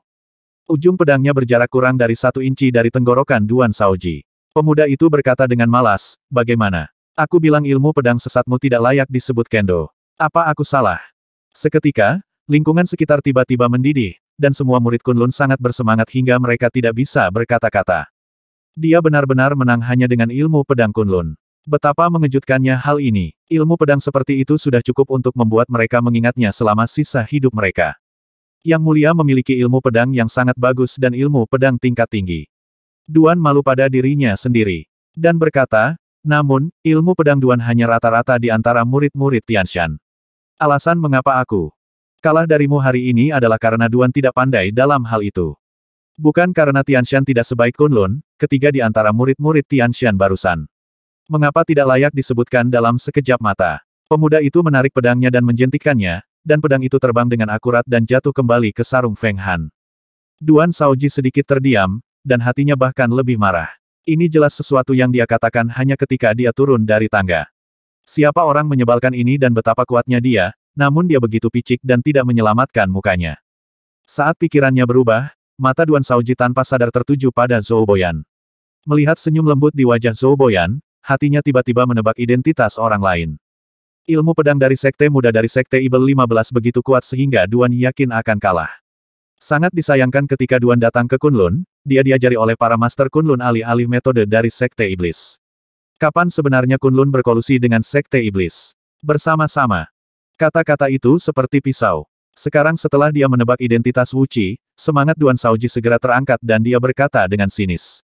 Ujung pedangnya berjarak kurang dari satu inci dari tenggorokan Duan Saoji. Pemuda itu berkata dengan malas, bagaimana? Aku bilang ilmu pedang sesatmu tidak layak disebut kendo. Apa aku salah? Seketika, lingkungan sekitar tiba-tiba mendidih, dan semua murid Kunlun sangat bersemangat hingga mereka tidak bisa berkata-kata. Dia benar-benar menang hanya dengan ilmu pedang Kunlun. Betapa mengejutkannya hal ini. Ilmu pedang seperti itu sudah cukup untuk membuat mereka mengingatnya selama sisa hidup mereka. Yang mulia memiliki ilmu pedang yang sangat bagus dan ilmu pedang tingkat tinggi. Duan malu pada dirinya sendiri. Dan berkata, namun, ilmu pedang Duan hanya rata-rata di antara murid-murid Tianshan. Alasan mengapa aku kalah darimu hari ini adalah karena Duan tidak pandai dalam hal itu. Bukan karena Tianshan tidak sebaik Kunlun, ketiga di antara murid-murid Tianshan barusan. Mengapa tidak layak disebutkan dalam sekejap mata? Pemuda itu menarik pedangnya dan menjentikannya, dan pedang itu terbang dengan akurat dan jatuh kembali ke sarung Feng Han. Duan Saoji sedikit terdiam, dan hatinya bahkan lebih marah. Ini jelas sesuatu yang dia katakan hanya ketika dia turun dari tangga. Siapa orang menyebalkan ini dan betapa kuatnya dia, namun dia begitu picik dan tidak menyelamatkan mukanya. Saat pikirannya berubah, mata Duan Saoji tanpa sadar tertuju pada Zhou Boyan. Melihat senyum lembut di wajah Zhou Boyan, hatinya tiba-tiba menebak identitas orang lain. Ilmu pedang dari Sekte Muda dari Sekte Ibel 15 begitu kuat sehingga Duan yakin akan kalah. Sangat disayangkan ketika Duan datang ke Kunlun, dia diajari oleh para Master Kunlun alih-alih metode dari Sekte Iblis. Kapan sebenarnya Kunlun berkolusi dengan Sekte Iblis? Bersama-sama. Kata-kata itu seperti pisau. Sekarang setelah dia menebak identitas Wuchi, semangat Duan Saoji segera terangkat dan dia berkata dengan sinis.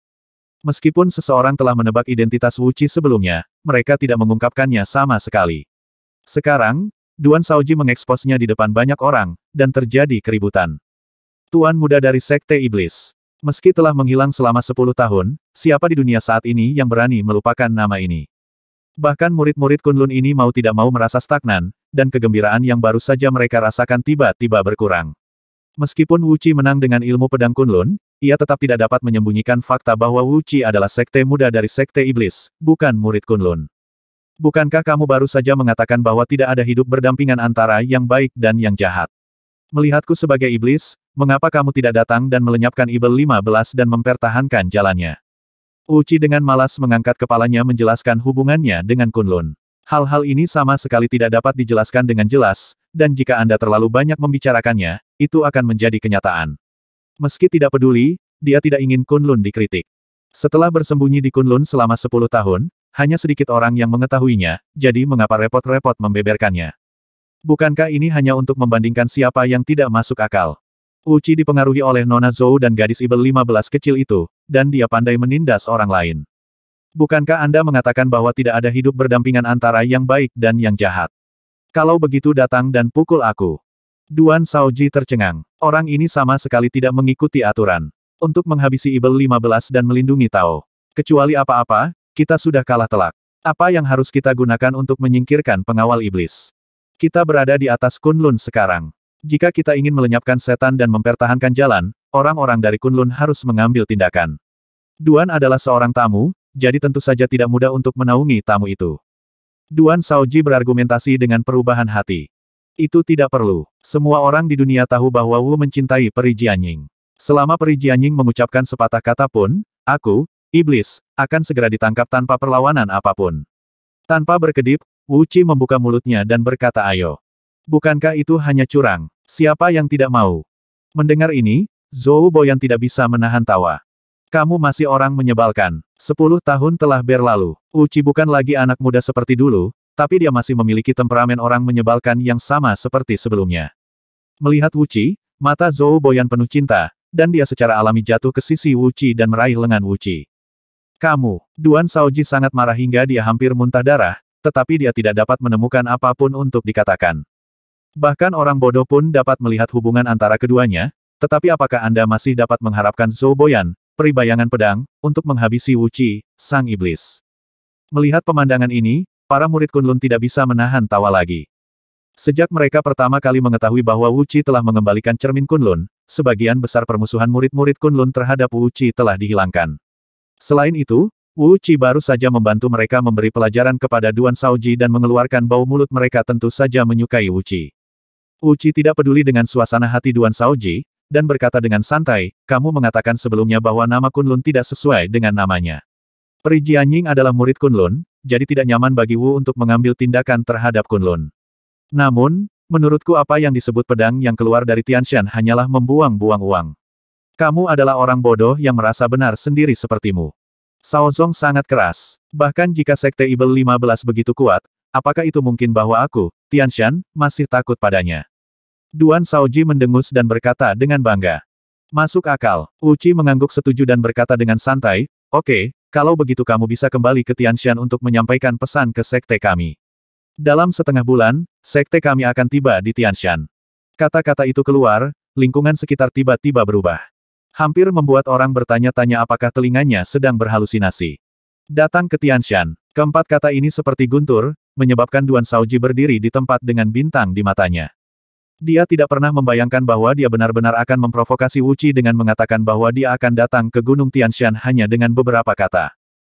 Meskipun seseorang telah menebak identitas Wuchi sebelumnya, mereka tidak mengungkapkannya sama sekali. Sekarang, Duan Saoji mengeksposnya di depan banyak orang, dan terjadi keributan. Tuan muda dari Sekte Iblis. Meski telah menghilang selama 10 tahun, siapa di dunia saat ini yang berani melupakan nama ini? Bahkan murid-murid Kunlun ini mau tidak mau merasa stagnan, dan kegembiraan yang baru saja mereka rasakan tiba-tiba berkurang. Meskipun Wu Qi menang dengan ilmu pedang Kunlun, ia tetap tidak dapat menyembunyikan fakta bahwa Wu Qi adalah sekte muda dari sekte iblis, bukan murid Kunlun. Bukankah kamu baru saja mengatakan bahwa tidak ada hidup berdampingan antara yang baik dan yang jahat? Melihatku sebagai iblis, mengapa kamu tidak datang dan melenyapkan Ibel 15 dan mempertahankan jalannya? Uci dengan malas mengangkat kepalanya menjelaskan hubungannya dengan Kunlun. Hal-hal ini sama sekali tidak dapat dijelaskan dengan jelas, dan jika Anda terlalu banyak membicarakannya, itu akan menjadi kenyataan. Meski tidak peduli, dia tidak ingin Kunlun dikritik. Setelah bersembunyi di Kunlun selama 10 tahun, hanya sedikit orang yang mengetahuinya, jadi mengapa repot-repot membeberkannya. Bukankah ini hanya untuk membandingkan siapa yang tidak masuk akal? Uci dipengaruhi oleh Nona Zhou dan gadis Ibel 15 kecil itu, dan dia pandai menindas orang lain. Bukankah Anda mengatakan bahwa tidak ada hidup berdampingan antara yang baik dan yang jahat? Kalau begitu datang dan pukul aku. Duan Saoji tercengang. Orang ini sama sekali tidak mengikuti aturan. Untuk menghabisi Ibel 15 dan melindungi Tao. Kecuali apa-apa, kita sudah kalah telak. Apa yang harus kita gunakan untuk menyingkirkan pengawal iblis? Kita berada di atas Kunlun sekarang. Jika kita ingin melenyapkan setan dan mempertahankan jalan, orang-orang dari Kunlun harus mengambil tindakan. Duan adalah seorang tamu, jadi tentu saja tidak mudah untuk menaungi tamu itu. Duan Saoji berargumentasi dengan perubahan hati. Itu tidak perlu. Semua orang di dunia tahu bahwa Wu mencintai peri Jianying. Selama peri Jianying mengucapkan sepatah kata pun, aku, iblis, akan segera ditangkap tanpa perlawanan apapun. Tanpa berkedip, Wu Qi membuka mulutnya dan berkata ayo. Bukankah itu hanya curang? Siapa yang tidak mau? Mendengar ini, Zhou Boyan tidak bisa menahan tawa. Kamu masih orang menyebalkan. Sepuluh tahun telah berlalu. Wu Qi bukan lagi anak muda seperti dulu, tapi dia masih memiliki temperamen orang menyebalkan yang sama seperti sebelumnya. Melihat Wu Qi, mata Zhou Boyan penuh cinta, dan dia secara alami jatuh ke sisi Wu Qi dan meraih lengan Wu Qi. Kamu, Duan Saoji sangat marah hingga dia hampir muntah darah, tetapi dia tidak dapat menemukan apapun untuk dikatakan. Bahkan orang bodoh pun dapat melihat hubungan antara keduanya, tetapi apakah Anda masih dapat mengharapkan Zhou Boyan, peribayangan pedang, untuk menghabisi Wu Qi, sang iblis? Melihat pemandangan ini, para murid Kunlun tidak bisa menahan tawa lagi. Sejak mereka pertama kali mengetahui bahwa Wu Qi telah mengembalikan cermin Kunlun, sebagian besar permusuhan murid-murid Kunlun terhadap Wu Qi telah dihilangkan. Selain itu, Wu Qi baru saja membantu mereka memberi pelajaran kepada Duan Saoji dan mengeluarkan bau mulut mereka tentu saja menyukai Wu Qi. Wu Qi tidak peduli dengan suasana hati Duan Saoji, dan berkata dengan santai, kamu mengatakan sebelumnya bahwa nama Kunlun tidak sesuai dengan namanya. Peri Jianying adalah murid Kunlun, jadi tidak nyaman bagi Wu untuk mengambil tindakan terhadap Kunlun. Namun, menurutku apa yang disebut pedang yang keluar dari Tianshan hanyalah membuang-buang uang. Kamu adalah orang bodoh yang merasa benar sendiri sepertimu. Sao Zong sangat keras. Bahkan jika Sekte Ibel 15 begitu kuat, apakah itu mungkin bahwa aku, Tian Tianshan, masih takut padanya? Duan Saoji mendengus dan berkata dengan bangga. Masuk akal, Uci mengangguk setuju dan berkata dengan santai, oke, okay, kalau begitu kamu bisa kembali ke Tian Tianshan untuk menyampaikan pesan ke Sekte kami. Dalam setengah bulan, Sekte kami akan tiba di Tian Tianshan. Kata-kata itu keluar, lingkungan sekitar tiba-tiba berubah. Hampir membuat orang bertanya-tanya apakah telinganya sedang berhalusinasi. Datang ke Tianshan, keempat kata ini seperti guntur, menyebabkan Duan Saoji berdiri di tempat dengan bintang di matanya. Dia tidak pernah membayangkan bahwa dia benar-benar akan memprovokasi Wuci dengan mengatakan bahwa dia akan datang ke Gunung Tianshan hanya dengan beberapa kata.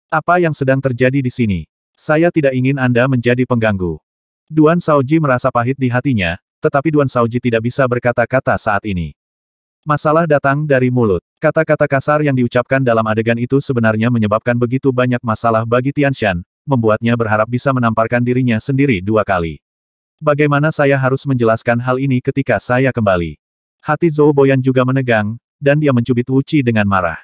Apa yang sedang terjadi di sini? Saya tidak ingin Anda menjadi pengganggu. Duan Saoji merasa pahit di hatinya, tetapi Duan Saoji tidak bisa berkata-kata saat ini. Masalah datang dari mulut. Kata-kata kasar yang diucapkan dalam adegan itu sebenarnya menyebabkan begitu banyak masalah bagi Tian Tianshan, membuatnya berharap bisa menamparkan dirinya sendiri dua kali. Bagaimana saya harus menjelaskan hal ini ketika saya kembali? Hati Zhou Boyan juga menegang, dan dia mencubit Wuci dengan marah.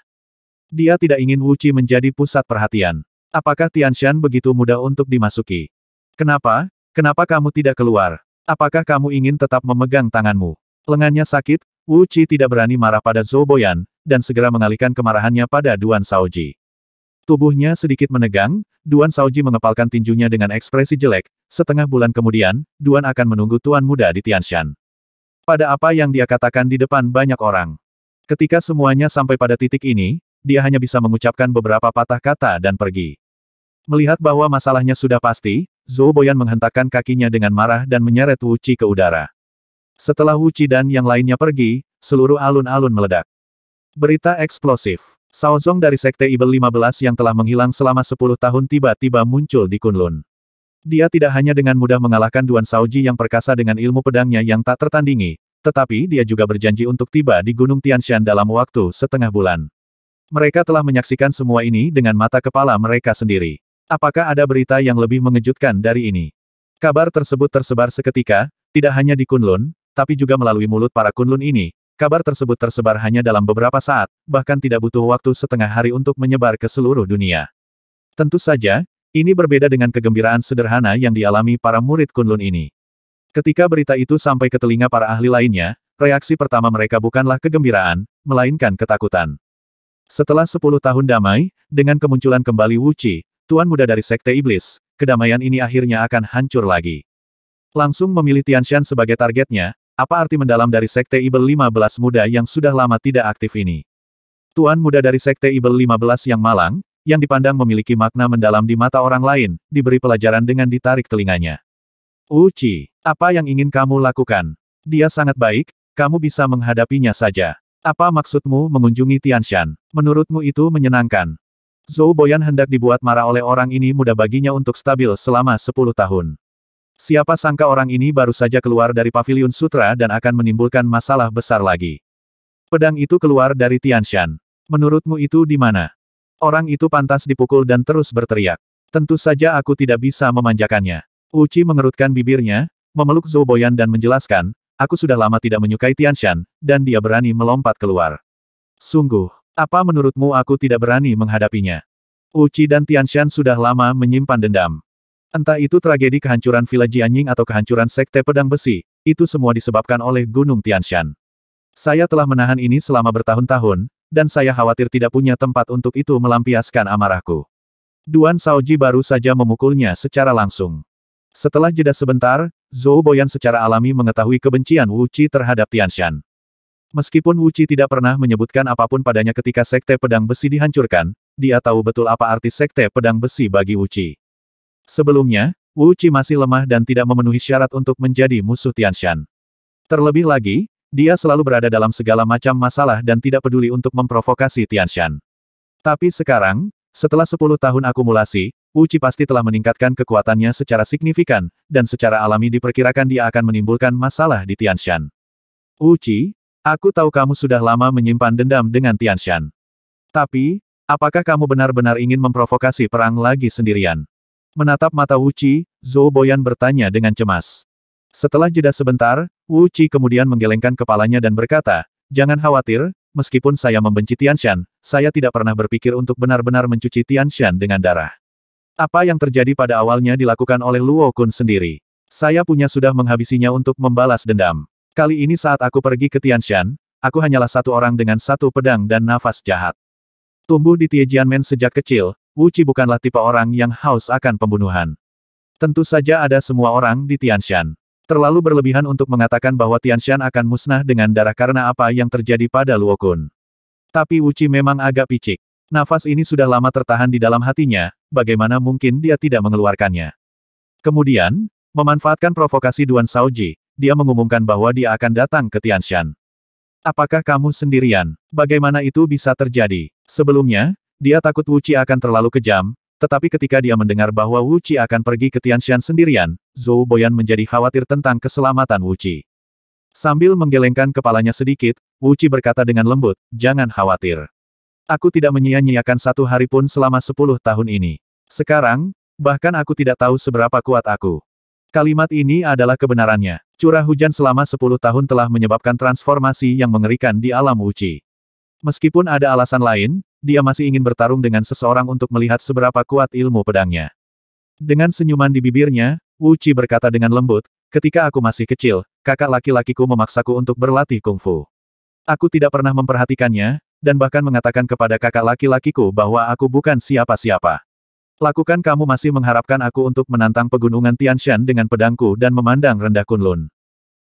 Dia tidak ingin Wuci menjadi pusat perhatian. Apakah Tian Tianshan begitu mudah untuk dimasuki? Kenapa? Kenapa kamu tidak keluar? Apakah kamu ingin tetap memegang tanganmu? Lengannya sakit, Wu Qi tidak berani marah pada Zhou Boyan, dan segera mengalihkan kemarahannya pada Duan Saoji. Tubuhnya sedikit menegang, Duan Saoji mengepalkan tinjunya dengan ekspresi jelek, setengah bulan kemudian, Duan akan menunggu Tuan Muda di Tianshan. Pada apa yang dia katakan di depan banyak orang. Ketika semuanya sampai pada titik ini, dia hanya bisa mengucapkan beberapa patah kata dan pergi. Melihat bahwa masalahnya sudah pasti, Zhou Boyan menghentakkan kakinya dengan marah dan menyeret Wu Qi ke udara. Setelah Wu Qi dan yang lainnya pergi, seluruh alun-alun meledak. Berita eksplosif. Saozong dari Sekte Ibel 15 yang telah menghilang selama 10 tahun tiba-tiba muncul di Kunlun. Dia tidak hanya dengan mudah mengalahkan Duan Saoji yang perkasa dengan ilmu pedangnya yang tak tertandingi, tetapi dia juga berjanji untuk tiba di Gunung Tianshan dalam waktu setengah bulan. Mereka telah menyaksikan semua ini dengan mata kepala mereka sendiri. Apakah ada berita yang lebih mengejutkan dari ini? Kabar tersebut tersebar seketika, tidak hanya di Kunlun, tapi juga melalui mulut para kunlun ini, kabar tersebut tersebar hanya dalam beberapa saat, bahkan tidak butuh waktu setengah hari untuk menyebar ke seluruh dunia. Tentu saja, ini berbeda dengan kegembiraan sederhana yang dialami para murid kunlun ini. Ketika berita itu sampai ke telinga para ahli lainnya, reaksi pertama mereka bukanlah kegembiraan, melainkan ketakutan. Setelah 10 tahun damai, dengan kemunculan kembali Wuchi, Tuan Muda dari Sekte Iblis, kedamaian ini akhirnya akan hancur lagi. Langsung memilih Tianshan sebagai targetnya, apa arti mendalam dari Sekte Ibel 15 muda yang sudah lama tidak aktif ini? Tuan muda dari Sekte Ibel 15 yang malang, yang dipandang memiliki makna mendalam di mata orang lain, diberi pelajaran dengan ditarik telinganya. Uci, apa yang ingin kamu lakukan? Dia sangat baik, kamu bisa menghadapinya saja. Apa maksudmu mengunjungi Tianshan? Menurutmu itu menyenangkan? Zhou Boyan hendak dibuat marah oleh orang ini mudah baginya untuk stabil selama 10 tahun. Siapa sangka orang ini baru saja keluar dari pavilion sutra dan akan menimbulkan masalah besar lagi. Pedang itu keluar dari Tian Shan. Menurutmu itu di mana? Orang itu pantas dipukul dan terus berteriak. Tentu saja aku tidak bisa memanjakannya. Uci mengerutkan bibirnya, memeluk Zhou Boyan dan menjelaskan, aku sudah lama tidak menyukai Tian Shan dan dia berani melompat keluar. Sungguh, apa menurutmu aku tidak berani menghadapinya? Uci dan Tian Shan sudah lama menyimpan dendam. Entah itu tragedi kehancuran Villa Jianying atau kehancuran Sekte Pedang Besi, itu semua disebabkan oleh Gunung Tianshan. Saya telah menahan ini selama bertahun-tahun, dan saya khawatir tidak punya tempat untuk itu melampiaskan amarahku. Duan Saoji baru saja memukulnya secara langsung. Setelah jeda sebentar, Zhou Boyan secara alami mengetahui kebencian Wu Qi terhadap Tianshan. Meskipun Wu Qi tidak pernah menyebutkan apapun padanya ketika Sekte Pedang Besi dihancurkan, dia tahu betul apa arti Sekte Pedang Besi bagi Wu Qi. Sebelumnya, Wu Qi masih lemah dan tidak memenuhi syarat untuk menjadi musuh Tianshan. Terlebih lagi, dia selalu berada dalam segala macam masalah dan tidak peduli untuk memprovokasi Tianshan. Tapi sekarang, setelah 10 tahun akumulasi, Wu Qi pasti telah meningkatkan kekuatannya secara signifikan, dan secara alami diperkirakan dia akan menimbulkan masalah di Tianshan. Qi, aku tahu kamu sudah lama menyimpan dendam dengan Tianshan. Tapi, apakah kamu benar-benar ingin memprovokasi perang lagi sendirian? Menatap mata Wu Wuchi, Zhou Boyan bertanya dengan cemas. Setelah jeda sebentar, Wu Wuchi kemudian menggelengkan kepalanya dan berkata, Jangan khawatir, meskipun saya membenci Tian Shan, saya tidak pernah berpikir untuk benar-benar mencuci Tian Shan dengan darah. Apa yang terjadi pada awalnya dilakukan oleh Luo Kun sendiri. Saya punya sudah menghabisinya untuk membalas dendam. Kali ini saat aku pergi ke Tian Shan, aku hanyalah satu orang dengan satu pedang dan nafas jahat. Tumbuh di Tiejianmen sejak kecil, Wu Wuci bukanlah tipe orang yang haus akan pembunuhan. Tentu saja ada semua orang di Tianshan. Terlalu berlebihan untuk mengatakan bahwa Tianshan akan musnah dengan darah karena apa yang terjadi pada Luokun. Tapi Wu Wuci memang agak picik. Nafas ini sudah lama tertahan di dalam hatinya, bagaimana mungkin dia tidak mengeluarkannya. Kemudian, memanfaatkan provokasi Duan Saoji, dia mengumumkan bahwa dia akan datang ke Tianshan. Apakah kamu sendirian? Bagaimana itu bisa terjadi? Sebelumnya, dia takut Wu Qi akan terlalu kejam, tetapi ketika dia mendengar bahwa Wu Qi akan pergi ke Tianxian sendirian, Zhou Boyan menjadi khawatir tentang keselamatan Wu Qi. Sambil menggelengkan kepalanya sedikit, Wu Qi berkata dengan lembut, jangan khawatir. Aku tidak menyia-nyiakan satu hari pun selama sepuluh tahun ini. Sekarang, bahkan aku tidak tahu seberapa kuat aku. Kalimat ini adalah kebenarannya. Curah hujan selama sepuluh tahun telah menyebabkan transformasi yang mengerikan di alam Wu Wuci. Meskipun ada alasan lain, dia masih ingin bertarung dengan seseorang untuk melihat seberapa kuat ilmu pedangnya. Dengan senyuman di bibirnya, Wu Qi berkata dengan lembut, ketika aku masih kecil, kakak laki-lakiku memaksaku untuk berlatih kungfu. Aku tidak pernah memperhatikannya, dan bahkan mengatakan kepada kakak laki-lakiku bahwa aku bukan siapa-siapa. Lakukan kamu masih mengharapkan aku untuk menantang pegunungan Tianshan dengan pedangku dan memandang rendah Kunlun.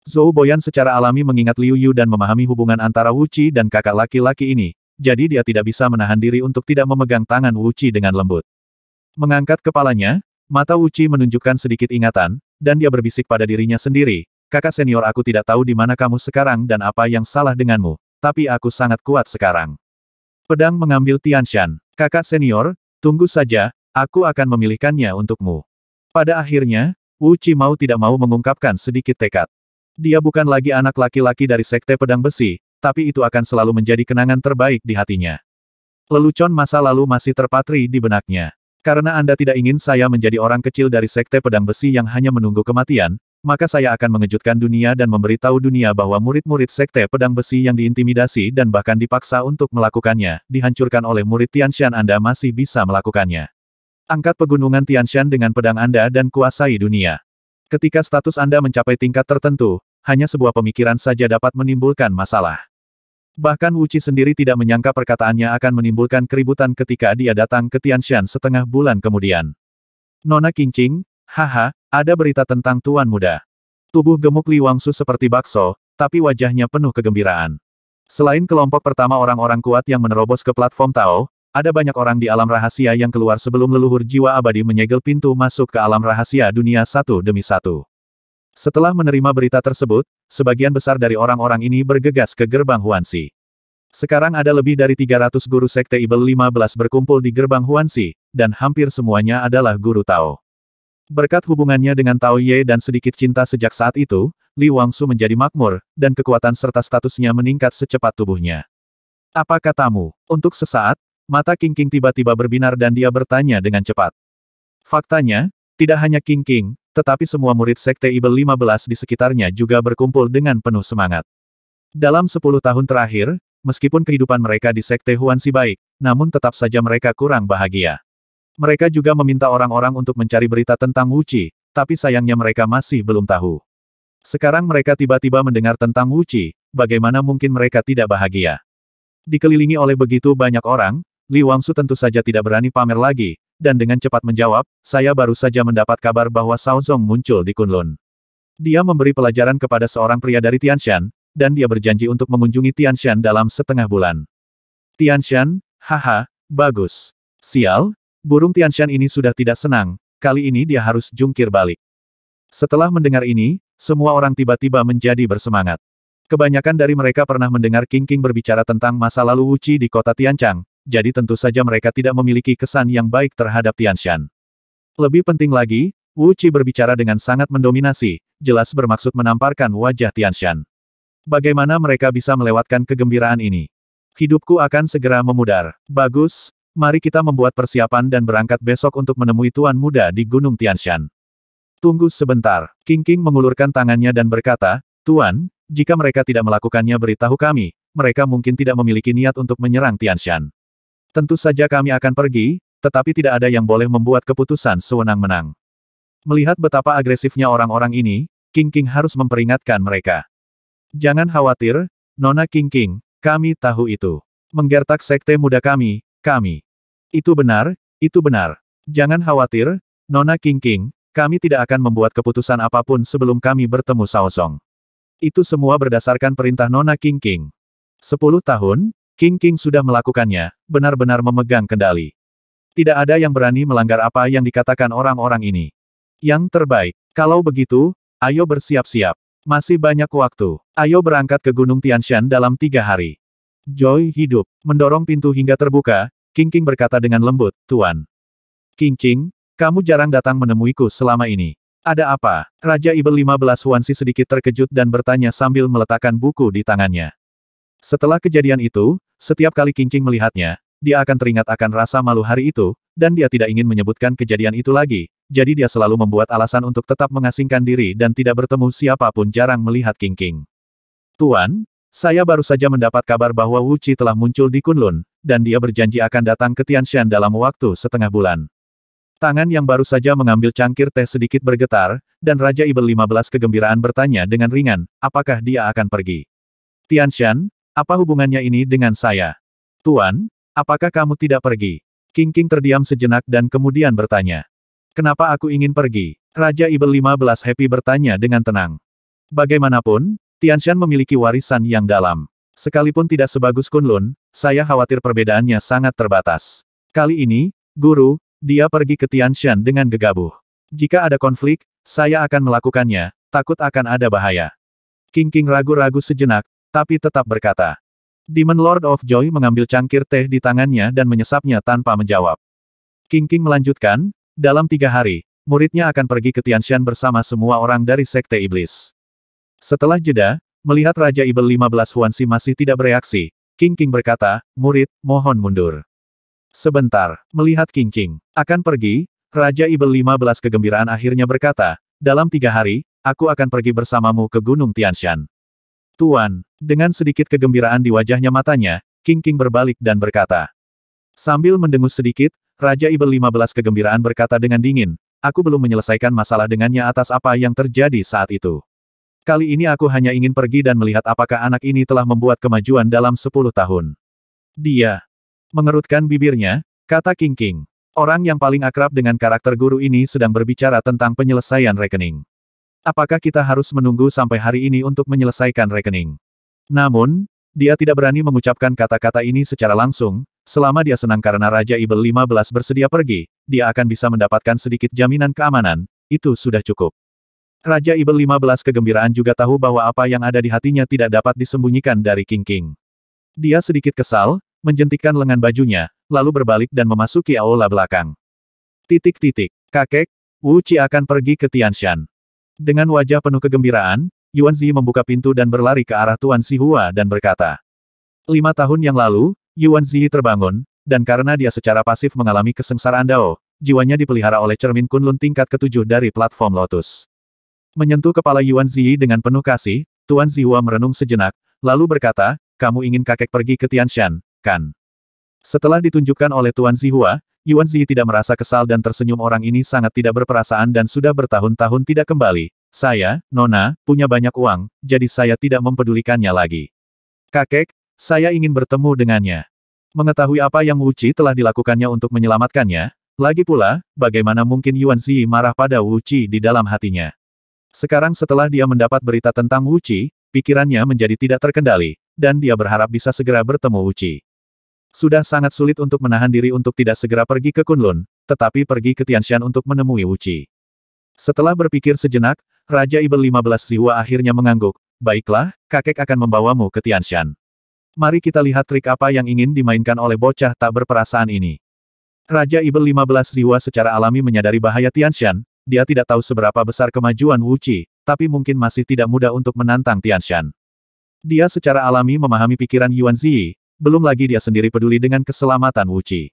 Zhou Boyan secara alami mengingat Liu Yu dan memahami hubungan antara Wu Qi dan kakak laki-laki ini, jadi dia tidak bisa menahan diri untuk tidak memegang tangan Wuci dengan lembut. Mengangkat kepalanya, mata Wuci menunjukkan sedikit ingatan, dan dia berbisik pada dirinya sendiri, kakak senior aku tidak tahu di mana kamu sekarang dan apa yang salah denganmu, tapi aku sangat kuat sekarang. Pedang mengambil Tian Shan, kakak senior, tunggu saja, aku akan memilihkannya untukmu. Pada akhirnya, Wuci mau tidak mau mengungkapkan sedikit tekad. Dia bukan lagi anak laki-laki dari Sekte Pedang Besi, tapi itu akan selalu menjadi kenangan terbaik di hatinya. Lelucon masa lalu masih terpatri di benaknya. Karena Anda tidak ingin saya menjadi orang kecil dari Sekte Pedang Besi yang hanya menunggu kematian, maka saya akan mengejutkan dunia dan memberitahu dunia bahwa murid-murid Sekte Pedang Besi yang diintimidasi dan bahkan dipaksa untuk melakukannya, dihancurkan oleh murid Tianshan Anda masih bisa melakukannya. Angkat pegunungan Tianshan dengan pedang Anda dan kuasai dunia. Ketika status Anda mencapai tingkat tertentu, hanya sebuah pemikiran saja dapat menimbulkan masalah. Bahkan Wuci sendiri tidak menyangka perkataannya akan menimbulkan keributan ketika dia datang ke Tianshan setengah bulan kemudian. Nona Kincing, haha, ada berita tentang tuan muda. Tubuh gemuk Li Wangsu seperti bakso, tapi wajahnya penuh kegembiraan. Selain kelompok pertama orang-orang kuat yang menerobos ke platform Tao, ada banyak orang di alam rahasia yang keluar sebelum leluhur jiwa abadi menyegel pintu masuk ke alam rahasia dunia satu demi satu. Setelah menerima berita tersebut, sebagian besar dari orang-orang ini bergegas ke gerbang Huansi. Sekarang ada lebih dari 300 guru sekte Ibel 15 berkumpul di gerbang Huansi, dan hampir semuanya adalah guru Tao. Berkat hubungannya dengan Tao Ye dan sedikit cinta sejak saat itu, Li Wangsu menjadi makmur, dan kekuatan serta statusnya meningkat secepat tubuhnya. Apa katamu? Untuk sesaat, mata King King tiba-tiba berbinar dan dia bertanya dengan cepat. Faktanya, tidak hanya King King, tetapi semua murid Sekte Ibel 15 di sekitarnya juga berkumpul dengan penuh semangat. Dalam 10 tahun terakhir, meskipun kehidupan mereka di Sekte Huansi baik, namun tetap saja mereka kurang bahagia. Mereka juga meminta orang-orang untuk mencari berita tentang Wuci, tapi sayangnya mereka masih belum tahu. Sekarang mereka tiba-tiba mendengar tentang Wuci, bagaimana mungkin mereka tidak bahagia? Dikelilingi oleh begitu banyak orang, Li Wangsu tentu saja tidak berani pamer lagi, dan dengan cepat menjawab, saya baru saja mendapat kabar bahwa Sao Zong muncul di Kunlun. Dia memberi pelajaran kepada seorang pria dari Tianshan, dan dia berjanji untuk mengunjungi Tianshan dalam setengah bulan. Tianshan, haha, bagus. Sial, burung Tianshan ini sudah tidak senang, kali ini dia harus jungkir balik. Setelah mendengar ini, semua orang tiba-tiba menjadi bersemangat. Kebanyakan dari mereka pernah mendengar King King berbicara tentang masa lalu Wuchi di kota Tianchang, jadi tentu saja mereka tidak memiliki kesan yang baik terhadap Tian Shan. Lebih penting lagi, Wu Qi berbicara dengan sangat mendominasi, jelas bermaksud menamparkan wajah Tian Shan. Bagaimana mereka bisa melewatkan kegembiraan ini? Hidupku akan segera memudar. Bagus, mari kita membuat persiapan dan berangkat besok untuk menemui Tuan Muda di Gunung Tian Shan. Tunggu sebentar, King King mengulurkan tangannya dan berkata, Tuan, jika mereka tidak melakukannya beritahu kami, mereka mungkin tidak memiliki niat untuk menyerang Tian Shan. Tentu saja kami akan pergi, tetapi tidak ada yang boleh membuat keputusan sewenang wenang Melihat betapa agresifnya orang-orang ini, King King harus memperingatkan mereka. Jangan khawatir, Nona King King, kami tahu itu. Menggertak sekte muda kami, kami. Itu benar, itu benar. Jangan khawatir, Nona King King, kami tidak akan membuat keputusan apapun sebelum kami bertemu Sao Song. Itu semua berdasarkan perintah Nona King King. Sepuluh tahun, King King sudah melakukannya, benar-benar memegang kendali. Tidak ada yang berani melanggar apa yang dikatakan orang-orang ini. Yang terbaik, kalau begitu, ayo bersiap-siap. Masih banyak waktu. Ayo berangkat ke Gunung Tianshan dalam tiga hari. Joy hidup, mendorong pintu hingga terbuka, King King berkata dengan lembut, Tuan. King King, kamu jarang datang menemuiku selama ini. Ada apa? Raja Ibel 15 Huansi sedikit terkejut dan bertanya sambil meletakkan buku di tangannya. Setelah kejadian itu, setiap kali Kincing melihatnya, dia akan teringat akan rasa malu hari itu, dan dia tidak ingin menyebutkan kejadian itu lagi, jadi dia selalu membuat alasan untuk tetap mengasingkan diri dan tidak bertemu siapapun jarang melihat Kincing. Tuan, saya baru saja mendapat kabar bahwa Wu Qi telah muncul di Kunlun, dan dia berjanji akan datang ke Tianxian dalam waktu setengah bulan. Tangan yang baru saja mengambil cangkir teh sedikit bergetar, dan Raja Ibel 15 kegembiraan bertanya dengan ringan, apakah dia akan pergi. Tianxian? Apa hubungannya ini dengan saya? Tuan, apakah kamu tidak pergi? King King terdiam sejenak dan kemudian bertanya. Kenapa aku ingin pergi? Raja Ibel 15 Happy bertanya dengan tenang. Bagaimanapun, Tian Shan memiliki warisan yang dalam. Sekalipun tidak sebagus Kunlun, saya khawatir perbedaannya sangat terbatas. Kali ini, guru, dia pergi ke Tian Shan dengan gegabah. Jika ada konflik, saya akan melakukannya, takut akan ada bahaya. King King ragu-ragu sejenak, tapi tetap berkata. Demon Lord of Joy mengambil cangkir teh di tangannya dan menyesapnya tanpa menjawab. King King melanjutkan, dalam tiga hari, muridnya akan pergi ke Tianshan bersama semua orang dari Sekte Iblis. Setelah jeda, melihat Raja Ibel 15 Huansi masih tidak bereaksi, King King berkata, murid, mohon mundur. Sebentar, melihat King King, akan pergi, Raja Ibel 15 kegembiraan akhirnya berkata, dalam tiga hari, aku akan pergi bersamamu ke Gunung Tianshan. Tuan, dengan sedikit kegembiraan di wajahnya matanya, King King berbalik dan berkata. Sambil mendengus sedikit, Raja Ibel 15 kegembiraan berkata dengan dingin, aku belum menyelesaikan masalah dengannya atas apa yang terjadi saat itu. Kali ini aku hanya ingin pergi dan melihat apakah anak ini telah membuat kemajuan dalam 10 tahun. Dia mengerutkan bibirnya, kata King King. Orang yang paling akrab dengan karakter guru ini sedang berbicara tentang penyelesaian rekening. Apakah kita harus menunggu sampai hari ini untuk menyelesaikan rekening? Namun, dia tidak berani mengucapkan kata-kata ini secara langsung, selama dia senang karena Raja Ibel 15 bersedia pergi, dia akan bisa mendapatkan sedikit jaminan keamanan, itu sudah cukup. Raja Ibel 15 kegembiraan juga tahu bahwa apa yang ada di hatinya tidak dapat disembunyikan dari King King. Dia sedikit kesal, menjentikkan lengan bajunya, lalu berbalik dan memasuki aula belakang. Titik-titik, kakek, Wu Qi akan pergi ke Tianshan. Dengan wajah penuh kegembiraan, Yuan Zi membuka pintu dan berlari ke arah Tuan Si Hua dan berkata. Lima tahun yang lalu, Yuan Zi terbangun, dan karena dia secara pasif mengalami kesengsaraan Dao, jiwanya dipelihara oleh cermin kunlun tingkat ketujuh dari platform Lotus. Menyentuh kepala Yuan Zi dengan penuh kasih, Tuan Hua merenung sejenak, lalu berkata, kamu ingin kakek pergi ke Tianshan, kan? Setelah ditunjukkan oleh Tuan Hua. Yuan Zi tidak merasa kesal dan tersenyum orang ini sangat tidak berperasaan dan sudah bertahun-tahun tidak kembali. Saya, Nona, punya banyak uang, jadi saya tidak mempedulikannya lagi. Kakek, saya ingin bertemu dengannya. Mengetahui apa yang Wu Qi telah dilakukannya untuk menyelamatkannya, lagi pula, bagaimana mungkin Yuan Zi marah pada Wu Qi di dalam hatinya. Sekarang setelah dia mendapat berita tentang Wu Qi, pikirannya menjadi tidak terkendali, dan dia berharap bisa segera bertemu Wu Qi. Sudah sangat sulit untuk menahan diri untuk tidak segera pergi ke Kunlun, tetapi pergi ke Tianshan untuk menemui Wuci. Setelah berpikir sejenak, Raja Ibel 15 Siwa akhirnya mengangguk, baiklah, kakek akan membawamu ke Tianshan. Mari kita lihat trik apa yang ingin dimainkan oleh bocah tak berperasaan ini. Raja Ibel 15 Siwa secara alami menyadari bahaya Tianshan, dia tidak tahu seberapa besar kemajuan Wuci, tapi mungkin masih tidak mudah untuk menantang Tianshan. Dia secara alami memahami pikiran Yuan Ziyi, belum lagi dia sendiri peduli dengan keselamatan Wuci.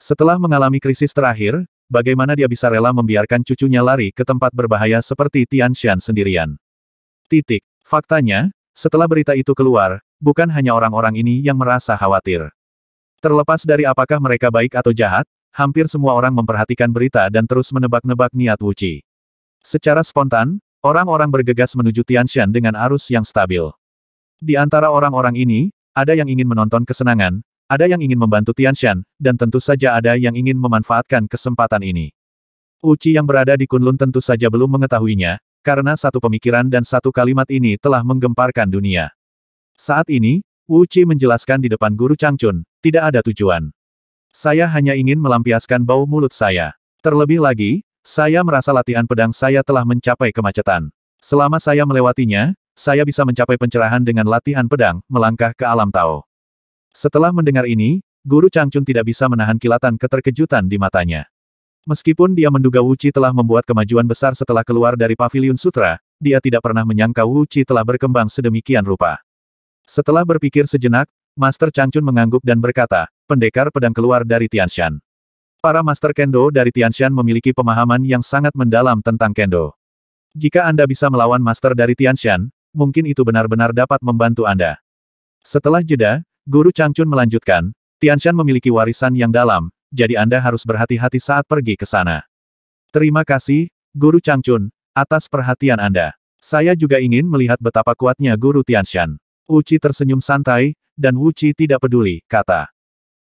Setelah mengalami krisis terakhir, bagaimana dia bisa rela membiarkan cucunya lari ke tempat berbahaya seperti Tianshan sendirian. Titik. Faktanya, setelah berita itu keluar, bukan hanya orang-orang ini yang merasa khawatir. Terlepas dari apakah mereka baik atau jahat, hampir semua orang memperhatikan berita dan terus menebak-nebak niat Wuci. Secara spontan, orang-orang bergegas menuju Tianshan dengan arus yang stabil. Di antara orang-orang ini, ada yang ingin menonton kesenangan, ada yang ingin membantu Tianshan, dan tentu saja ada yang ingin memanfaatkan kesempatan ini. Uci yang berada di Kunlun tentu saja belum mengetahuinya, karena satu pemikiran dan satu kalimat ini telah menggemparkan dunia. Saat ini, Uci menjelaskan di depan guru Changchun, tidak ada tujuan. Saya hanya ingin melampiaskan bau mulut saya. Terlebih lagi, saya merasa latihan pedang saya telah mencapai kemacetan. Selama saya melewatinya, saya bisa mencapai pencerahan dengan latihan pedang, melangkah ke alam Tao. Setelah mendengar ini, Guru Changchun tidak bisa menahan kilatan keterkejutan di matanya. Meskipun dia menduga Wuci telah membuat kemajuan besar setelah keluar dari Paviliun sutra, dia tidak pernah menyangka Wuci telah berkembang sedemikian rupa. Setelah berpikir sejenak, Master Changchun mengangguk dan berkata, pendekar pedang keluar dari Tianshan. Para Master Kendo dari Tianshan memiliki pemahaman yang sangat mendalam tentang Kendo. Jika Anda bisa melawan Master dari Tianshan, mungkin itu benar-benar dapat membantu Anda. Setelah jeda, Guru Changchun melanjutkan, Tianshan memiliki warisan yang dalam, jadi Anda harus berhati-hati saat pergi ke sana. Terima kasih, Guru Changchun, atas perhatian Anda. Saya juga ingin melihat betapa kuatnya Guru Tianshan. Uci tersenyum santai, dan Uci tidak peduli, kata.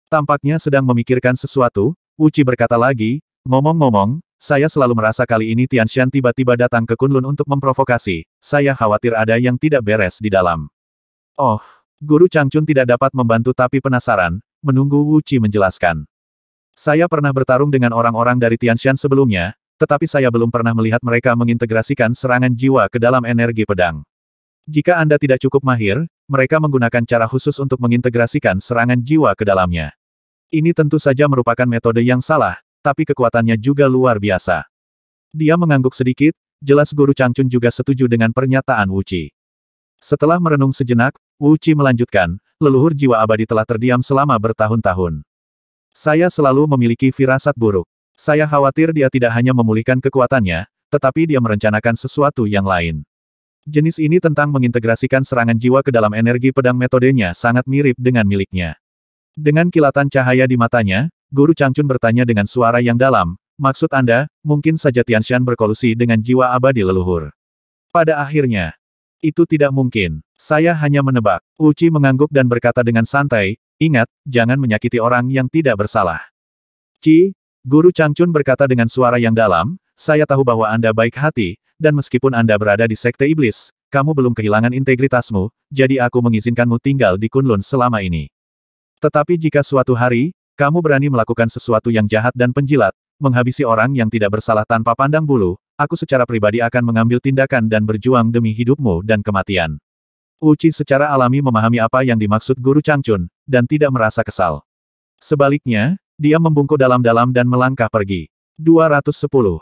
Tampaknya sedang memikirkan sesuatu, Uci berkata lagi, ngomong-ngomong, saya selalu merasa kali ini Tian Xian tiba-tiba datang ke Kunlun untuk memprovokasi, saya khawatir ada yang tidak beres di dalam. Oh, Guru Changchun tidak dapat membantu tapi penasaran, menunggu Wu Qi menjelaskan. Saya pernah bertarung dengan orang-orang dari Tian Xian sebelumnya, tetapi saya belum pernah melihat mereka mengintegrasikan serangan jiwa ke dalam energi pedang. Jika Anda tidak cukup mahir, mereka menggunakan cara khusus untuk mengintegrasikan serangan jiwa ke dalamnya. Ini tentu saja merupakan metode yang salah, tapi kekuatannya juga luar biasa. Dia mengangguk sedikit, jelas guru Changchun juga setuju dengan pernyataan Wu Wuci. Setelah merenung sejenak, Wu Wuci melanjutkan, leluhur jiwa abadi telah terdiam selama bertahun-tahun. Saya selalu memiliki firasat buruk. Saya khawatir dia tidak hanya memulihkan kekuatannya, tetapi dia merencanakan sesuatu yang lain. Jenis ini tentang mengintegrasikan serangan jiwa ke dalam energi pedang metodenya sangat mirip dengan miliknya. Dengan kilatan cahaya di matanya, Guru Changchun bertanya dengan suara yang dalam, maksud Anda, mungkin saja Tianshan berkolusi dengan jiwa abadi leluhur. Pada akhirnya, itu tidak mungkin. Saya hanya menebak. Uci mengangguk dan berkata dengan santai, ingat, jangan menyakiti orang yang tidak bersalah. Ci, Guru Changchun berkata dengan suara yang dalam, saya tahu bahwa Anda baik hati, dan meskipun Anda berada di sekte iblis, kamu belum kehilangan integritasmu, jadi aku mengizinkanmu tinggal di Kunlun selama ini. Tetapi jika suatu hari, kamu berani melakukan sesuatu yang jahat dan penjilat, menghabisi orang yang tidak bersalah tanpa pandang bulu, aku secara pribadi akan mengambil tindakan dan berjuang demi hidupmu dan kematian. Uci secara alami memahami apa yang dimaksud Guru Changchun, dan tidak merasa kesal. Sebaliknya, dia membungkuk dalam-dalam dan melangkah pergi. 210.